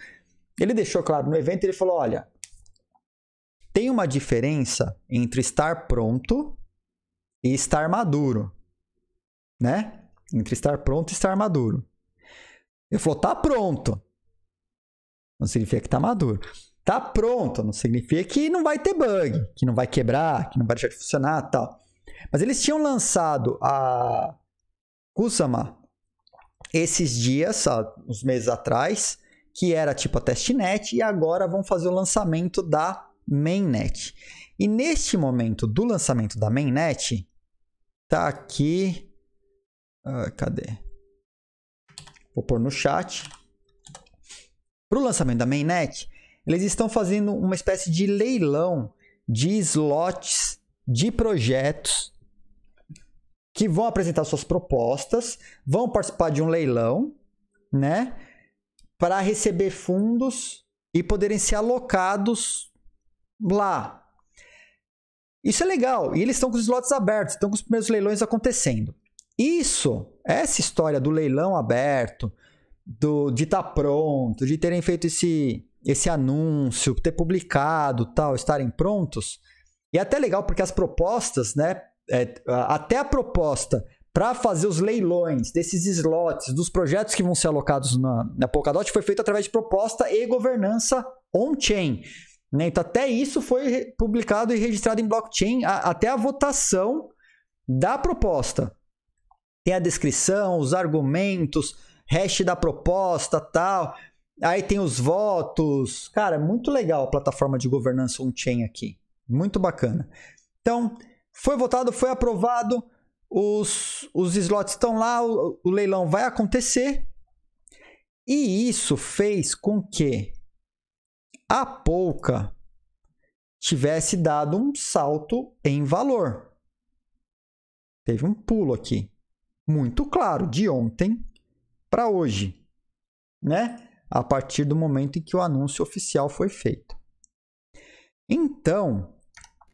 Ele deixou claro no evento, ele falou: olha, tem uma diferença entre estar pronto e estar maduro, né? Entre estar pronto e estar maduro. Ele falou: tá pronto. Não significa que tá maduro. Tá pronto, não significa que não vai ter bug, que não vai quebrar, que não vai deixar de funcionar tal. Mas eles tinham lançado a Kusama esses dias, há uns meses atrás, que era tipo a testnet, e agora vão fazer o lançamento da mainnet. E neste momento do lançamento da mainnet, tá aqui. Ah, cadê? Vou pôr no chat. Para o lançamento da mainnet, eles estão fazendo uma espécie de leilão de slots de projetos que vão apresentar suas propostas, vão participar de um leilão, né? Para receber fundos e poderem ser alocados lá isso é legal. E eles estão com os lotes abertos, estão com os primeiros leilões acontecendo. Isso, essa história do leilão aberto, do, de estar tá pronto, de terem feito esse, esse anúncio, ter publicado, tal, estarem prontos. E é até legal porque as propostas, né? É, até a proposta para fazer os leilões desses slots, dos projetos que vão ser alocados na, na Polkadot, foi feita através de proposta e governança on-chain. Né? Então, até isso foi publicado e registrado em blockchain, a, até a votação da proposta. Tem a descrição, os argumentos, hash da proposta tal. Aí tem os votos. Cara, muito legal a plataforma de governança on-chain aqui. Muito bacana. Então, foi votado, foi aprovado. Os, os slots estão lá, o, o leilão vai acontecer. E isso fez com que a pouca tivesse dado um salto em valor. Teve um pulo aqui, muito claro, de ontem para hoje, né? A partir do momento em que o anúncio oficial foi feito. Então,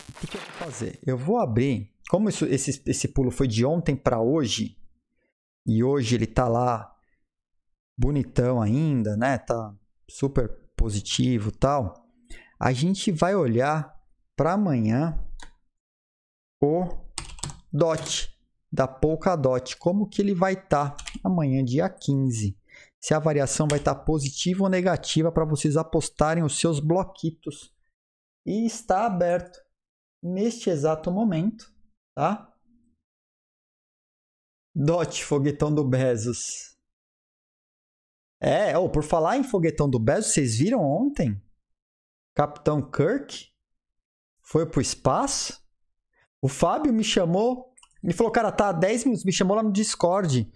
o que, que eu vou fazer? Eu vou abrir, como isso, esse, esse pulo foi de ontem para hoje, e hoje ele está lá bonitão ainda, né? Tá super positivo tal, a gente vai olhar para amanhã o DOT da Polkadot, como que ele vai estar tá amanhã, dia 15. Se a variação vai estar tá positiva ou negativa para vocês apostarem os seus bloquitos. E está aberto neste exato momento, tá? Dot, foguetão do Bezos. É, oh, por falar em foguetão do Bezos, vocês viram ontem? Capitão Kirk foi pro espaço. O Fábio me chamou e falou, cara, tá há 10 minutos. Me chamou lá no Discord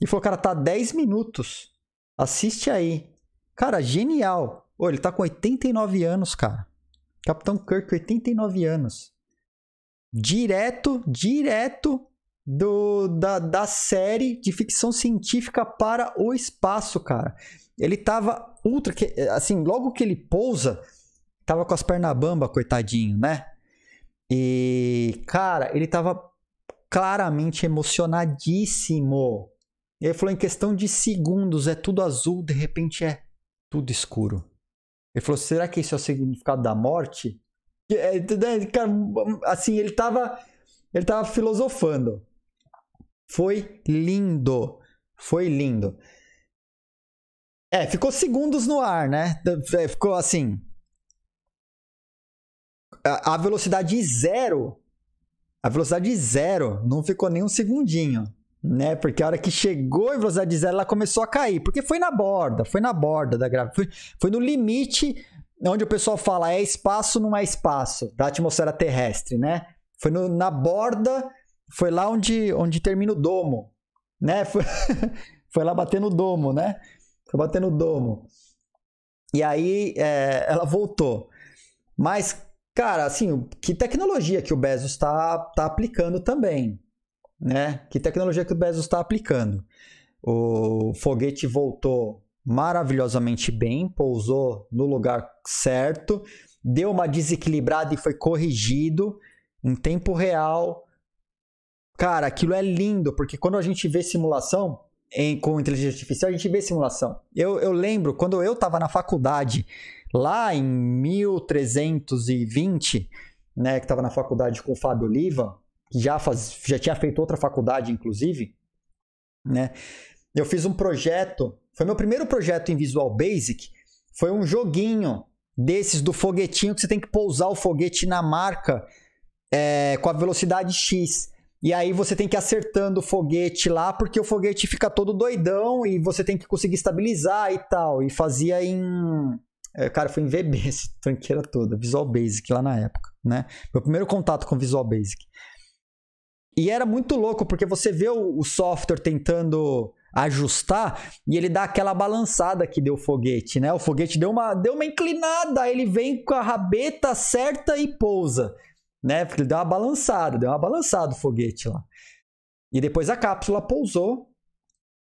e falou, cara, tá há 10 minutos. Assiste aí. Cara, genial. oh, ele tá com 89 anos, cara. Capitão Kirk, 89 anos. Direto, direto do, da, da série de ficção científica para o espaço, cara. Ele tava ultra. Assim, logo que ele pousa, tava com as pernas bamba, coitadinho, né? E, cara, ele tava claramente emocionadíssimo. Ele falou: em questão de segundos, é tudo azul, de repente é tudo escuro. Ele falou: será que esse é o significado da morte? É, cara, assim, ele tava, ele tava filosofando. Foi lindo. Foi lindo. É, ficou segundos no ar, né? É, ficou assim. A velocidade zero. A velocidade zero não ficou nem um segundinho, né? Porque a hora que chegou em velocidade zero, ela começou a cair. Porque foi na borda, foi na borda da grave. Foi, foi no limite onde o pessoal fala é espaço, não é espaço da atmosfera terrestre, né? Foi no, na borda foi lá onde, onde termina o domo, né? (laughs) Foi, foi lá bater no domo, né? Foi bater no domo. E aí é, ela voltou. Mas, cara, assim, que tecnologia que o Bezos está tá aplicando também, né? Que tecnologia que o Bezos está aplicando? O foguete voltou maravilhosamente bem, pousou no lugar certo, deu uma desequilibrada e foi corrigido em tempo real Cara, aquilo é lindo, porque quando a gente vê simulação em, com inteligência artificial, a gente vê simulação. Eu, eu lembro, quando eu estava na faculdade, lá em 1320, né, que estava na faculdade com o Fábio Oliva, que já, faz, já tinha feito outra faculdade, inclusive, né? Eu fiz um projeto, foi meu primeiro projeto em Visual Basic, foi um joguinho desses do foguetinho que você tem que pousar o foguete na marca é, com a velocidade X. E aí você tem que ir acertando o foguete lá, porque o foguete fica todo doidão e você tem que conseguir estabilizar e tal. E fazia em. É, cara, foi em VB (laughs) essa tranqueira toda, Visual Basic lá na época, né? Meu primeiro contato com Visual Basic. E era muito louco, porque você vê o, o software tentando ajustar e ele dá aquela balançada que deu o foguete, né? O foguete deu uma, deu uma inclinada, ele vem com a rabeta certa e pousa né? Porque ele deu uma balançada, deu uma balançada o foguete lá. E depois a cápsula pousou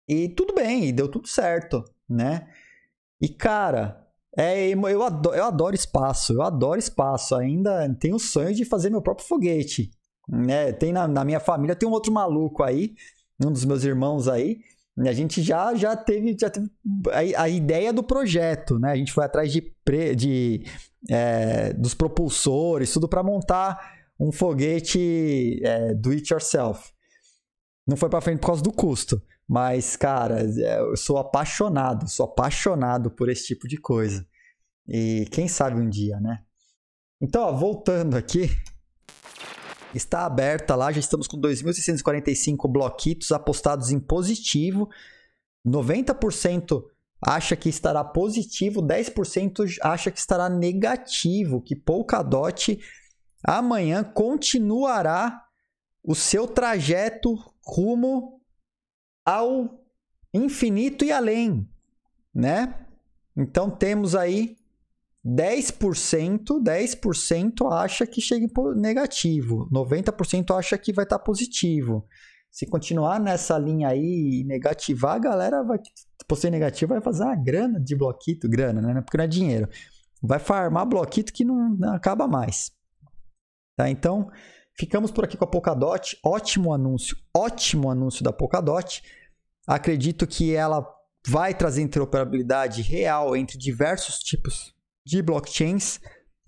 e tudo bem, e deu tudo certo, né? E cara, é, eu, adoro, eu adoro espaço, eu adoro espaço. Ainda tenho o sonho de fazer meu próprio foguete, né? Tem na, na minha família, tem um outro maluco aí, um dos meus irmãos aí, a gente já, já teve, já teve a, a ideia do projeto, né? A gente foi atrás de, pre, de é, dos propulsores, tudo para montar um foguete é, do it yourself. Não foi para frente por causa do custo, mas cara, é, eu sou apaixonado, sou apaixonado por esse tipo de coisa. E quem sabe um dia, né? Então, ó, voltando aqui, está aberta lá, já estamos com 2.645 bloquitos apostados em positivo. 90% acha que estará positivo, 10% acha que estará negativo, que Polkadot amanhã continuará o seu trajeto rumo ao infinito e além, né? Então temos aí 10%, 10% acha que chega negativo, 90% acha que vai estar tá positivo. Se continuar nessa linha aí e negativar, a galera vai postar tipo, negativo, vai fazer uma grana de bloquito, grana, né? Porque não é dinheiro. Vai farmar bloquito que não, não acaba mais. Tá? Então, ficamos por aqui com a Polkadot. Ótimo anúncio, ótimo anúncio da Polkadot. Acredito que ela vai trazer interoperabilidade real entre diversos tipos de blockchains.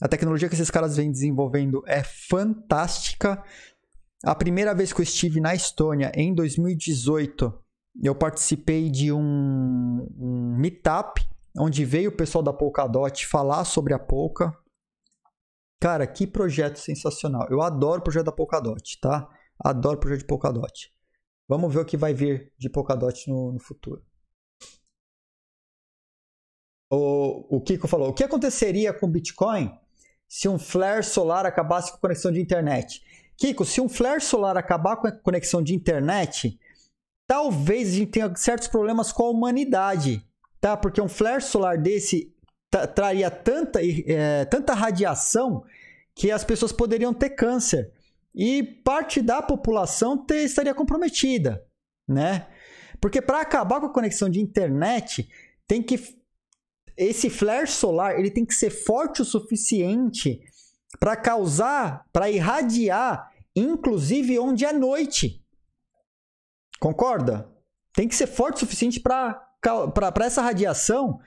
A tecnologia que esses caras vêm desenvolvendo é fantástica. A primeira vez que eu estive na Estônia, em 2018, eu participei de um, um meetup onde veio o pessoal da Polkadot falar sobre a Polka. Cara, que projeto sensacional. Eu adoro o projeto da Polkadot, tá? Adoro o projeto de Polkadot. Vamos ver o que vai vir de Polkadot no, no futuro o, o Kiko falou: o que aconteceria com o Bitcoin se um flare solar acabasse com a conexão de internet? Kiko, se um flare solar acabar com a conexão de internet, talvez a gente tenha certos problemas com a humanidade, tá? Porque um flare solar desse traria tanta, é, tanta radiação que as pessoas poderiam ter câncer e parte da população ter, estaria comprometida, né? Porque para acabar com a conexão de internet, tem que esse flare solar ele tem que ser forte o suficiente para causar, para irradiar, inclusive onde é noite. Concorda? Tem que ser forte o suficiente para essa radiação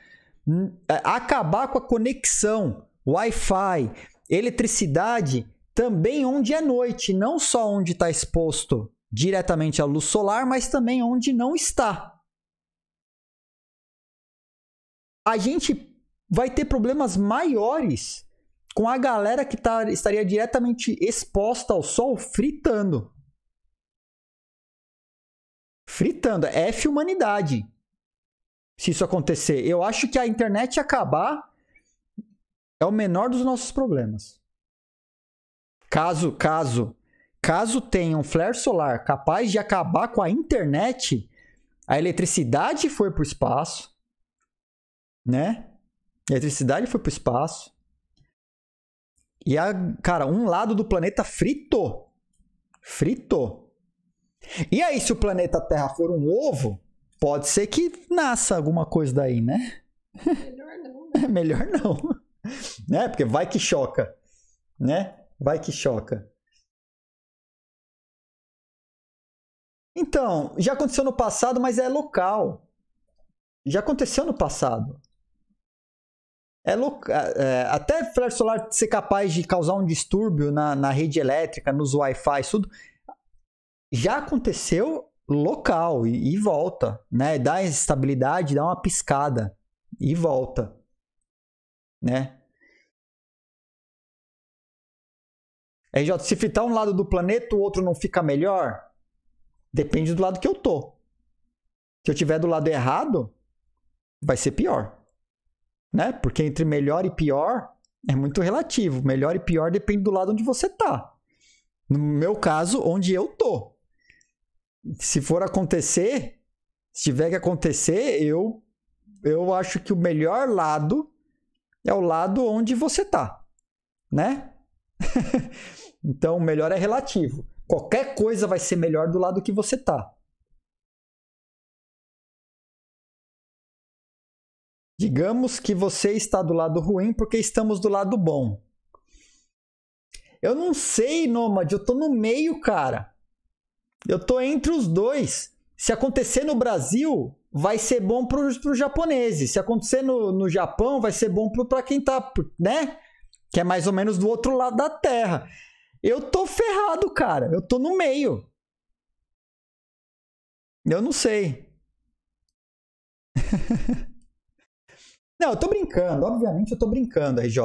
hum, é, acabar com a conexão, Wi-Fi, eletricidade, também onde é noite, não só onde está exposto diretamente à luz solar, mas também onde não está a gente vai ter problemas maiores com a galera que tá, estaria diretamente exposta ao sol fritando. Fritando. É F humanidade. Se isso acontecer. Eu acho que a internet acabar é o menor dos nossos problemas. Caso, caso, caso tenha um flare solar capaz de acabar com a internet, a eletricidade foi para o espaço, né? A eletricidade foi pro espaço. E a, cara, um lado do planeta fritou. Fritou. E aí, se o planeta Terra for um ovo, pode ser que nasça alguma coisa daí, né? Melhor não. Né? (laughs) Melhor não. (laughs) Né? Porque vai que choca. Né? Vai que choca. Então, já aconteceu no passado, mas é local. Já aconteceu no passado é louca, é, até flare solar ser capaz de causar um distúrbio na, na rede elétrica, nos Wi-Fi, tudo, já aconteceu local e, e, volta, né? Dá instabilidade, dá uma piscada e volta, né? RJ, se fitar um lado do planeta, o outro não fica melhor? Depende do lado que eu tô. Se eu tiver do lado errado, vai ser pior né? Porque entre melhor e pior é muito relativo. Melhor e pior depende do lado onde você tá. No meu caso, onde eu tô. Se for acontecer, se tiver que acontecer, eu eu acho que o melhor lado é o lado onde você tá, né? (laughs) então, melhor é relativo. Qualquer coisa vai ser melhor do lado que você tá. Digamos que você está do lado ruim porque estamos do lado bom. Eu não sei, Nômade, eu tô no meio, cara. Eu tô entre os dois. Se acontecer no Brasil, vai ser bom para os japoneses. Se acontecer no, no Japão, vai ser bom para quem tá, né? Que é mais ou menos do outro lado da terra. Eu tô ferrado, cara. Eu tô no meio. Eu não sei. (laughs) Não, eu tô brincando, obviamente eu tô brincando, RJ.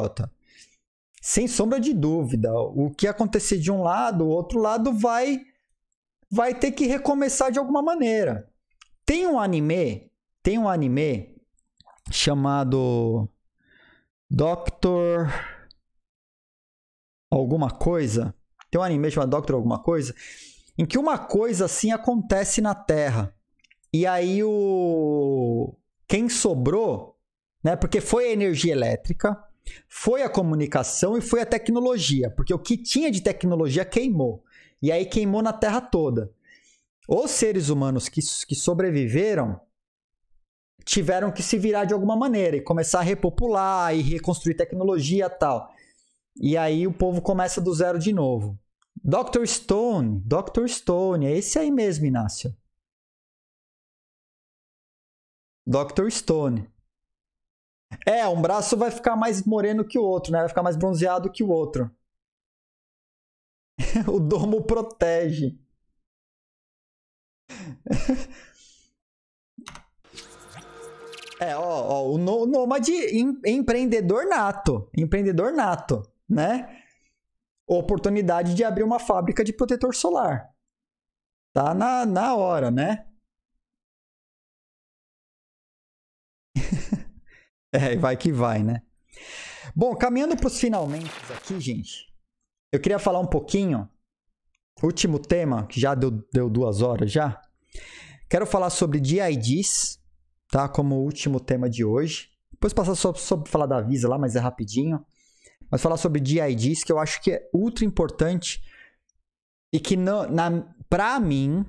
Sem sombra de dúvida, o que acontecer de um lado, o outro lado vai vai ter que recomeçar de alguma maneira. Tem um anime, tem um anime chamado Doctor alguma coisa. Tem um anime chamado Doctor alguma coisa em que uma coisa assim acontece na Terra. E aí o quem sobrou né? Porque foi a energia elétrica, foi a comunicação e foi a tecnologia, porque o que tinha de tecnologia queimou. E aí queimou na Terra toda. Os seres humanos que, que sobreviveram tiveram que se virar de alguma maneira e começar a repopular e reconstruir tecnologia tal. E aí o povo começa do zero de novo. Dr. Stone, Dr. Stone, é esse aí mesmo, Inácio. Dr. Stone. É, um braço vai ficar mais moreno que o outro, né? Vai ficar mais bronzeado que o outro. (laughs) o domo protege. é, ó, ó o nômade em, empreendedor nato. Empreendedor nato, né? Oportunidade de abrir uma fábrica de protetor solar. Tá na, na hora, né? (laughs) É, vai que vai, né? Bom, caminhando para os finalmente aqui, gente. Eu queria falar um pouquinho. Último tema, que já deu, deu duas horas já. Quero falar sobre DIDs, tá? Como último tema de hoje. Depois passar só sobre falar da Visa lá, mas é rapidinho. Mas falar sobre DIDs, que eu acho que é ultra importante. E que, não, na, pra mim,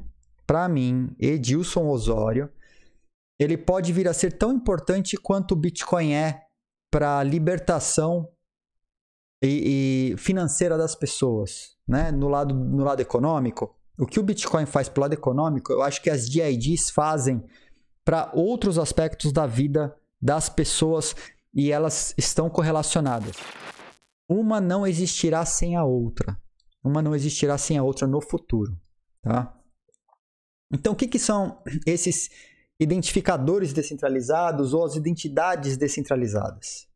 pra mim, Edilson Osório, ele pode vir a ser tão importante quanto o Bitcoin é para a libertação e, e, financeira das pessoas, né? No lado, no lado econômico, o que o Bitcoin faz para o lado econômico, eu acho que as DIDs fazem para outros aspectos da vida das pessoas e elas estão correlacionadas. Uma não existirá sem a outra. Uma não existirá sem a outra no futuro, tá? Então, o que, que são esses identificadores descentralizados ou as identidades descentralizadas.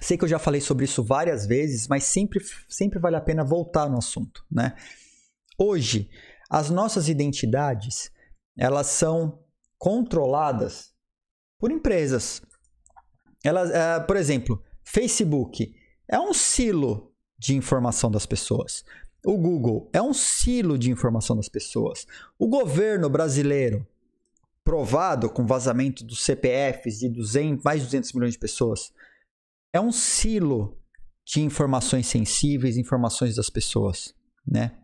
Sei que eu já falei sobre isso várias vezes, mas sempre, sempre vale a pena voltar no assunto, né? Hoje, as nossas identidades, elas são controladas por empresas. Elas, é, por exemplo, Facebook é um silo de informação das pessoas. O Google é um silo de informação das pessoas. O governo brasileiro, provado com vazamento dos CPFs de 200, mais de 200 milhões de pessoas, é um silo de informações sensíveis, informações das pessoas, né?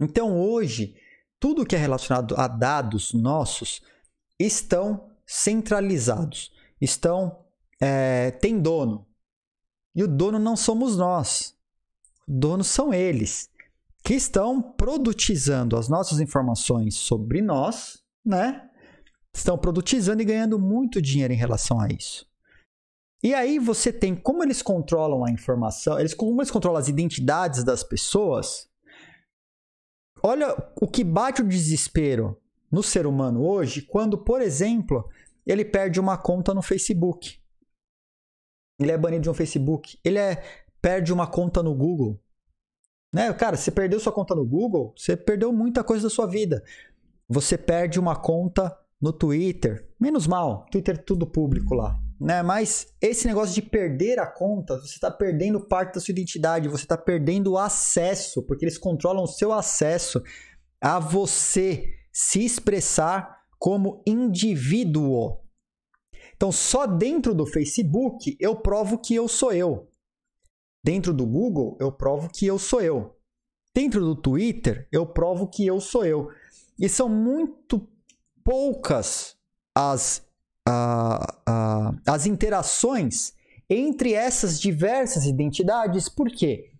Então hoje, tudo que é relacionado a dados nossos estão centralizados, estão é, tem dono e o dono não somos nós donos são eles, que estão produtizando as nossas informações sobre nós, né? Estão produtizando e ganhando muito dinheiro em relação a isso. E aí você tem como eles controlam a informação, eles como eles controlam as identidades das pessoas. Olha o que bate o desespero no ser humano hoje quando, por exemplo, ele perde uma conta no Facebook. Ele é banido de um Facebook, ele é perde uma conta no Google. Né? Cara, você perdeu sua conta no Google, você perdeu muita coisa da sua vida. Você perde uma conta no Twitter. Menos mal, Twitter é tudo público lá. Né? Mas esse negócio de perder a conta, você está perdendo parte da sua identidade, você está perdendo o acesso, porque eles controlam o seu acesso a você se expressar como indivíduo. Então, só dentro do Facebook eu provo que eu sou eu. Dentro do Google, eu provo que eu sou eu. Dentro do Twitter, eu provo que eu sou eu. E são muito poucas as, uh, uh, as interações entre essas diversas identidades. Por quê?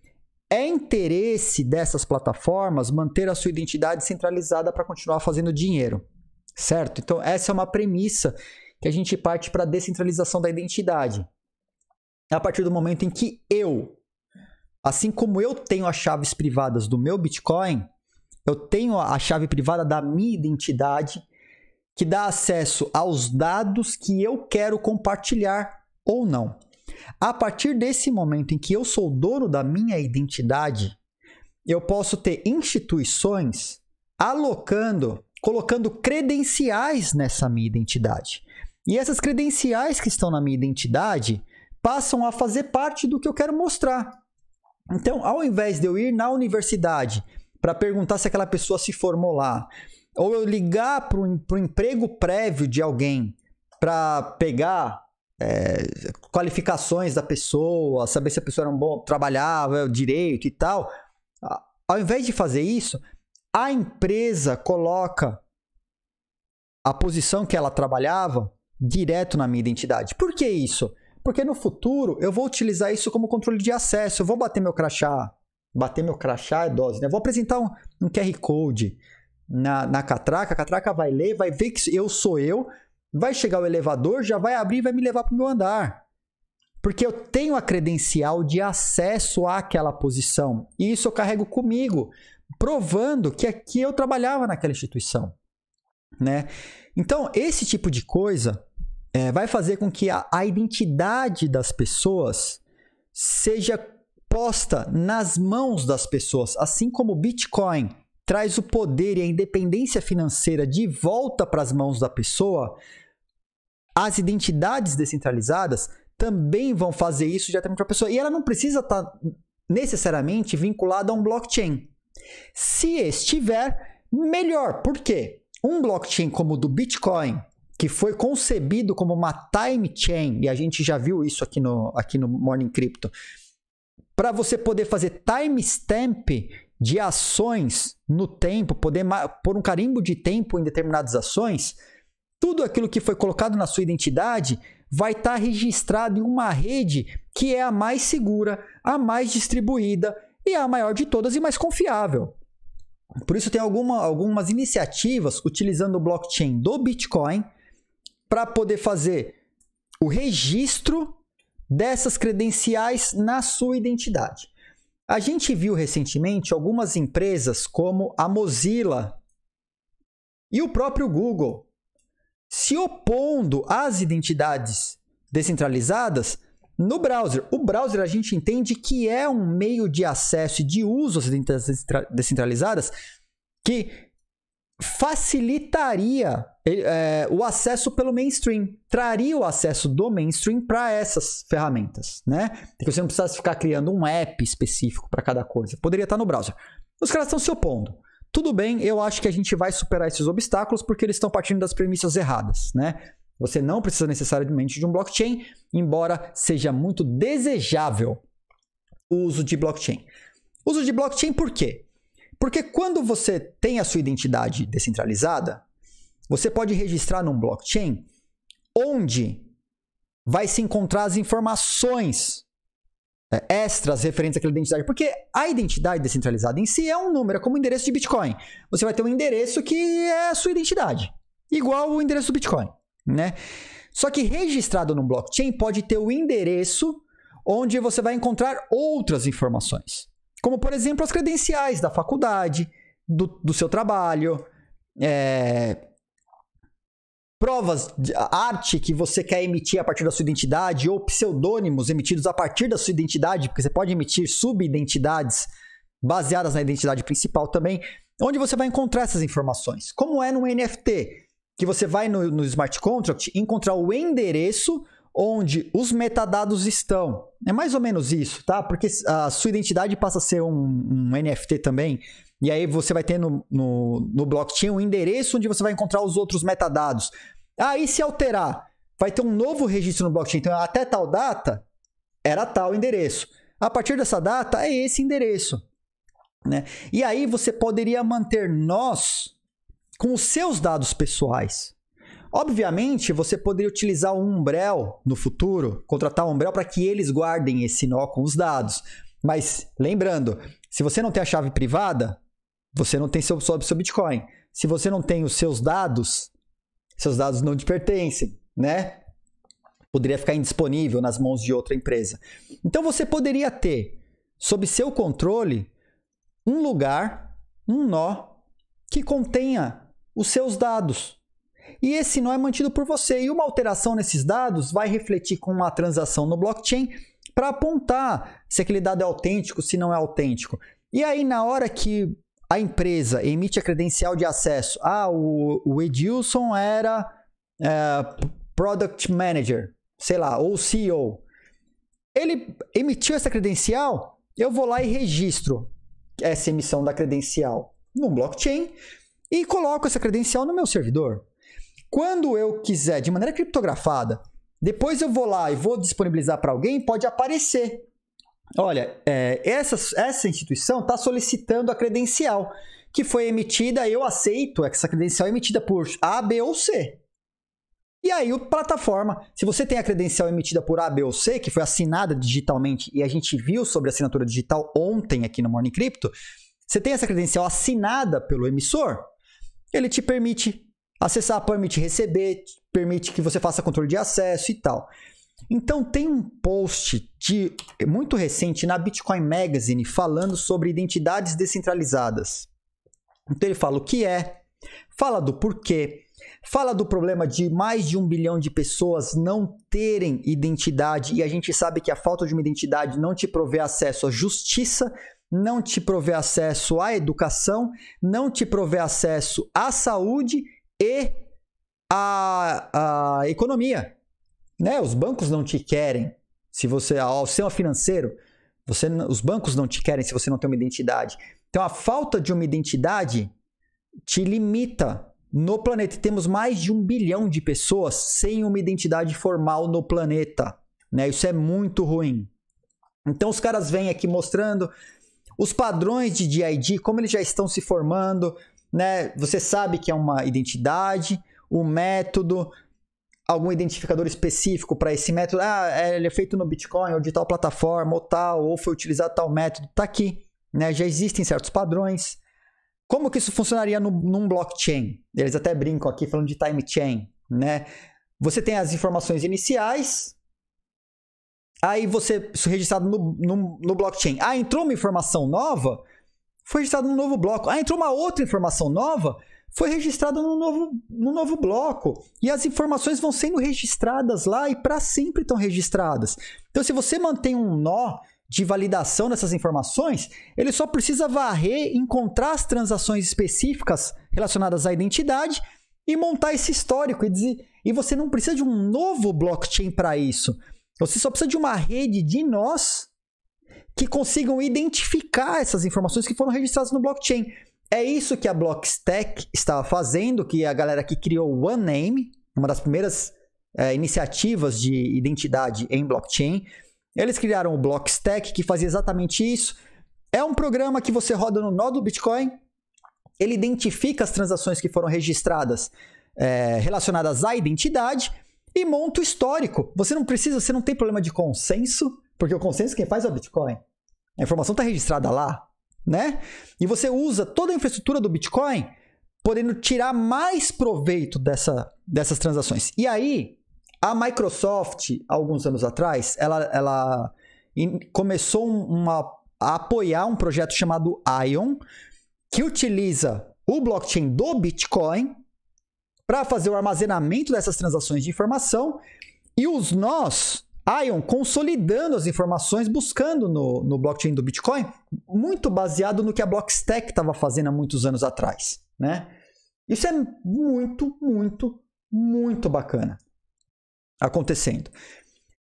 É interesse dessas plataformas manter a sua identidade centralizada para continuar fazendo dinheiro, certo? Então, essa é uma premissa que a gente parte para a descentralização da identidade a partir do momento em que eu, assim como eu tenho as chaves privadas do meu Bitcoin, eu tenho a chave privada da minha identidade que dá acesso aos dados que eu quero compartilhar ou não. A partir desse momento em que eu sou dono da minha identidade, eu posso ter instituições alocando, colocando credenciais nessa minha identidade. E essas credenciais que estão na minha identidade, passam a fazer parte do que eu quero mostrar. Então, ao invés de eu ir na universidade para perguntar se aquela pessoa se formou lá, ou eu ligar para o emprego prévio de alguém para pegar é, qualificações da pessoa, saber se a pessoa era um bom, trabalhava, direito e tal, ao invés de fazer isso, a empresa coloca a posição que ela trabalhava direto na minha identidade. Por que isso? Porque no futuro eu vou utilizar isso como controle de acesso. Eu vou bater meu crachá. Bater meu crachá é dose, né? Eu vou apresentar um, um QR Code na, na catraca. A catraca vai ler, vai ver que eu sou eu. Vai chegar o elevador, já vai abrir e vai me levar para o meu andar. Porque eu tenho a credencial de acesso àquela posição. E isso eu carrego comigo, provando que aqui eu trabalhava naquela instituição. Né? Então, esse tipo de coisa é, vai fazer com que a, a identidade das pessoas seja posta nas mãos das pessoas, assim como o Bitcoin traz o poder e a independência financeira de volta para as mãos da pessoa, as identidades descentralizadas também vão fazer isso diretamente para a pessoa. E ela não precisa estar tá necessariamente vinculada a um blockchain. Se estiver, melhor. Por quê? Um blockchain como o do Bitcoin, que foi concebido como uma time chain, e a gente já viu isso aqui no, aqui no Morning Crypto, para você poder fazer timestamp de ações no tempo, poder pôr um carimbo de tempo em determinadas ações, tudo aquilo que foi colocado na sua identidade vai estar tá registrado em uma rede que é a mais segura, a mais distribuída e a maior de todas e mais confiável. Por isso tem alguma, algumas iniciativas utilizando o blockchain do Bitcoin, para poder fazer o registro dessas credenciais na sua identidade. A gente viu recentemente algumas empresas como a Mozilla e o próprio Google se opondo às identidades descentralizadas no browser. O browser a gente entende que é um meio de acesso e de uso às identidades descentralizadas que facilitaria é, o acesso pelo mainstream, traria o acesso do mainstream para essas ferramentas, né? Porque você não precisasse ficar criando um app específico para cada coisa, poderia estar tá no browser. Os caras estão se opondo. Tudo bem, eu acho que a gente vai superar esses obstáculos porque eles estão partindo das premissas erradas, né? Você não precisa necessariamente de um blockchain, embora seja muito desejável o uso de blockchain. Uso de blockchain por quê? Porque quando você tem a sua identidade descentralizada, você pode registrar num blockchain onde vai se encontrar as informações é, extras referentes àquela identidade. Porque a identidade descentralizada em si é um número, é como o endereço de Bitcoin. Você vai ter um endereço que é a sua identidade, igual o endereço do Bitcoin, né? Só que registrado num blockchain pode ter o endereço onde você vai encontrar outras informações. Como, por exemplo, as credenciais da faculdade, do, do seu trabalho, é, provas de arte que você quer emitir a partir da sua identidade ou pseudônimos emitidos a partir da sua identidade, porque você pode emitir subidentidades baseadas na identidade principal também. Onde você vai encontrar essas informações? Como é no NFT, que você vai no, no smart contract encontrar o endereço onde os metadados estão. É mais ou menos isso, tá? Porque a sua identidade passa a ser um, um NFT também. E aí você vai ter no, no, no, blockchain um endereço onde você vai encontrar os outros metadados. Aí ah, se alterar, vai ter um novo registro no blockchain. Então, até tal data, era tal endereço. A partir dessa data, é esse endereço. Né? E aí você poderia manter nós com os seus dados pessoais. Obviamente, você poderia utilizar um Umbrel no futuro, contratar um Umbrel para que eles guardem esse nó com os dados. Mas lembrando, se você não tem a chave privada, você não tem seu, seu Bitcoin. Se você não tem os seus dados, seus dados não te pertencem, né? Poderia ficar indisponível nas mãos de outra empresa. Então você poderia ter, sob seu controle, um lugar, um nó que contenha os seus dados e esse nó é mantido por você. E uma alteração nesses dados vai refletir com uma transação no blockchain para apontar se aquele dado é autêntico, se não é autêntico. E aí, na hora que a empresa emite a credencial de acesso, ah, o, o Edilson era é, Product Manager, sei lá, ou CEO. Ele emitiu essa credencial, eu vou lá e registro essa emissão da credencial no blockchain e coloco essa credencial no meu servidor. Quando eu quiser, de maneira criptografada, depois eu vou lá e vou disponibilizar para alguém, pode aparecer. Olha, é, essa, essa instituição está solicitando a credencial que foi emitida, eu aceito essa credencial emitida por A, B ou C. E aí, o plataforma, se você tem a credencial emitida por A, B ou C, que foi assinada digitalmente, e a gente viu sobre assinatura digital ontem aqui no Morning Crypto, você tem essa credencial assinada pelo emissor, ele te permite Acessar permite receber, permite que você faça controle de acesso e tal. Então tem um post de muito recente na Bitcoin Magazine falando sobre identidades descentralizadas. Então ele fala o que é, fala do porquê, fala do problema de mais de um bilhão de pessoas não terem identidade e a gente sabe que a falta de uma identidade não te provê acesso à justiça, não te provê acesso à educação, não te provê acesso à saúde e a, a economia. Né? Os bancos não te querem se você. O sistema financeiro, você, os bancos não te querem se você não tem uma identidade. Então a falta de uma identidade te limita. No planeta temos mais de um bilhão de pessoas sem uma identidade formal no planeta. Né? Isso é muito ruim. Então os caras vêm aqui mostrando os padrões de DID, como eles já estão se formando, né? Você sabe que é uma identidade, um método, algum identificador específico para esse método. Ah, é, ele é feito no Bitcoin ou de tal plataforma ou tal, ou foi utilizado tal método. Tá aqui, né? Já existem certos padrões. Como que isso funcionaria no, num blockchain? Eles até brincam aqui falando de time chain, né? Você tem as informações iniciais, aí você isso registrado no, no, no blockchain. Ah, entrou uma informação nova, foi registrado num novo bloco. Ah, entrou uma outra informação nova, foi registrada num novo, num novo bloco. E as informações vão sendo registradas lá e para sempre estão registradas. Então, se você mantém um nó de validação dessas informações, ele só precisa varrer, encontrar as transações específicas relacionadas à identidade e montar esse histórico. E, dizer, e você não precisa de um novo blockchain para isso. Você só precisa de uma rede de nós que consigam identificar essas informações que foram registradas no blockchain. É isso que a Blockstack estava fazendo, que a galera que criou o OneName, uma das primeiras é, iniciativas de identidade em blockchain, eles criaram o Blockstack, que fazia exatamente isso. É um programa que você roda no nó do Bitcoin, ele identifica as transações que foram registradas é, relacionadas à identidade e monta o histórico. Você não precisa, você não tem problema de consenso, porque o consenso quem faz é o Bitcoin. A informação está registrada lá, né? E você usa toda a infraestrutura do Bitcoin podendo tirar mais proveito dessa, dessas transações. E aí, a Microsoft, alguns anos atrás, ela, ela começou uma, a apoiar um projeto chamado Ion, que utiliza o blockchain do Bitcoin para fazer o armazenamento dessas transações de informação e os nós Ion consolidando as informações, buscando no, no blockchain do Bitcoin, muito baseado no que a Blockstack estava fazendo há muitos anos atrás. Né? Isso é muito, muito, muito bacana acontecendo.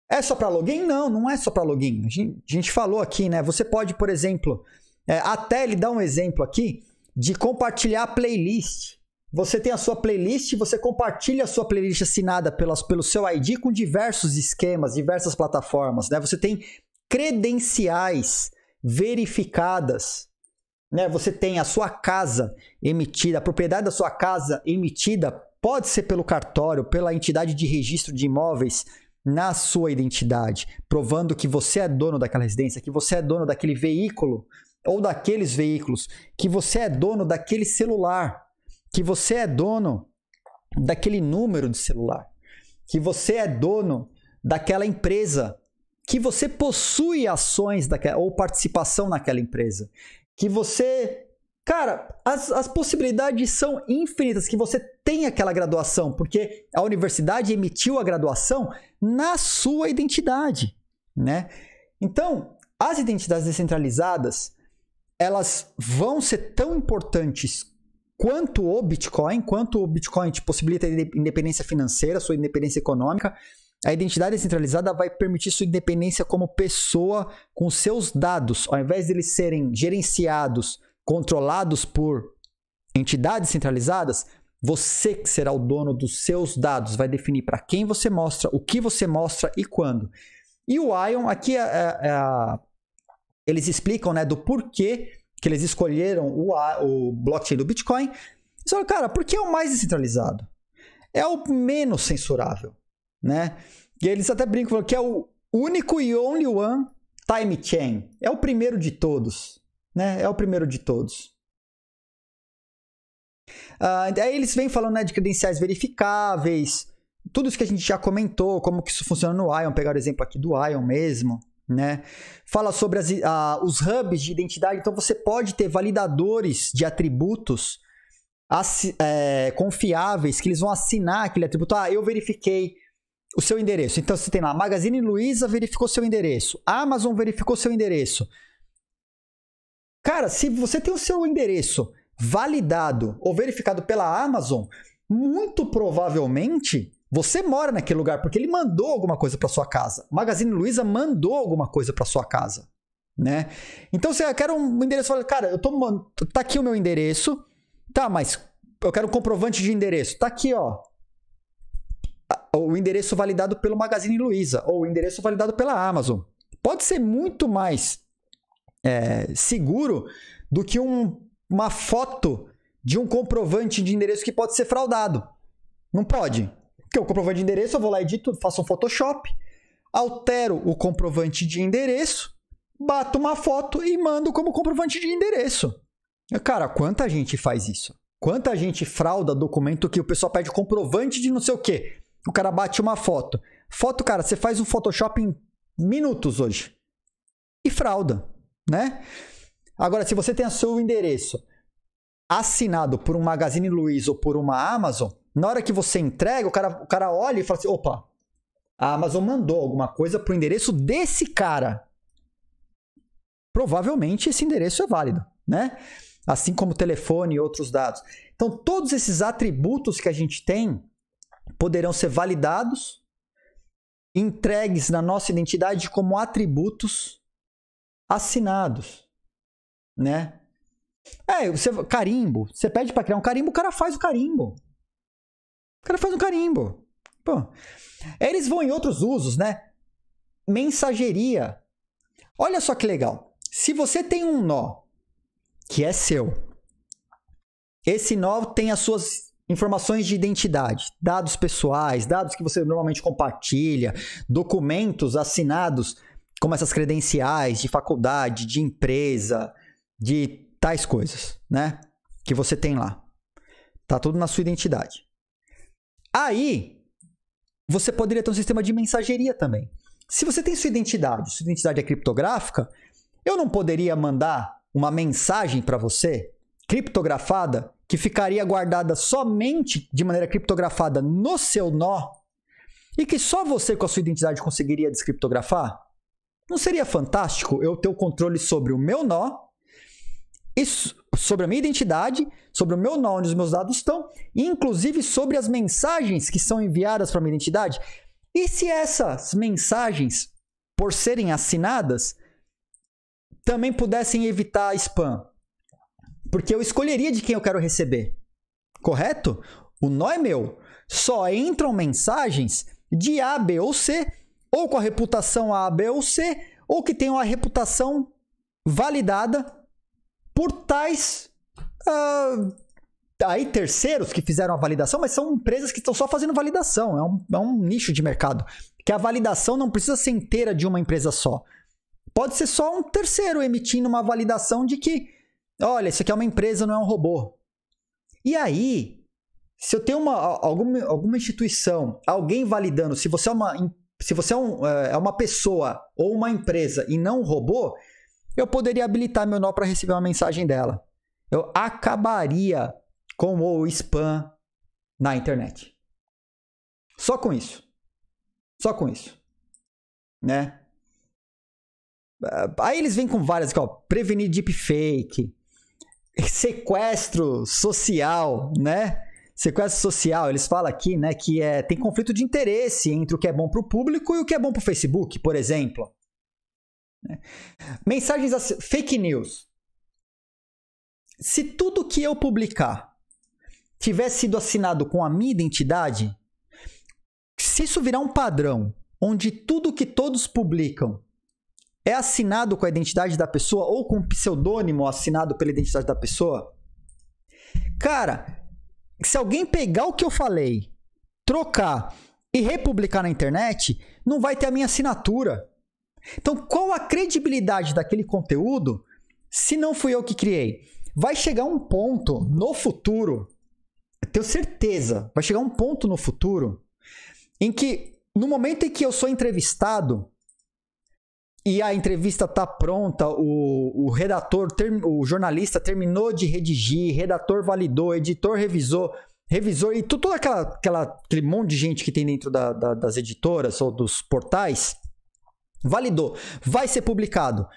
É só para login? Não, não é só para login. A gente, a gente, falou aqui, né? Você pode, por exemplo, é, até ele dá um exemplo aqui de compartilhar playlist. Você tem a sua playlist, você compartilha a sua playlist assinada pelas, pelo seu ID com diversos esquemas, diversas plataformas. Né? Você tem credenciais verificadas. Né? Você tem a sua casa emitida, a propriedade da sua casa emitida, pode ser pelo cartório, pela entidade de registro de imóveis na sua identidade, provando que você é dono daquela residência, que você é dono daquele veículo ou daqueles veículos, que você é dono daquele celular que você é dono daquele número de celular, que você é dono daquela empresa, que você possui ações daquela, ou participação naquela empresa, que você. Cara, as, as possibilidades são infinitas que você tem aquela graduação, porque a universidade emitiu a graduação na sua identidade, né? Então, as identidades descentralizadas, elas vão ser tão importantes quanto o Bitcoin, quanto o Bitcoin te possibilita independência financeira, sua independência econômica, a identidade descentralizada vai permitir sua independência como pessoa com seus dados, ao invés de eles serem gerenciados, controlados por entidades centralizadas, você que será o dono dos seus dados, vai definir para quem você mostra, o que você mostra e quando. E o Ion, aqui é, é, é, eles explicam né, do porquê que eles escolheram o, o blockchain do Bitcoin. Eles falaram, cara, por que é o mais descentralizado? É o menos censurável, né? E eles até brincam que é o único e only one time chain. É o primeiro de todos, né? É o primeiro de todos. Uh, aí eles vêm falando né, de credenciais verificáveis, tudo isso que a gente já comentou, como que isso funciona no Ion, pegar o exemplo aqui do Ion mesmo. Né? Fala sobre as, a, ah, os hubs de identidade, então você pode ter validadores de atributos assi, é, confiáveis que eles vão assinar aquele atributo. Ah, eu verifiquei o seu endereço. Então você tem lá, Magazine Luiza verificou seu endereço, Amazon verificou seu endereço. Cara, se você tem o seu endereço validado ou verificado pela Amazon, muito provavelmente você mora naquele lugar porque ele mandou alguma coisa para sua casa. Magazine Luiza mandou alguma coisa para sua casa, né? Então você quer um endereço, fala, cara, eu tô tá aqui o meu endereço. Tá, mas eu quero um comprovante de endereço. Tá aqui, ó. O endereço validado pelo Magazine Luiza ou o endereço validado pela Amazon. Pode ser muito mais é, seguro do que um, uma foto de um comprovante de endereço que pode ser fraudado. Não pode que é o comprovante de endereço, eu vou lá e edito, faço um Photoshop, altero o comprovante de endereço, bato uma foto e mando como comprovante de endereço. Cara, quanta gente faz isso? Quanta gente frauda documento que o pessoal pede comprovante de não sei o quê. O cara bate uma foto. Foto, cara, você faz um Photoshop em minutos hoje. E frauda, né? Agora, se você tem o seu endereço assinado por um Magazine Luiza ou por uma Amazon, na hora que você entrega, o cara, o cara olha e fala assim: opa, a Amazon mandou alguma coisa pro endereço desse cara. Provavelmente esse endereço é válido, né? Assim como telefone e outros dados. Então, todos esses atributos que a gente tem poderão ser validados, entregues na nossa identidade como atributos assinados, né? É, você carimbo. Você pede para criar um carimbo, o cara faz o carimbo. O cara faz um carimbo. Pô. Eles vão em outros usos, né? Mensageria. Olha só que legal. Se você tem um nó que é seu, esse nó tem as suas informações de identidade, dados pessoais, dados que você normalmente compartilha, documentos assinados, como essas credenciais de faculdade, de empresa, de tais coisas, né? Que você tem lá. Tá tudo na sua identidade. Aí, você poderia ter um sistema de mensageria também. Se você tem sua identidade, sua identidade é criptográfica, eu não poderia mandar uma mensagem para você criptografada que ficaria guardada somente de maneira criptografada no seu nó e que só você com a sua identidade conseguiria descriptografar? Não seria fantástico eu ter o controle sobre o meu nó e sobre a minha identidade, sobre o meu nome, onde os meus dados estão, e inclusive sobre as mensagens que são enviadas para a minha identidade. E se essas mensagens, por serem assinadas, também pudessem evitar spam? Porque eu escolheria de quem eu quero receber. Correto? O nó é meu. Só entram mensagens de A, B ou C, ou com a reputação A, B ou C, ou que tenham a reputação validada por tais. Uh, ah, aí terceiros que fizeram a validação, mas são empresas que estão só fazendo validação, é um, é um nicho de mercado. Que a validação não precisa ser inteira de uma empresa só. Pode ser só um terceiro emitindo uma validação de que, olha, isso aqui é uma empresa, não é um robô. E aí, se eu tenho uma, alguma, alguma instituição, alguém validando, se você é uma, se você é, um, eh, é uma pessoa ou uma empresa e não um robô, eu poderia habilitar meu nó para receber uma mensagem dela. Eu acabaria com o spam na internet. Só com isso. Só com isso. Né? Ah, aí eles vêm com várias, ó, prevenir deepfake, sequestro social, né? Sequestro social, eles falam aqui, né, que é, tem conflito de interesse entre o que é bom para o público e o que é bom para o Facebook, por exemplo. Né? Mensagens assim, fake news. Se tudo que eu publicar tivesse sido assinado com a minha identidade, se isso virar um padrão onde tudo que todos publicam é assinado com a identidade da pessoa ou com um pseudônimo assinado pela identidade da pessoa, cara, se alguém pegar o que eu falei, trocar e republicar na internet, não vai ter a minha assinatura. Então, qual a credibilidade daquele conteúdo se não fui eu que criei? Vai chegar um ponto no futuro, tenho certeza, vai chegar um ponto no futuro em que, no momento em que eu sou entrevistado e a entrevista está pronta, o, o redator, o jornalista terminou de redigir, redator validou, editor revisou, revisor e tudo aquela, aquela, aquele monte de gente que tem dentro da, da, das editoras ou dos portais Validou. Vai ser publicado.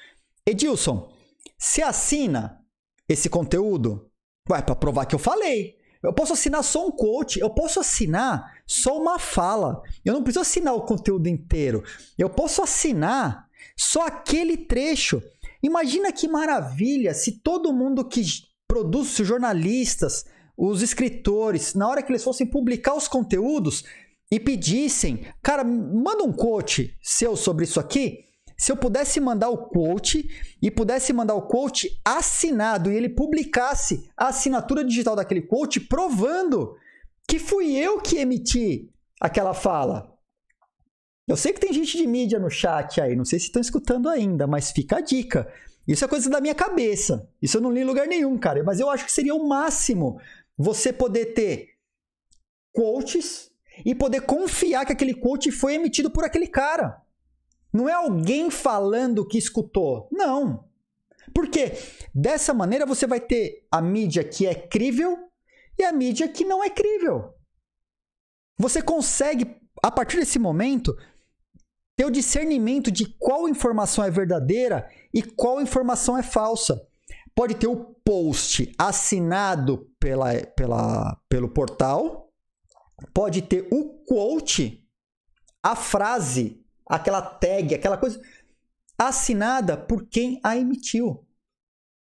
Edilson, você assina esse conteúdo? Vai, para provar que eu falei. Eu posso assinar só um coach, eu posso assinar só uma fala. Eu não preciso assinar o conteúdo inteiro. Eu posso assinar só aquele trecho. Imagina que maravilha se todo mundo que produz os jornalistas, os escritores, na hora que eles fossem publicar os conteúdos, e pedissem, cara, manda um quote seu sobre isso aqui. Se eu pudesse mandar o quote e pudesse mandar o quote assinado e ele publicasse a assinatura digital daquele quote provando que fui eu que emiti aquela fala. Eu sei que tem gente de mídia no chat aí, não sei se estão escutando ainda, mas fica a dica. Isso é coisa da minha cabeça. Isso eu não li em lugar nenhum, cara. Mas eu acho que seria o máximo você poder ter quotes e poder confiar que aquele coach foi emitido por aquele cara. Não é alguém falando que escutou. Não. Porque dessa maneira você vai ter a mídia que é crível e a mídia que não é crível. Você consegue, a partir desse momento, ter o discernimento de qual informação é verdadeira e qual informação é falsa. Pode ter o post assinado pela, pela, pelo portal, pode ter o quote, a frase, aquela tag, aquela coisa assinada por quem a emitiu.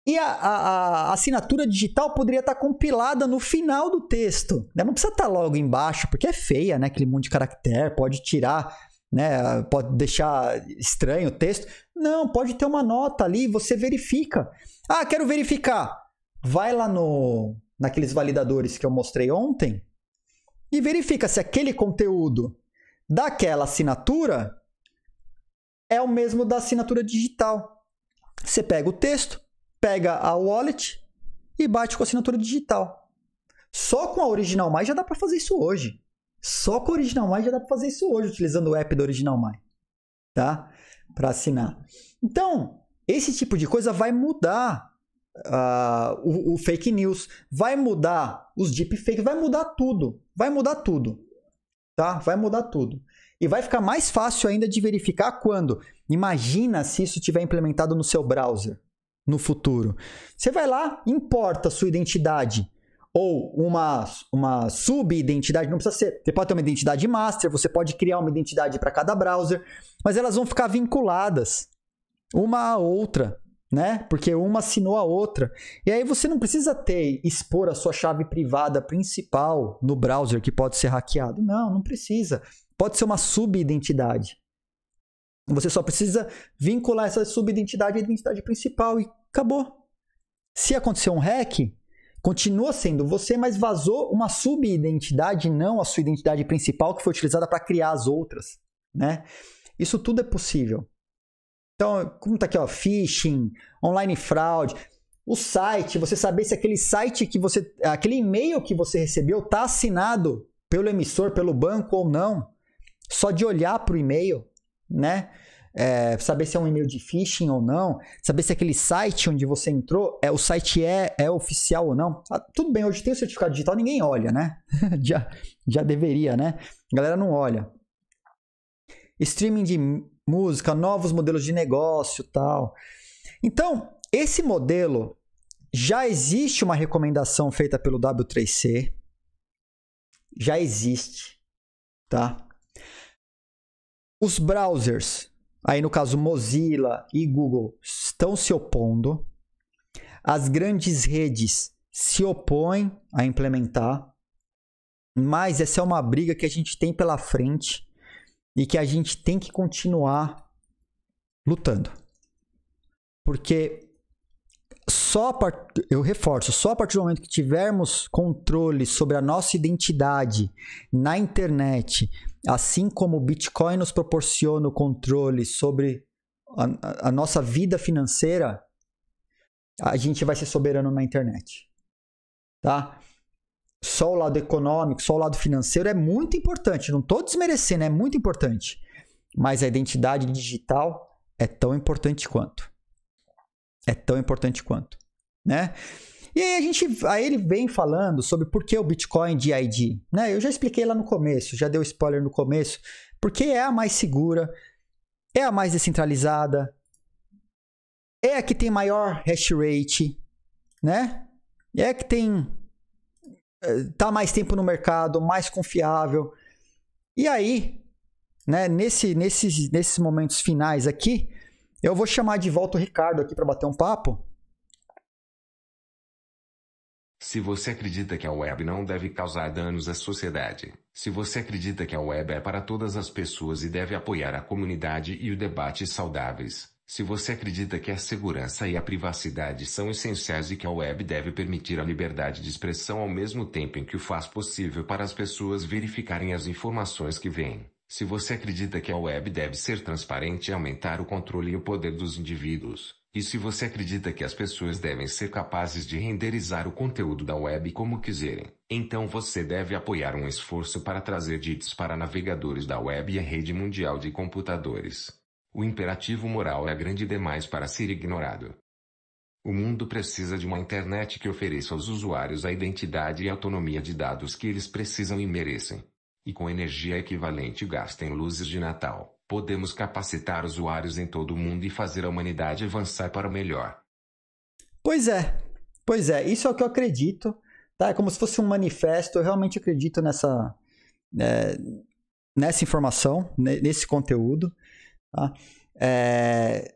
E a, a, a, assinatura digital poderia estar compilada no final do texto. Né? Não precisa estar logo embaixo, porque é feia, né? Aquele monte de caractere, pode tirar, né? Pode deixar estranho o texto. Não, pode ter uma nota ali, você verifica. Ah, quero verificar. Vai lá no naqueles validadores que eu mostrei ontem e verifica se aquele conteúdo daquela assinatura é o mesmo da assinatura digital. Você pega o texto, pega a wallet e bate com a assinatura digital. Só com a Original Mais já dá para fazer isso hoje. Só com a Original Mais já dá para fazer isso hoje, utilizando o app do Original Mais, tá? Para assinar. Então, esse tipo de coisa vai mudar uh, o, o, fake news, vai mudar os deepfakes, vai mudar tudo. Vai mudar tudo. Tá? Vai mudar tudo. E vai ficar mais fácil ainda de verificar quando. Imagina se isso estiver implementado no seu browser no futuro. Você vai lá, importa sua identidade ou uma, uma sub-identidade, não precisa ser. Você pode ter uma identidade master, você pode criar uma identidade para cada browser, mas elas vão ficar vinculadas uma a outra né? Porque uma assinou a outra. E aí você não precisa ter expor a sua chave privada principal no browser que pode ser hackeado. Não, não precisa. Pode ser uma subidentidade. Você só precisa vincular essa subidentidade à identidade principal e acabou. Se acontecer um hack, continua sendo você, mas vazou uma subidentidade, não a sua identidade principal que foi utilizada para criar as outras, né? Isso tudo é possível. Então, como tá aqui, ó, phishing, online fraude, o site, você saber se aquele site que você, aquele e-mail que você recebeu tá assinado pelo emissor, pelo banco ou não, só de olhar para o e-mail, né? É, saber se é um e-mail de phishing ou não, saber se aquele site onde você entrou, é o site é, é oficial ou não. Ah, tudo bem, hoje tem o certificado digital, ninguém olha, né? (laughs) já, já deveria, né? A galera não olha. Streaming de música, novos modelos de negócio, tal. Então, esse modelo já existe uma recomendação feita pelo W3C. Já existe, tá? Os browsers, aí no caso Mozilla e Google, estão se opondo. As grandes redes se opõem a implementar. Mas essa é uma briga que a gente tem pela frente e que a gente tem que continuar lutando. Porque só part... eu reforço, só a partir do momento que tivermos controle sobre a nossa identidade na internet, assim como o Bitcoin nos proporciona o controle sobre a, a nossa vida financeira, a gente vai ser soberano na internet. Tá? só o lado econômico, só o lado financeiro é muito importante. Não estou desmerecendo, é muito importante. Mas a identidade digital é tão importante quanto. É tão importante quanto, né? E aí a gente, aí ele vem falando sobre por que o Bitcoin DID, né? Eu já expliquei lá no começo, já deu spoiler no começo, porque é a mais segura, é a mais descentralizada, é a que tem maior hash rate, né? É a que tem tá mais tempo no mercado, mais confiável. E aí, né, nesse, nesses, nesses momentos finais aqui, eu vou chamar de volta o Ricardo aqui para bater um papo. Se você acredita que a web não deve causar danos à sociedade, se você acredita que a web é para todas as pessoas e deve apoiar a comunidade e o debate saudáveis, se você acredita que a segurança e a privacidade são essenciais e que a web deve permitir a liberdade de expressão ao mesmo tempo em que o faz possível para as pessoas verificarem as informações que vêm, se você acredita que a web deve ser transparente e aumentar o controle e o poder dos indivíduos, e se você acredita que as pessoas devem ser capazes de renderizar o conteúdo da web como quiserem, então você deve apoiar um esforço para trazer DITs para navegadores da web e a rede mundial de computadores. O imperativo moral é grande demais para ser ignorado. O mundo precisa de uma internet que ofereça aos usuários a identidade e autonomia de dados que eles precisam e merecem. E com energia equivalente gastem luzes de Natal, podemos capacitar usuários em todo o mundo e fazer a humanidade avançar para o melhor. Pois é, pois é, isso é o que eu acredito, tá? É como se fosse um manifesto, eu realmente acredito nessa, é, nessa informação, nesse conteúdo. Tá? É,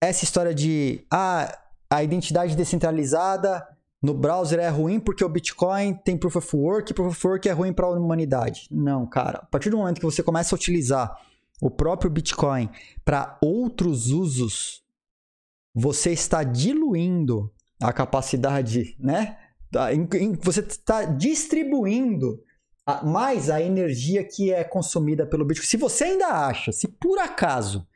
essa história de ah, a identidade descentralizada no browser é ruim porque o Bitcoin tem Proof of Work e Proof of Work é ruim para a humanidade. Não, cara. A partir do momento que você começa a utilizar o próprio Bitcoin para outros usos, você está diluindo a capacidade, né? Tá, você está distribuindo mais a energia que é consumida pelo Bitcoin. Se você ainda acha, se por acaso,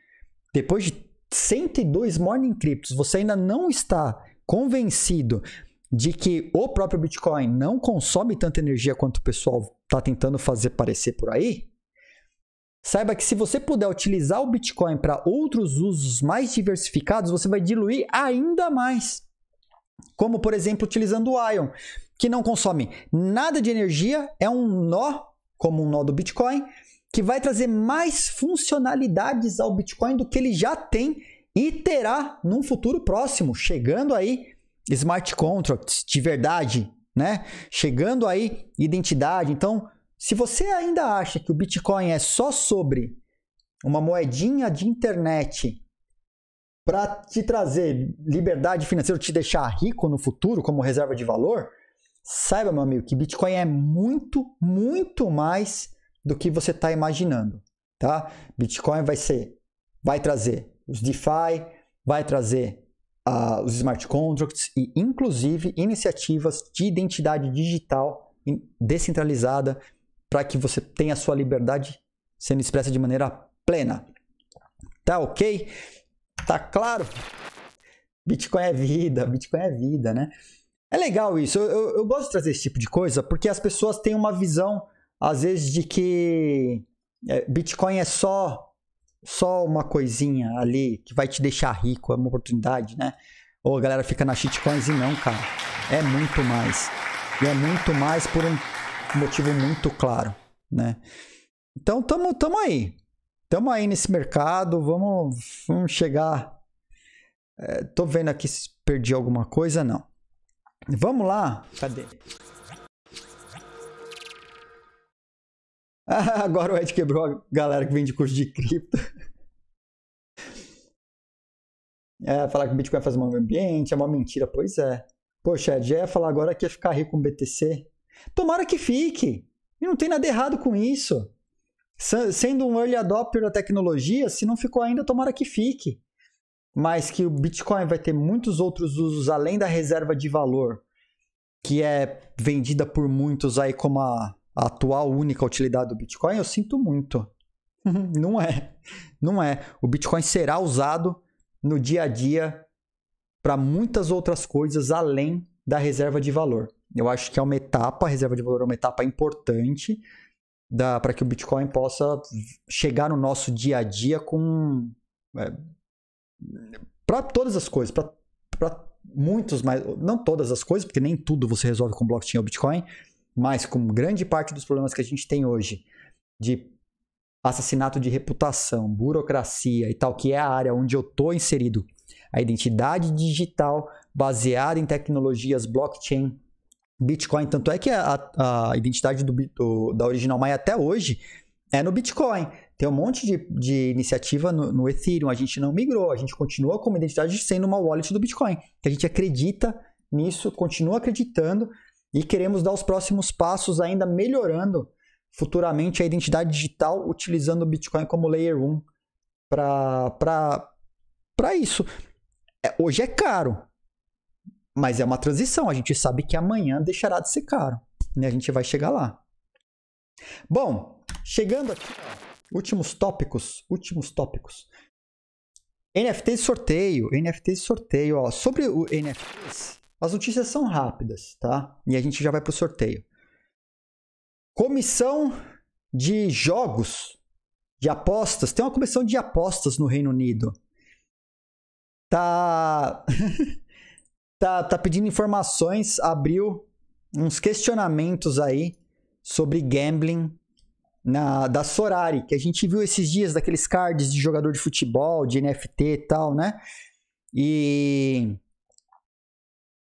depois de 102 Morning Cryptos, você ainda não está convencido de que o próprio Bitcoin não consome tanta energia quanto o pessoal está tentando fazer parecer por aí, saiba que se você puder utilizar o Bitcoin para outros usos mais diversificados, você vai diluir ainda mais. Como, por exemplo, utilizando o Ion que não consome nada de energia, é um nó, como um nó do Bitcoin, que vai trazer mais funcionalidades ao Bitcoin do que ele já tem e terá num futuro próximo, chegando aí smart contracts de verdade, né? Chegando aí identidade. Então, se você ainda acha que o Bitcoin é só sobre uma moedinha de internet para te trazer liberdade financeira, te deixar rico no futuro como reserva de valor, Saiba, meu amigo, que Bitcoin é muito, muito mais do que você está imaginando, tá? Bitcoin vai ser, vai trazer os DeFi, vai trazer uh, os smart contracts e, inclusive, iniciativas de identidade digital descentralizada para que você tenha a sua liberdade sendo expressa de maneira plena. Tá ok? Tá claro? Bitcoin é vida, Bitcoin é vida, né? É legal isso. Eu, eu, eu, gosto de trazer esse tipo de coisa porque as pessoas têm uma visão, às vezes, de que é, Bitcoin é só só uma coisinha ali que vai te deixar rico, é uma oportunidade, né? Ou a galera fica na shitcoins e não, cara. É muito mais. E é muito mais por um motivo muito claro, né? Então, tamo, tamo aí. Tamo aí nesse mercado, vamos, vamos chegar. É, tô vendo aqui se perdi alguma coisa, não. Vamos lá. Cadê? (laughs) Ah, agora o Ed quebrou a galera que vende curso de cripto. (laughs) É, falar que o Bitcoin é faz mal ao ambiente é uma mentira. Pois é. Poxa, Ed, é falar agora que ia ficar rico com BTC. Tomara que fique. E não tem nada errado com isso. Sendo um early adopter da tecnologia, se não ficou ainda, tomara que fique mas que o Bitcoin vai ter muitos outros usos além da reserva de valor, que é vendida por muitos aí como a, a atual única utilidade do Bitcoin, eu sinto muito. (laughs) não é. Não é. O Bitcoin será usado no dia a dia para muitas outras coisas além da reserva de valor. Eu acho que é uma etapa, a reserva de valor é uma etapa importante para que o Bitcoin possa chegar no nosso dia a dia com é, para todas as coisas, para muitos mais, não todas as coisas, porque nem tudo você resolve com blockchain ou Bitcoin, mas com grande parte dos problemas que a gente tem hoje de assassinato de reputação, burocracia e tal, que é a área onde eu tô inserido, a identidade digital baseada em tecnologias blockchain, Bitcoin, tanto é que a, a identidade do, do, da original Maia até hoje é no Bitcoin. Tem um monte de, de iniciativa no, no, Ethereum, a gente não migrou, a gente continua como identidade sendo uma wallet do Bitcoin. Então, a gente acredita nisso, continua acreditando e queremos dar os próximos passos ainda melhorando futuramente a identidade digital utilizando o Bitcoin como layer 1 para isso. É, hoje é caro, mas é uma transição. A gente sabe que amanhã deixará de ser caro. Né? A gente vai chegar lá. Bom, chegando aqui últimos tópicos, últimos tópicos. NFT de sorteio, NFT de sorteio, ó. Sobre o NFTs, as notícias são rápidas, tá? E a gente já vai pro sorteio. Comissão de jogos de apostas, tem uma comissão de apostas no Reino Unido. Tá (laughs) tá, tá pedindo informações, abriu uns questionamentos aí sobre gambling na, da Sorari, que a gente viu esses dias daqueles cards de jogador de futebol, de NFT e tal, né? E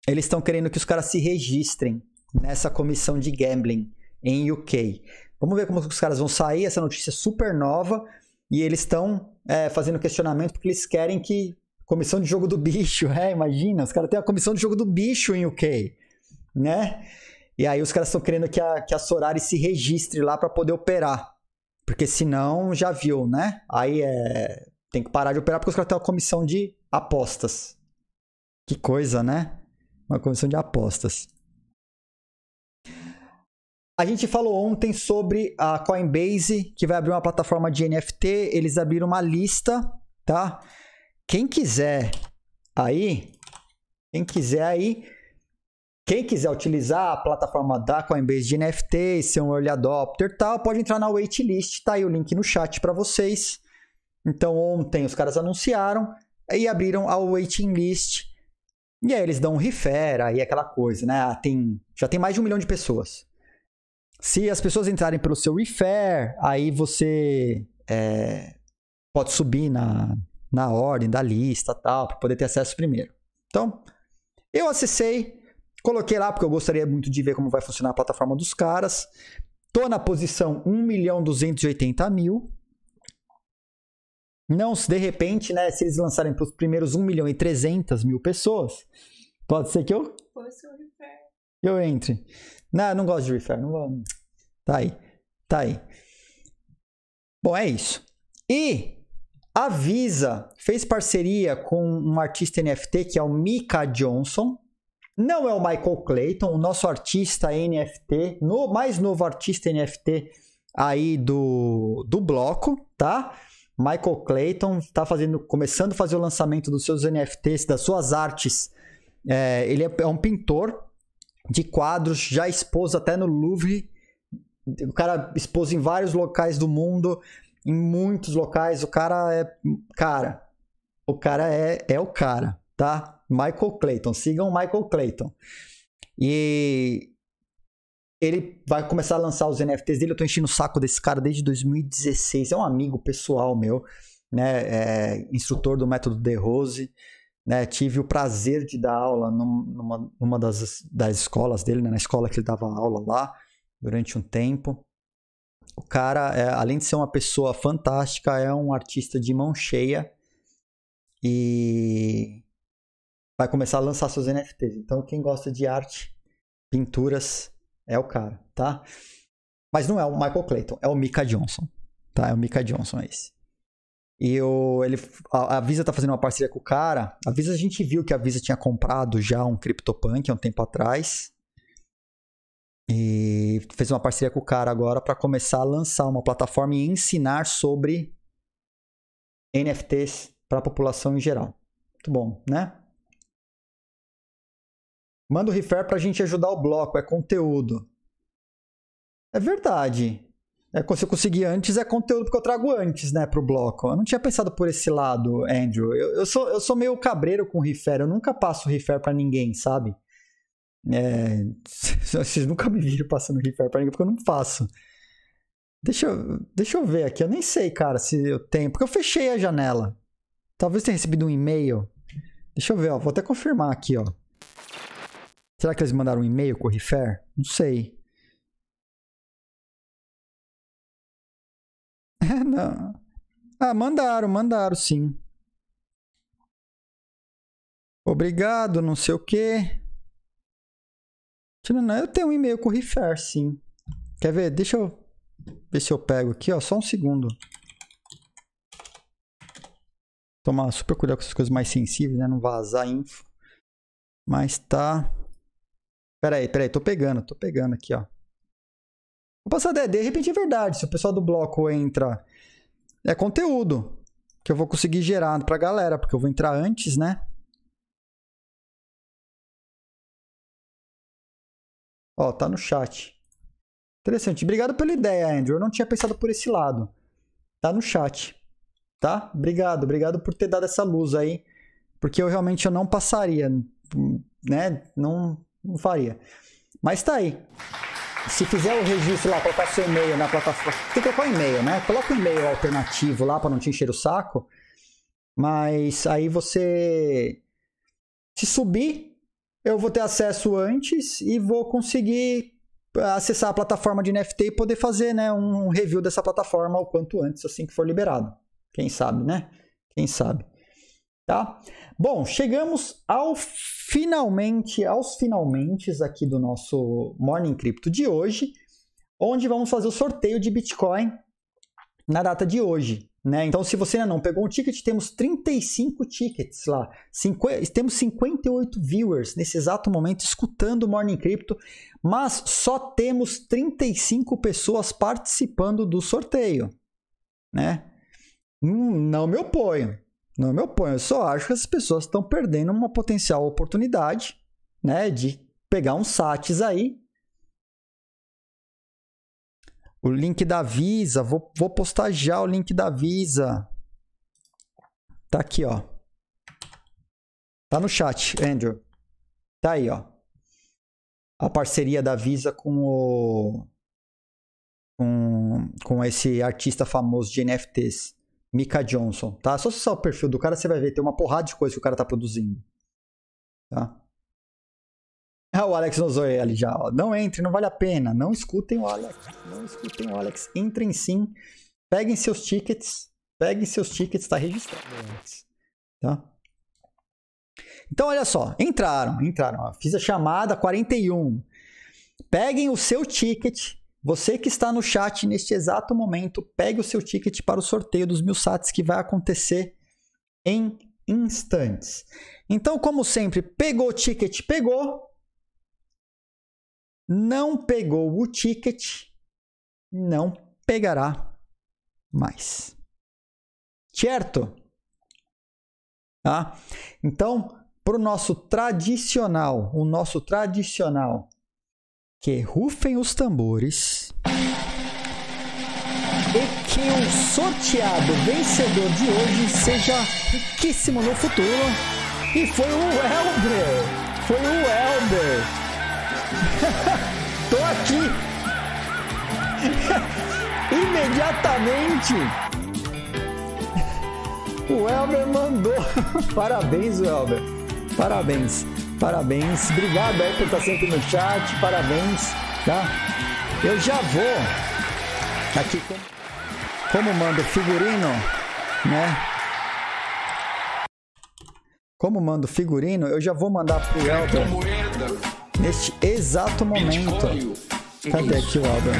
eles estão querendo que os caras se registrem nessa comissão de gambling em UK. Vamos ver como os caras vão sair, essa notícia é super nova, e eles estão é, fazendo questionamento porque eles querem que comissão de jogo do bicho, (laughs) é, imagina, os caras têm a comissão de jogo do bicho em UK, né? E aí os caras estão querendo que a, que a Sorari se registre lá para poder operar. Porque senão já viu, né? Aí é. Tem que parar de operar porque os caras têm uma comissão de apostas. Que coisa, né? Uma comissão de apostas. A gente falou ontem sobre a Coinbase, que vai abrir uma plataforma de NFT. Eles abriram uma lista, tá? Quem quiser aí, quem quiser aí, quem quiser utilizar a plataforma da Coinbase de NFT, ser um early adopter tal, pode entrar na waitlist, tá aí o link no chat para vocês. Então ontem os caras anunciaram e abriram a waiting list. E aí eles dão um refer, e é aquela coisa, né? Ah, tem, já tem mais de um milhão de pessoas. Se as pessoas entrarem pelo seu refer, aí você é, pode subir na, na ordem da lista tal, para poder ter acesso primeiro. Então, eu acessei, Coloquei lá porque eu gostaria muito de ver como vai funcionar a plataforma dos caras. Tô na posição 1 milhão 280 mil. Não, se de repente, né, se eles lançarem para os primeiros 1 milhão e 300 mil pessoas, pode ser que eu. Eu entre. Não, não gosto de refer, não vou. Tá aí. Tá aí. Bom, é isso. E a Visa fez parceria com um artista NFT que é o Mika Johnson. Não é o Michael Clayton, o nosso artista NFT, no, mais novo artista NFT aí do, do bloco, tá? Michael Clayton está fazendo, começando a fazer o lançamento dos seus NFTs, das suas artes. É, ele é, é, um pintor de quadros, já expôs até no Louvre. O cara expôs em vários locais do mundo, em muitos locais. O cara é. Cara, o cara é, é o cara, tá? Michael Clayton. Sigam Michael Clayton. E ele vai começar a lançar os NFTs dele. Eu tô enchendo o saco desse cara desde 2016. É um amigo pessoal meu, né? É instrutor do método De Rose. Né, tive o prazer de dar aula numa, numa das, das escolas dele, né, na escola que ele dava aula lá, durante um tempo. O cara, é, além de ser uma pessoa fantástica, é um artista de mão cheia e vai começar a lançar seus NFTs. Então, quem gosta de arte, pinturas, é o cara, tá? Mas não é o Michael Clayton, é o Mika Johnson, tá? É o Mika Johnson é esse. E o, ele, a, a, Visa tá fazendo uma parceria com o cara. A Visa a gente viu que a Visa tinha comprado já um CryptoPunk há um tempo atrás. E fez uma parceria com o cara agora para começar a lançar uma plataforma e ensinar sobre NFTs para a população em geral. Muito bom, né? Manda o refer para a gente ajudar o bloco, é conteúdo. É verdade. É, se eu conseguir antes, é conteúdo que eu trago antes, né, pro bloco. Eu não tinha pensado por esse lado, Andrew. Eu, eu sou, eu sou meio cabreiro com refer, eu nunca passo refer para ninguém, sabe? É, (laughs) vocês nunca me viram passando refer para ninguém, porque eu não faço. Deixa eu, deixa eu ver aqui, eu nem sei, cara, se eu tenho. Porque eu fechei a janela. Talvez tenha recebido um e-mail. Deixa eu ver, ó, vou até confirmar aqui, ó. Será que eles mandaram um e-mail com o Refer? Não sei. (laughs) É, não. Ah, mandaram, mandaram sim. Obrigado, não sei o quê. Eu tenho um e-mail com o Refer, sim. Quer ver? Deixa eu ver se eu pego aqui, ó. Só um segundo. Tomar super cuidado com essas coisas mais sensíveis, né? Não vazar info. Mas tá. Pera aí, pera aí, tô pegando, tô pegando aqui, ó. Vou passar ideia de repente é verdade. Se o pessoal do bloco entra, é conteúdo que eu vou conseguir gerar pra galera, porque eu vou entrar antes, né? Ó, tá no chat. Interessante. Obrigado pela ideia, Andrew. Eu não tinha pensado por esse lado. Tá no chat. Tá? Obrigado, obrigado por ter dado essa luz aí. Porque eu realmente eu não passaria, né? Não não faria. Mas tá aí. Se fizer o registro lá, colocar seu e-mail na plataforma. Tem que colocar o e-mail, né? Coloca o e-mail alternativo lá para não te encher o saco. Mas aí você. Se subir, eu vou ter acesso antes e vou conseguir acessar a plataforma de NFT e poder fazer né, um review dessa plataforma o quanto antes, assim que for liberado. Quem sabe, né? Quem sabe. Tá? Bom, chegamos ao finalmente, aos finalmente aqui do nosso Morning Crypto de hoje, onde vamos fazer o sorteio de Bitcoin na data de hoje. Né? Então, se você ainda não pegou um ticket, temos 35 tickets lá. Cinqu... Temos 58 viewers nesse exato momento escutando o Morning Crypto, mas só temos 35 pessoas participando do sorteio. Né? Hum, não me oponho. Não é me oponho, Eu só acho que as pessoas estão perdendo uma potencial oportunidade, né? De pegar uns sates aí. O link da Visa. Vou, vou postar já o link da Visa. Tá aqui, ó. Tá no chat, Andrew. Tá aí, ó. A parceria da Visa com o. Com, com esse artista famoso de NFTs. Mika Johnson, tá? Só acessar o perfil do cara, você vai ver, tem uma porrada de coisa que o cara tá produzindo. Tá? Ah, o Alex é ali já, ó. Não entre, não vale a pena. Não escutem o Alex. Não escutem o Alex. Entrem sim. Peguem seus tickets. Peguem seus tickets, tá registrado, Alex. Tá? Então, olha só. Entraram, entraram. Ó. Fiz a chamada 41. Peguem o seu ticket você que está no chat neste exato momento, pegue o seu ticket para o sorteio dos mil sats que vai acontecer em instantes. Então, como sempre, pegou o ticket, pegou. Não pegou o ticket, não pegará mais. Certo? Tá? Então, para o nosso tradicional, o nosso tradicional que rufem os tambores e que o sorteado vencedor de hoje seja riquíssimo no futuro. E foi o Elber! Foi o Elber! (laughs) Tô aqui! (laughs) Imediatamente! O Elber mandou! (laughs) Parabéns, Elber! Parabéns! parabéns. Obrigado aí por estar sempre no chat, parabéns, tá? Eu já vou aqui como manda o figurino, né? Como manda o figurino, eu já vou mandar pro Elber neste exato momento. Cadê aqui o Elber?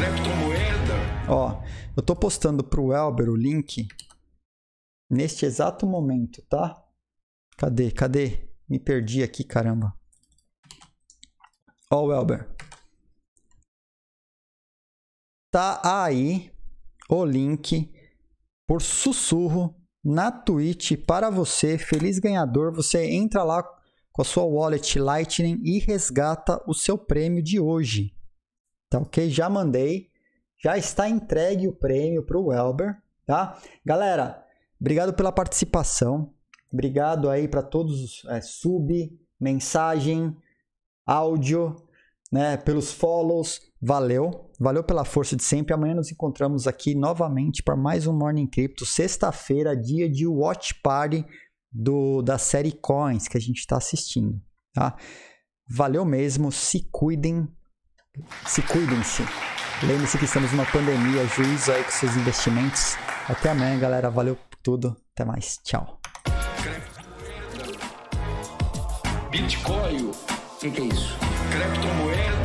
Ó, eu tô postando pro Elber o link neste exato momento, tá? Cadê? Cadê? Me perdi aqui, caramba. Ó, oh, Welber. Tá aí o link por sussurro na Twitch para você, feliz ganhador. Você entra lá com a sua wallet Lightning e resgata o seu prêmio de hoje. Tá ok? Já mandei. Já está entregue o prêmio para o Welber, tá? Galera, obrigado pela participação. Obrigado aí para todos é, sub, mensagem, áudio, né, pelos follows. Valeu. Valeu pela força de sempre. Amanhã nos encontramos aqui novamente para mais um Morning Crypto, sexta-feira, dia de watch party do da série Coins que a gente está assistindo, tá? Valeu mesmo, se cuidem. Se cuidem-se. Lembre-se que estamos numa pandemia, juízo aí com seus investimentos. Até amanhã, galera. Valeu por tudo. Até mais. Tchau. Bitcoin. O que, que é isso? Criptomoeda